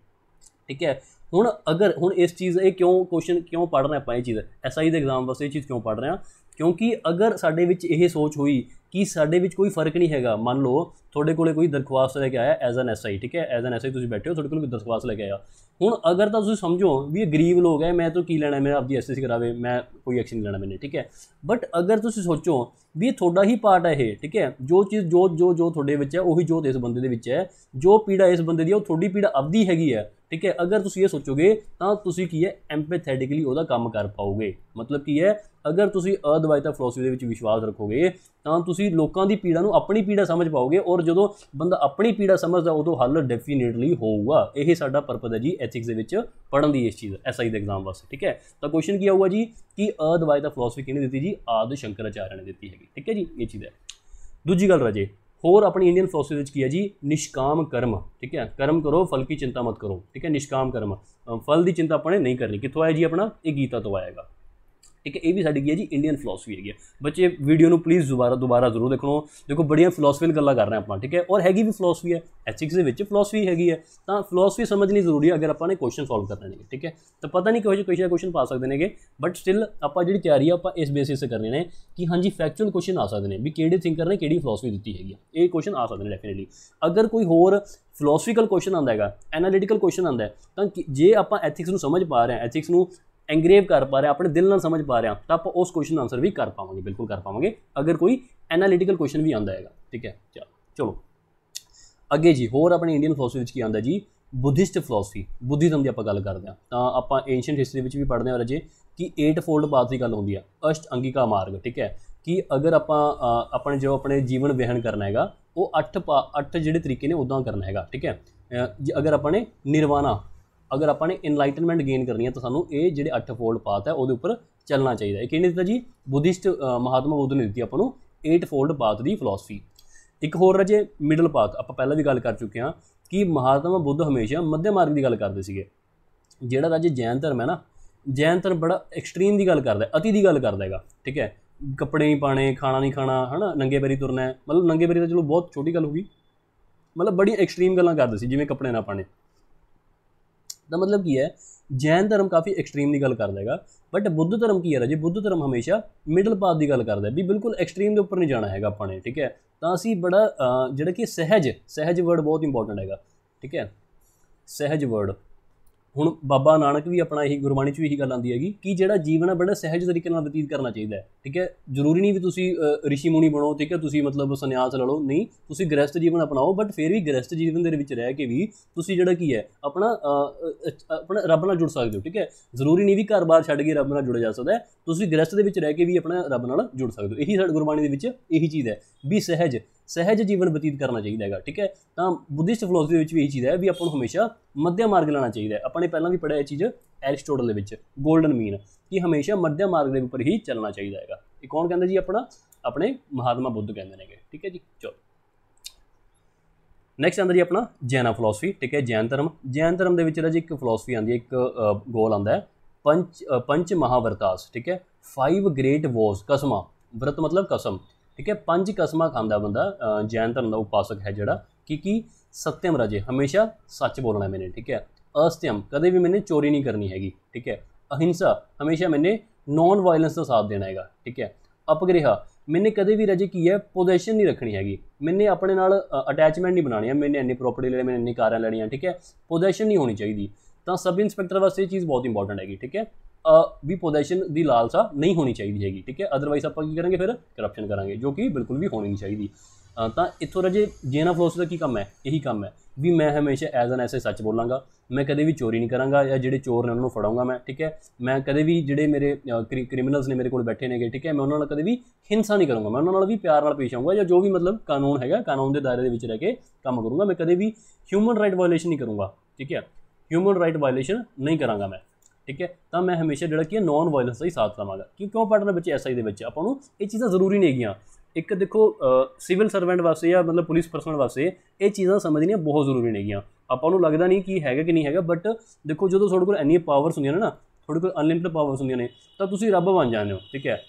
S1: ਠੀਕ ਹੈ ਹੁਣ ਅਗਰ ਹੁਣ ਇਸ ਚੀਜ਼ ਇਹ ਕਿਉਂ ਕੁਐਸਚਨ ਕਿਉਂ ਪੜ੍ਹ ਰਹੇ ਆਪਾਂ ਇਹ ਚੀਜ਼ ਐਸਆਈ ਦੇ ਐਗਜ਼ਾਮ ਵਾਸਤੇ ਇਹ ਚੀਜ਼ ਕਿਉਂ ਪੜ੍ਹ ਰਹੇ ਆ ਕਿਉਂਕਿ ਅਗਰ ਸਾਡੇ ਵਿੱਚ ਇਹ ਸੋਚ ਹੋਈ ਕਿ ਸਾਡੇ ਵਿੱਚ ਕੋਈ ਫਰਕ ਨਹੀਂ ਹੈਗਾ ਮੰਨ ਲਓ ਤੁਹਾਡੇ ਕੋਲੇ ਕੋਈ ਦਰਖਾਸਤ ਲੈ ਕੇ ਆਇਆ ਐਜ਼ ਐਨ ਐਸਆਈ ਠੀਕ ਹੈ ਐਜ਼ ਐਨ ਐਸਆਈ ਤੁਸੀਂ ਬੈਠੇ ਹੋ ਤੁਹਾਡੇ ਕੋਲ ਕੋਈ ਦਰਖਾਸਤ ਲੈ ਕੇ ਆਇਆ ਹੁਣ ਅਗਰ ਤਾਂ ਤੁਸੀਂ ਸਮਝੋ ਵੀ ਇਹ ਗਰੀਬ ਲੋਕ ਹੈ ਮੈਂ ਤਾਂ ਕੀ ਲੈਣਾ ਮੇਰਾ ਆਪਦੀ ਐਸਐਸਸੀ ਕਰਾਵੇ ਮੈਂ ਕੋਈ ਐਕਸ਼ਨ ਨਹੀਂ ਲੈਣਾ ਮੈਨੇ ਠੀਕ ਹੈ ਬਟ ਅਗਰ ਤੁਸੀਂ ਸੋਚੋ ਵੀ ਇਹ ਤੁਹਾਡਾ ਹੀ ਪਾਰਟ ਹੈ ਇਹ ਠੀਕ ਹੈ ਜੋ ਚੀਜ਼ ਜੋ ਜੋ ਜੋ ਤੁਹਾਡੇ ਵਿੱਚ ਹੈ ਉਹੀ ਜੋ ਇਸ ਬੰਦੇ ਦੇ ਵਿੱਚ ਹੈ ਜੋ ਪੀੜਾ ਇਸ ਬੰਦੇ ਦੀ ਉਹ ਤੁਹਾਡੀ ਪੀੜਾ ਆਪਦੀ ਹੈਗੀ ਹੈ ਠੀਕ ਹੈ ਅਗਰ ਤੁਸੀਂ ਇਹ ਸੋਚੋਗੇ ਤਾਂ ਤੁਸੀਂ ਕੀ ਹੈ ਐਮਪੈਥੈਟਿਕਲੀ ਉਹਦਾ ਕੰਮ ਕਰ ਪਾਓਗੇ ਮਤਲਬ ਕੀ ਹੈ ਅਗਰ ਤੁਸੀਂ ਅਦਵਾਇਤਾ ਫਲਸਫੀ ਦੇ ਵਿੱਚ ਵਿਸ਼ਵਾਸ ਰੱਖੋਗੇ ਤਾਂ ਤੁਸੀਂ ਲੋਕਾਂ ਦੀ ਪੀੜਾ ਨੂੰ ਆਪਣੀ ਪੀੜਾ ਸਮਝ ਪਾਓਗੇ ਔਰ ਜਦੋਂ ਬੰਦਾ ਆਪਣੀ ਪੀੜਾ ਸਮਝਦਾ ਉਦੋਂ ਹੱਲ ਡੈਫੀਨਿਟਲੀ ਹੋਊਗਾ ਇਹ ਸਾਡਾ ਪਰਪਸ ਹੈ ਜੀ ਐਥਿਕਸ ਦੇ ਵਿੱਚ ਪੜਨ ਦੀ ਇਸ ਚੀਜ਼ ਐਸਆਈ ਦੇ ਐਗਜ਼ਾਮ ਵਾਸਤੇ ਠੀਕ ਹੈ ਤਾਂ ਕੁਐਸਚਨ ਕੀ ਆਊਗਾ ਜੀ ਕਿ ਅਦਵਾਇਤਾ ਫਲਸਫੀ ਕਿਹਨੇ ਦਿੱਤੀ ਜੀ ਆਦਿ ਸ਼ੰਕਰਾਚਾਰਿਆ ਨੇ ਦਿੱਤੀ ਹੈਗੀ ਠੀਕ ਹੈ ਜੀ ਇਹ ਚੀਜ਼ ਹੈ ਦੂਜੀ ਗੱਲ ਰਾਜੇ ਹੋਰ ਆਪਣੀ ਇੰਡੀਅਨ ਫਲਸਫੇ ਵਿੱਚ ਕੀ ਹੈ ਜੀ ਨਿਸ਼ਕਾਮ ਕਰਮ ਠੀਕ ਹੈ ਕਰਮ ਕਰੋ ਫਲ ਕੀ ਚਿੰਤਾ ਮਤ ਕਰੋ ਠੀਕ ਹੈ ਨਿਸ਼ਕਾਮ ਕਰਮ ਫਲ ਦੀ ਚਿੰਤਾ ਆਪਣੇ ਨਹੀਂ ਕਰਨੀ ਕਿੱਥੋਂ ਆਇਆ ਜੀ ਆਪਣਾ ਇਹ ਗੀਤਾ ਤੋਂ ਆਏਗਾ ਠੀਕ ਹੈ ਇਹ ਵੀ ਸਾਡੀ ਕੀ ਹੈ ਜੀ ਇੰਡੀਅਨ ਫਿਲਾਸਫੀ ਹੈਗੀ ਹੈ ਬੱਚੇ ਵੀਡੀਓ ਨੂੰ ਪਲੀਜ਼ ਦੁਬਾਰਾ ਦੁਬਾਰਾ ਜ਼ਰੂਰ ਦੇਖਣੋ ਦੇਖੋ ਬੜੀਆਂ ਨਾਲ ਗੱਲਾਂ ਕਰ ਰਹੇ ਆਪਾਂ ਠੀਕ ਹੈ ਔਰ ਹੈਗੀ ਵੀ ਫਿਲਾਸਫੀ ਹੈ ਐਥਿਕਸ ਦੇ ਵਿੱਚ ਫਿਲਾਸਫੀ ਹੈਗੀ ਹੈ ਤਾਂ ਫਿਲਾਸਫੀ ਸਮਝਣੀ ਜ਼ਰੂਰੀ ਹੈ ਅਗਰ ਆਪਾਂ ਨੇ ਕੁਐਸਚਨ ਸੋਲਵ ਕਰਨੇ ਨੇ ਠੀਕ ਹੈ ਤਾਂ ਪਤਾ ਨਹੀਂ ਕਿਹੋ ਜਿਹੇ ਕੁਐਸਚਨ ਕੁਐਸਚਨ ਪਾ ਸਕਦੇ ਨੇਗੇ ਬਟ ਸਟਿਲ ਆਪਾਂ ਜਿਹੜੀ ਤਿਆਰੀ ਆ ਆਪਾਂ ਇਸ ਬੇਸਿਸ ਤੇ ਕਰਨੇ ਨੇ ਕਿ ਹਾਂਜੀ ਫੈਕਚੁਅਲ ਕੁਐਸਚਨ ਆ ਸਕਦੇ ਨੇ ਵੀ ਕਿਹੜੇ ਥਿੰਕਰ ਨੇ ਕਿਹੜੀ ਫਿਲਾਸਫੀ ਦਿੱਤੀ ਹੈਗੀ ਇਹ ਕੁਐਸਚਨ ਆ ਸਕਦੇ ਨੇ ਡੈਫੀਨਿਟਲੀ ਅਗਰ ਕੋਈ ਹੋਰ ਫਿਲਾਸਫੀਕਲ ਕੁਐਸਚਨ ਆਂਦਾ ਹੈਗਾ ਐਨਾਲਿਟਿਕਲ ਕੁਐਸਚਨ ਆਂਦਾ ਹੈ ਤਾਂ ਜੇ ਆਪਾਂ ਐਥਿਕਸ ਨੂੰ ਸਮਝ ਪਾ ਰਹੇ ਹਾਂ ਐਥਿਕਸ ਨੂੰ ਐਂਗਰੇਵ ਕਰ ਪਾ ਰਹੇ ਆਪਣੇ ਦਿਲ ਨਾਲ ਸਮਝ ਪਾ ਰਹੇ ਤਾਂ ਆਪਾਂ ਉਸ ਕੁਐਸਚਨ ਦਾ ਆਨਸਰ ਵੀ ਕਰ ਪਾਵਾਂਗੇ ਬਿਲਕੁਲ ਕਰ ਪਾਵਾਂਗੇ ਅਗਰ ਕੋਈ ਐਨਾਲਿਟੀਕਲ ਕੁਐਸਚਨ ਵੀ ਆਂਦਾ ਹੈਗਾ ਠੀਕ ਹੈ ਚਲੋ ਅੱਗੇ ਜੀ ਹੋਰ ਆਪਣੀ ਇੰਡੀਅਨ ਫਲਸਫੀ ਵਿੱਚ ਕੀ ਆਂਦਾ ਜੀ ਬੁੱਧਿਸਟ ਫਲਸਫੀ ਬੁੱਧੀਜ਼ਮ ਦੀ ਆਪਾਂ ਗੱਲ ਕਰਦੇ ਆ ਤਾਂ ਆਪਾਂ ਐਂਸ਼ੀਅੰਟ ਹਿਸਟਰੀ ਵਿੱਚ ਵੀ ਪੜ੍ਹਦੇ ਆ ਰਜੇ ਕਿ 8 ਫੋਲਡ ਪਾਥ ਦੀ ਗੱਲ ਹੁੰਦੀ ਆ ਅਸ਼ਟ ਅੰਗਿਕਾ ਮਾਰਗ ਠੀਕ ਹੈ ਕਿ ਅਗਰ ਆਪਾਂ ਆਪਣੇ ਜੋ ਆਪਣੇ ਜੀਵਨ ਵਿਹਣ ਕਰਨਾ ਹੈਗਾ ਉਹ 8 8 ਜਿਹੜੇ ਤਰੀਕੇ ਨੇ ਉਦਾਂ ਕਰਨਾ ਹੈਗਾ ਠੀਕ ਹੈ ਜੇ ਅਗਰ ਆਪਾਂ ਨੇ ਨਿਰਵਾਣਾ ਅਗਰ ਆਪਾਂ ਨੇ ਇਨਲਾਈਟਨਮੈਂਟ ਗੇਨ ਕਰਨੀ ਹੈ ਤਾਂ ਸਾਨੂੰ ਇਹ ਜਿਹੜੇ ਅੱਠ ਫੋਲਡ ਪਾਥ ਹੈ ਉਹਦੇ ਉੱਪਰ ਚੱਲਣਾ ਚਾਹੀਦਾ ਹੈ ਕਿਹਨੇ ਦਿੱਤਾ ਜੀ ਬੁੱਧਿਸਟ ਮਹਾਤਮਾ ਬੁੱਧ ਨੇ ਦਿੱਤੀ ਆਪਾਂ ਨੂੰ 8 ਫੋਲਡ ਪਾਥ ਦੀ ਫਿਲਾਸਫੀ ਇੱਕ ਹੋਰ ਰਜੇ ਮਿਡਲ ਪਾਥ ਆਪਾਂ ਪਹਿਲਾਂ ਵੀ ਗੱਲ ਕਰ ਚੁੱਕੇ ਹਾਂ ਕਿ ਮਹਾਤਮਾ ਬੁੱਧ ਹਮੇਸ਼ਾ ਮੱਧਮ ਮਾਰਗ ਦੀ ਗੱਲ ਕਰਦੇ ਸੀਗੇ ਜਿਹੜਾ ਰਜੇ ਜੈਨ ਧਰਮ ਹੈ ਨਾ ਜੈਨ ਧਰਮ ਬੜਾ ਐਕਸਟ੍ਰੀਮ ਦੀ ਗੱਲ ਕਰਦਾ ਹੈ ਅਤੀ ਦੀ ਗੱਲ ਕਰਦਾ ਹੈਗਾ ਠੀਕ ਹੈ ਕੱਪੜੇ ਨਹੀਂ ਪਾਣੇ ਖਾਣਾ ਨਹੀਂ ਖਾਣਾ ਹਨਾ ਨੰਗੇ ਪੈਰੀ ਤੁਰਨਾ ਮਤਲਬ ਨੰਗੇ ਪੈਰੀ ਤਾਂ ਚਲੋ ਬਹੁਤ ਛੋਟੀ ਗੱਲ ਹੋ ਗਈ ਮਤਲਬ ਬੜੀ ਐਕਸਟ੍ਰੀਮ ਗੱਲਾਂ ਕਰਦੇ ਸੀ ਜਿਵੇਂ ਕੱਪੜੇ ਨਾ ਪਾਣੇ ਦਾ ਮਤਲਬ ਕੀ ਹੈ ਜੈਨ ਧਰਮ ਕਾਫੀ ਐਕਸਟ੍ਰੀਮ ਦੀ ਗੱਲ ਕਰਦਾ ਹੈਗਾ ਬਟ ਬੁੱਧ ਧਰਮ ਕੀ ਹੈ ਰਾਜੇ ਬੁੱਧ ਧਰਮ ਹਮੇਸ਼ਾ ਮਿਡਲ ਪਾਥ ਦੀ ਗੱਲ ਕਰਦਾ ਹੈ ਵੀ ਬਿਲਕੁਲ ਐਕਸਟ੍ਰੀਮ ਦੇ ਉੱਪਰ ਨਹੀਂ ਜਾਣਾ ਹੈਗਾ ਆਪਾਂ ਨੇ ਠੀਕ ਹੈ ਤਾਂ ਅਸੀਂ ਬੜਾ ਜਿਹੜਾ ਕਿ ਸਹਿਜ ਸਹਿਜ ਵਰਡ ਬਹੁਤ ਇੰਪੋਰਟੈਂਟ ਹੈਗਾ ਠੀਕ ਹੈ ਸਹਿਜ ਵਰਡ ਹੁਣ ਬਾਬਾ ਨਾਨਕ ਵੀ ਆਪਣਾ ਇਹੀ ਗੁਰਬਾਣੀ 'ਚ ਵੀ ਇਹੀ ਗੱਲ ਆਂਦੀ ਹੈਗੀ ਕਿ ਜਿਹੜਾ ਜੀਵਨ ਹੈ ਬੜਾ ਸਹਿਜ ਤਰੀਕੇ ਨਾਲ ਬਤੀਤ ਕਰਨਾ ਚਾਹੀਦਾ ਹੈ ਠੀਕ ਹੈ ਜ਼ਰੂਰੀ ਨਹੀਂ ਵੀ ਤੁਸੀਂ ਰਿਸ਼ੀ ਮੁਨੀ ਬਣੋ ਠੀਕ ਹੈ ਤੁਸੀਂ ਮਤਲਬ ਸੰਨਿਆਸ ਲੈ ਲਓ ਨਹੀਂ ਤੁਸੀਂ ਗ੍ਰਸਥ ਜੀਵਨ ਅਪਣਾਓ ਬਟ ਫਿਰ ਵੀ ਗ੍ਰਸਥ ਜੀਵਨ ਦੇ ਵਿੱਚ ਰਹਿ ਕੇ ਵੀ ਤੁਸੀਂ ਜਿਹੜਾ ਕੀ ਹੈ ਆਪਣਾ ਆਪਣਾ ਰੱਬ ਨਾਲ ਜੁੜ ਸਕਦੇ ਹੋ ਠੀਕ ਹੈ ਜ਼ਰੂਰੀ ਨਹੀਂ ਵੀ ਘਰ-ਬਾਰ ਛੱਡ ਕੇ ਰੱਬ ਨਾਲ ਜੁੜਿਆ ਜਾ ਸਕਦਾ ਤੁਸੀਂ ਗ੍ਰਸਥ ਦੇ ਵਿੱਚ ਰਹਿ ਕੇ ਵੀ ਆਪਣਾ ਰੱਬ ਨਾਲ ਜੁੜ ਸਕਦੇ ਹੋ ਇਹੀ ਸਾਡੀ ਗੁਰਬਾਣੀ ਦੇ ਵਿੱਚ ਇਹੀ ਚੀਜ਼ ਹੈ ਵੀ ਸਹਿਜ ਸਹਿਜ ਜੀਵਨ ਬਤੀਤ ਕਰਨਾ ਚਾਹੀਦਾ ਹੈਗਾ ਠੀਕ ਹੈ ਤਾਂ ਬੁੱਧਿਸਟ ਫਲਸਫੀ ਵਿੱਚ ਵੀ ਇਹ ਚੀਜ਼ ਹੈ ਵੀ ਆਪਾਂ ਨੂੰ ਹਮੇਸ਼ਾ ਮੱਧਿਆ ਮਾਰਗ ਲੈਣਾ ਚਾਹੀਦਾ ਹੈ ਆਪਾਂ ਨੇ ਪਹਿਲਾਂ ਵੀ ਪੜਿਆ ਇਹ ਚੀਜ਼ ਐਰਿਸਟੋਟਲ ਦੇ ਵਿੱਚ 골ਡਨ ਮੀਨ ਕਿ ਹਮੇਸ਼ਾ ਮੱਧਿਆ ਮਾਰਗ ਦੇ ਉੱਪਰ ਹੀ ਚੱਲਣਾ ਚਾਹੀਦਾ ਹੈਗਾ ਇਹ ਕੌਣ ਕਹਿੰਦਾ ਜੀ ਆਪਣਾ ਆਪਣੇ ਮਹਾਤਮਾ ਬੁੱਧ ਕਹਿੰਦੇ ਨੇਗੇ ਠੀਕ ਹੈ ਜੀ ਚਲੋ ਨੈਕਸਟ ਆਂਦਾ ਜੀ ਆਪਣਾ ਜੈਨਾ ਫਲਸਫੀ ਠੀਕ ਹੈ ਜੈਨ ਧਰਮ ਜੈਨ ਧਰਮ ਦੇ ਵਿੱਚ ਜਿਹੜਾ ਜੀ ਇੱਕ ਫਲਸਫੀ ਆਂਦੀ ਹੈ ਇੱਕ ਗੋਲ ਆਂਦਾ ਹੈ ਪੰਚ ਪੰਚ ਮਹਾਵਰਤਾਸ ਠੀਕ ਹੈ ਫਾਈਵ ਗ੍ਰੇਟ ਵਾਰਸ ਕਸਮਾ ਵਰਤ ਮਤਲਬ ਕਸਮ ਠੀਕ ਹੈ ਪੰਜ ਕਸਮਾਂ ਖਾਂਦਾ ਬੰਦਾ ਜੈਨ ਧਰਮ ਦਾ ਉਪਾਸਕ ਹੈ ਜਿਹੜਾ ਕਿ ਕੀ ਸਤਿਅਮ ਰਾਜੇ ਹਮੇਸ਼ਾ ਸੱਚ ਬੋਲਣਾ ਮੈਨੇ ਠੀਕ ਹੈ ਅਸਤਿਅਮ ਕਦੇ ਵੀ ਮੈਨੇ ਚੋਰੀ ਨਹੀਂ ਕਰਨੀ ਹੈਗੀ ਠੀਕ ਹੈ ਅਹਿੰਸਾ ਹਮੇਸ਼ਾ ਮੈਨੇ ਨਾਨ ਵਾਇਲੈਂਸ ਦਾ ਸਾਥ ਦੇਣਾ ਹੈਗਾ ਠੀਕ ਹੈ ਅਪਗ੍ਰਿਹਾ ਮੈਨੇ ਕਦੇ ਵੀ ਰਾਜੇ ਕੀ ਹੈ ਪੋਜੀਸ਼ਨ ਨਹੀਂ ਰੱਖਣੀ ਹੈਗੀ ਮੈਨੇ ਆਪਣੇ ਨਾਲ ਅਟੈਚਮੈਂਟ ਨਹੀਂ ਬਣਾਣੀ ਹੈ ਮੈਨੇ ਇੰਨੀ ਪ੍ਰੋਪਰਟੀ ਲੈਣੀ ਮੈਨੇ ਇੰਨੀ ਕਾਰਾਂ ਲੈਣੀਆਂ ਠੀਕ ਹੈ ਪੋਜੀਸ਼ਨ ਨਹੀਂ ਹੋਣੀ ਚਾਹੀਦੀ ਤਾਂ ਸਬ ਇੰਸਪੈਕਟਰ ਵਾਸਤੇ ਇਹ ਚੀਜ਼ ਬਹੁਤ ਇੰਪੋਰਟੈਂਟ ਹੈਗੀ ਠੀਕ ਹੈ ਵੀ ਪੋਜੀਸ਼ਨ ਦੀ ਲਾਲਸਾ ਨਹੀਂ ਹੋਣੀ ਚਾਹੀਦੀ ਹੈਗੀ ਠੀਕ ਹੈ ਅਦਰਵਾਈਜ਼ ਆਪਾਂ ਕੀ ਕਰਾਂਗੇ ਫਿਰ ਕਰਪਸ਼ਨ ਕਰਾਂਗੇ ਜੋ ਕਿ ਬਿਲਕੁਲ ਵੀ ਹੋਣੀ ਨਹੀਂ ਚਾਹੀਦੀ ਤਾਂ ਇੱਥੋਂ ਰਜੇ ਜੇਨਾ ਫਲੋਸ ਦਾ ਕੀ ਕੰਮ ਹੈ ਇਹੀ ਕੰਮ ਹੈ ਵੀ ਮੈਂ ਹਮੇਸ਼ਾ ਐਜ਼ ਐਨ ਐਸੇ ਸੱਚ ਬੋਲਾਂਗਾ ਮੈਂ ਕਦੇ ਵੀ ਚੋਰੀ ਨਹੀਂ ਕਰਾਂਗਾ ਜਾਂ ਜਿਹੜੇ ਚੋਰ ਨੇ ਉਹਨਾਂ ਨੂੰ ਫੜਾਉਂਗਾ ਮੈਂ ਠੀਕ ਹੈ ਮੈਂ ਕਦੇ ਵੀ ਜਿਹੜੇ ਮੇਰੇ ਕ੍ਰਿਮੀਨਲਸ ਨੇ ਮੇਰੇ ਕੋਲ ਬੈਠੇ ਨੇਗੇ ਠੀਕ ਹੈ ਮੈਂ ਉਹਨਾਂ ਨਾਲ ਕਦੇ ਵੀ ਹਿੰਸਾ ਨਹੀਂ ਕਰੂੰਗਾ ਮੈਂ ਉਹਨਾਂ ਨਾਲ ਵੀ ਪਿਆਰ ਨਾਲ ਪੇਸ਼ ਆਉਂਗਾ ਜਾਂ ਜੋ ਵੀ ਮਤਲਬ ਕਾਨੂੰਨ ਹੈਗਾ ਕਾਨੂੰਨ ਦੇ ਦਾਇਰੇ ਦੇ ਵਿੱਚ ਰਹਿ ਕੇ ਕੰਮ ਕਰੂੰਗਾ ਮੈਂ ਕਦੇ ਵੀ ਹਿਊਮਨ ਰਾਈਟ ਵਾਇਓਲੇਸ਼ਨ ਨਹੀਂ ਕਰੂੰਗਾ ਠੀਕ ਹੈ ਹਿਊਮਨ ਰਾਈਟ ਵਾਇਓਲੇਸ਼ਨ ਨਹੀਂ ਕਰਾਂਗਾ ਮੈਂ ਠੀਕ ਹੈ ਤਾਂ ਮੈਂ ਹਮੇਸ਼ਾ ਜਿਹੜਾ ਕੀ ਨੌਨ ਨਾਨ ਵਾਇਲੈਂਸ ਦਾ ਹੀ ਸਾਥ ਲਵਾਂਗਾ ਕਿਉਂ ਕਿਉਂ ਪਾਰਟਨਰ ਬੱਚੇ ਐਸਆਈ ਦੇ ਵਿੱਚ ਆਪਾਂ ਨੂੰ ਇਹ ਚੀਜ਼ਾਂ ਜ਼ਰੂਰੀ ਨਹੀਂ ਹੈਗੀਆਂ ਇੱਕ ਦੇਖੋ ਸਿਵਲ ਸਰਵੈਂਟ ਵਾਸਤੇ ਜਾਂ ਮਤਲਬ ਪੁਲਿਸ ਪਰਸਨਲ ਵਾਸਤੇ ਇਹ ਚੀਜ਼ਾਂ ਸਮਝਣੀਆਂ ਬਹੁਤ ਜ਼ਰੂਰੀ ਨੇਗੀਆਂ ਆਪਾਂ ਨੂੰ ਲੱਗਦਾ ਨਹੀਂ ਕਿ ਹੈਗਾ ਕਿ ਨਹੀਂ ਹੈਗਾ ਬਟ ਦੇਖੋ ਜਦੋਂ ਤੁਹਾਡੇ ਕੋਲ ਇੰਨੀ ਪਾਵਰਸ ਹੁੰਦੀਆਂ ਨੇ ਨਾ ਤੁਹਾਡੇ ਕੋਲ ਅਨਲਿਮਿਟਡ ਪਾਵਰਸ ਹੁੰਦੀਆਂ ਨੇ ਤਾਂ ਤੁਸੀਂ ਰੱਬ ਬਣ ਜਾਂਦੇ ਹੋ ਠੀਕ ਹੈ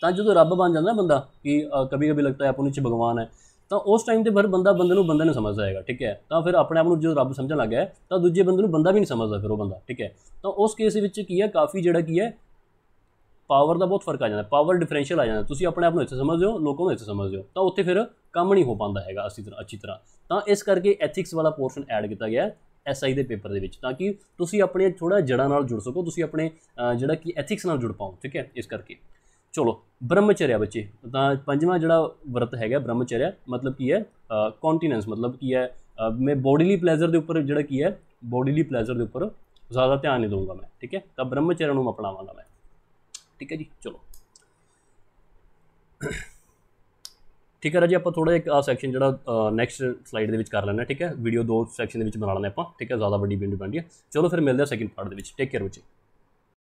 S1: ਤਾਂ ਜਦੋਂ ਰੱਬ ਬਣ ਜਾਂਦਾ ਬੰਦਾ ਕਿ ਕਦੇ-ਕਦੇ ਲੱਗਦਾ ਹੈ ਆਪਾਂ ਨੂੰ ਚ ਭਗਵਾਨ ਹੈ ਤਾਂ ਉਸ ਟਾਈਮ ਤੇ ਫਿਰ ਬੰਦਾ ਬੰਦੇ ਨੂੰ ਬੰਦੇ ਨੂੰ ਸਮਝ ਜਾਏਗਾ ਠੀਕ ਹੈ ਤਾਂ ਫਿਰ ਆਪਣੇ ਆਪ ਨੂੰ ਜੋ ਰੱਬ ਸਮਝਣ ਲੱਗਿਆ ਤਾਂ ਦੂਜੇ ਬੰਦੇ ਨੂੰ ਬੰਦਾ ਵੀ ਨਹੀਂ ਸਮਝਦਾ ਫਿਰ ਉਹ ਬੰਦਾ ਠੀਕ ਹੈ ਤਾਂ ਉਸ ਕੇਸ ਵਿੱਚ ਕੀ ਹੈ ਕਾਫੀ ਜਿਹੜਾ ਕੀ ਹੈ ਪਾਵਰ ਦਾ ਬਹੁਤ ਫਰਕ ਆ ਜਾਂਦਾ ਪਾਵਰ ਡਿਫਰੈਂਸ਼ੀਅਲ ਆ ਜਾਂਦਾ ਤੁਸੀਂ ਆਪਣੇ ਆਪ ਨੂੰ ਇੱਥੇ ਸਮਝਿਓ ਲੋਕਾਂ ਨੂੰ ਇੱਥੇ ਸਮਝਿਓ ਤਾਂ ਉੱਥੇ ਫਿਰ ਕੰਮ ਨਹੀਂ ਹੋ ਪਾਉਂਦਾ ਹੈਗਾ ਅਸੀਂ ਤਰ੍ਹਾਂ ਅੱਛੀ ਤਰ੍ਹਾਂ ਤਾਂ ਇਸ ਕਰਕੇ ਐਥਿਕਸ ਵਾਲਾ ਪੋਰਸ਼ਨ ਐਡ ਕੀਤਾ ਗਿਆ ਐਸਆਈ ਦੇ ਪੇਪਰ ਦੇ ਵਿੱਚ ਤਾਂ ਕਿ ਤੁਸੀਂ ਆਪਣੇ ਥੋੜਾ ਜੜਾਂ ਨਾਲ ਜੁੜ ਸਕੋ ਤੁਸੀਂ ਆਪਣੇ ਜਿਹੜਾ ਕਿ ਐਥਿਕਸ ਨਾਲ ਜੁੜ ਪਾਓ ਠੀਕ ਹੈ ਇਸ ਕਰਕੇ ਚਲੋ ਬ੍ਰਹਮਚਰਿਆ ਬੱਚੇ ਤਾਂ ਪੰਜਵਾਂ ਜਿਹੜਾ ਵਰਤ ਹੈਗਾ ਬ੍ਰਹਮਚਰਿਆ ਮਤਲਬ ਕੀ ਹੈ ਕੰਟੀਨੈਂਸ ਮਤਲਬ ਕੀ ਹੈ ਮੈਂ ਬੋਡੀਲੀ ਪਲੇਜ਼ਰ ਦੇ ਉੱਪਰ ਜਿਹੜਾ ਕੀ ਹੈ ਬੋਡੀਲੀ ਪਲੇਜ਼ਰ ਦੇ ਉੱਪਰ ਜ਼ਿਆਦਾ ਧਿਆਨ ਨਹੀਂ ਦਊਂਗਾ ਮੈਂ ਠੀਕ ਹੈ ਤਾਂ ਬ੍ਰਹਮਚਰਿਆ ਨੂੰ ਅਪਣਾਵਾਂਗਾ ਮੈਂ ਠੀਕ ਹੈ ਜੀ ਚਲੋ ਠੀਕ ਹੈ ਰਾਜੀ ਆਪਾਂ ਥੋੜਾ ਇੱਕ ਆ ਸੈਕਸ਼ਨ ਜਿਹੜਾ ਨੈਕਸਟ ਸਲਾਈਡ ਦੇ ਵਿੱਚ ਕਰ ਲੈਣਾ ਠੀਕ ਹੈ ਵੀਡੀਓ ਦੋ ਸੈਕਸ਼ਨ ਦੇ ਵਿੱਚ ਬਣਾ ਲੈਣਾ ਆਪਾਂ ਠੀਕ ਹੈ ਜ਼ਿਆਦਾ ਵੱਡੀ ਬਿੰਡ ਬਣਦੀ ਹੈ ਚਲੋ ਫਿਰ ਮਿਲਦੇ ਆ ਸੈਕਿੰਡ ਪਾਰਟ ਦੇ ਵਿੱਚ ਟੇਕ ਕੇਅਰ ਬੱਚੇ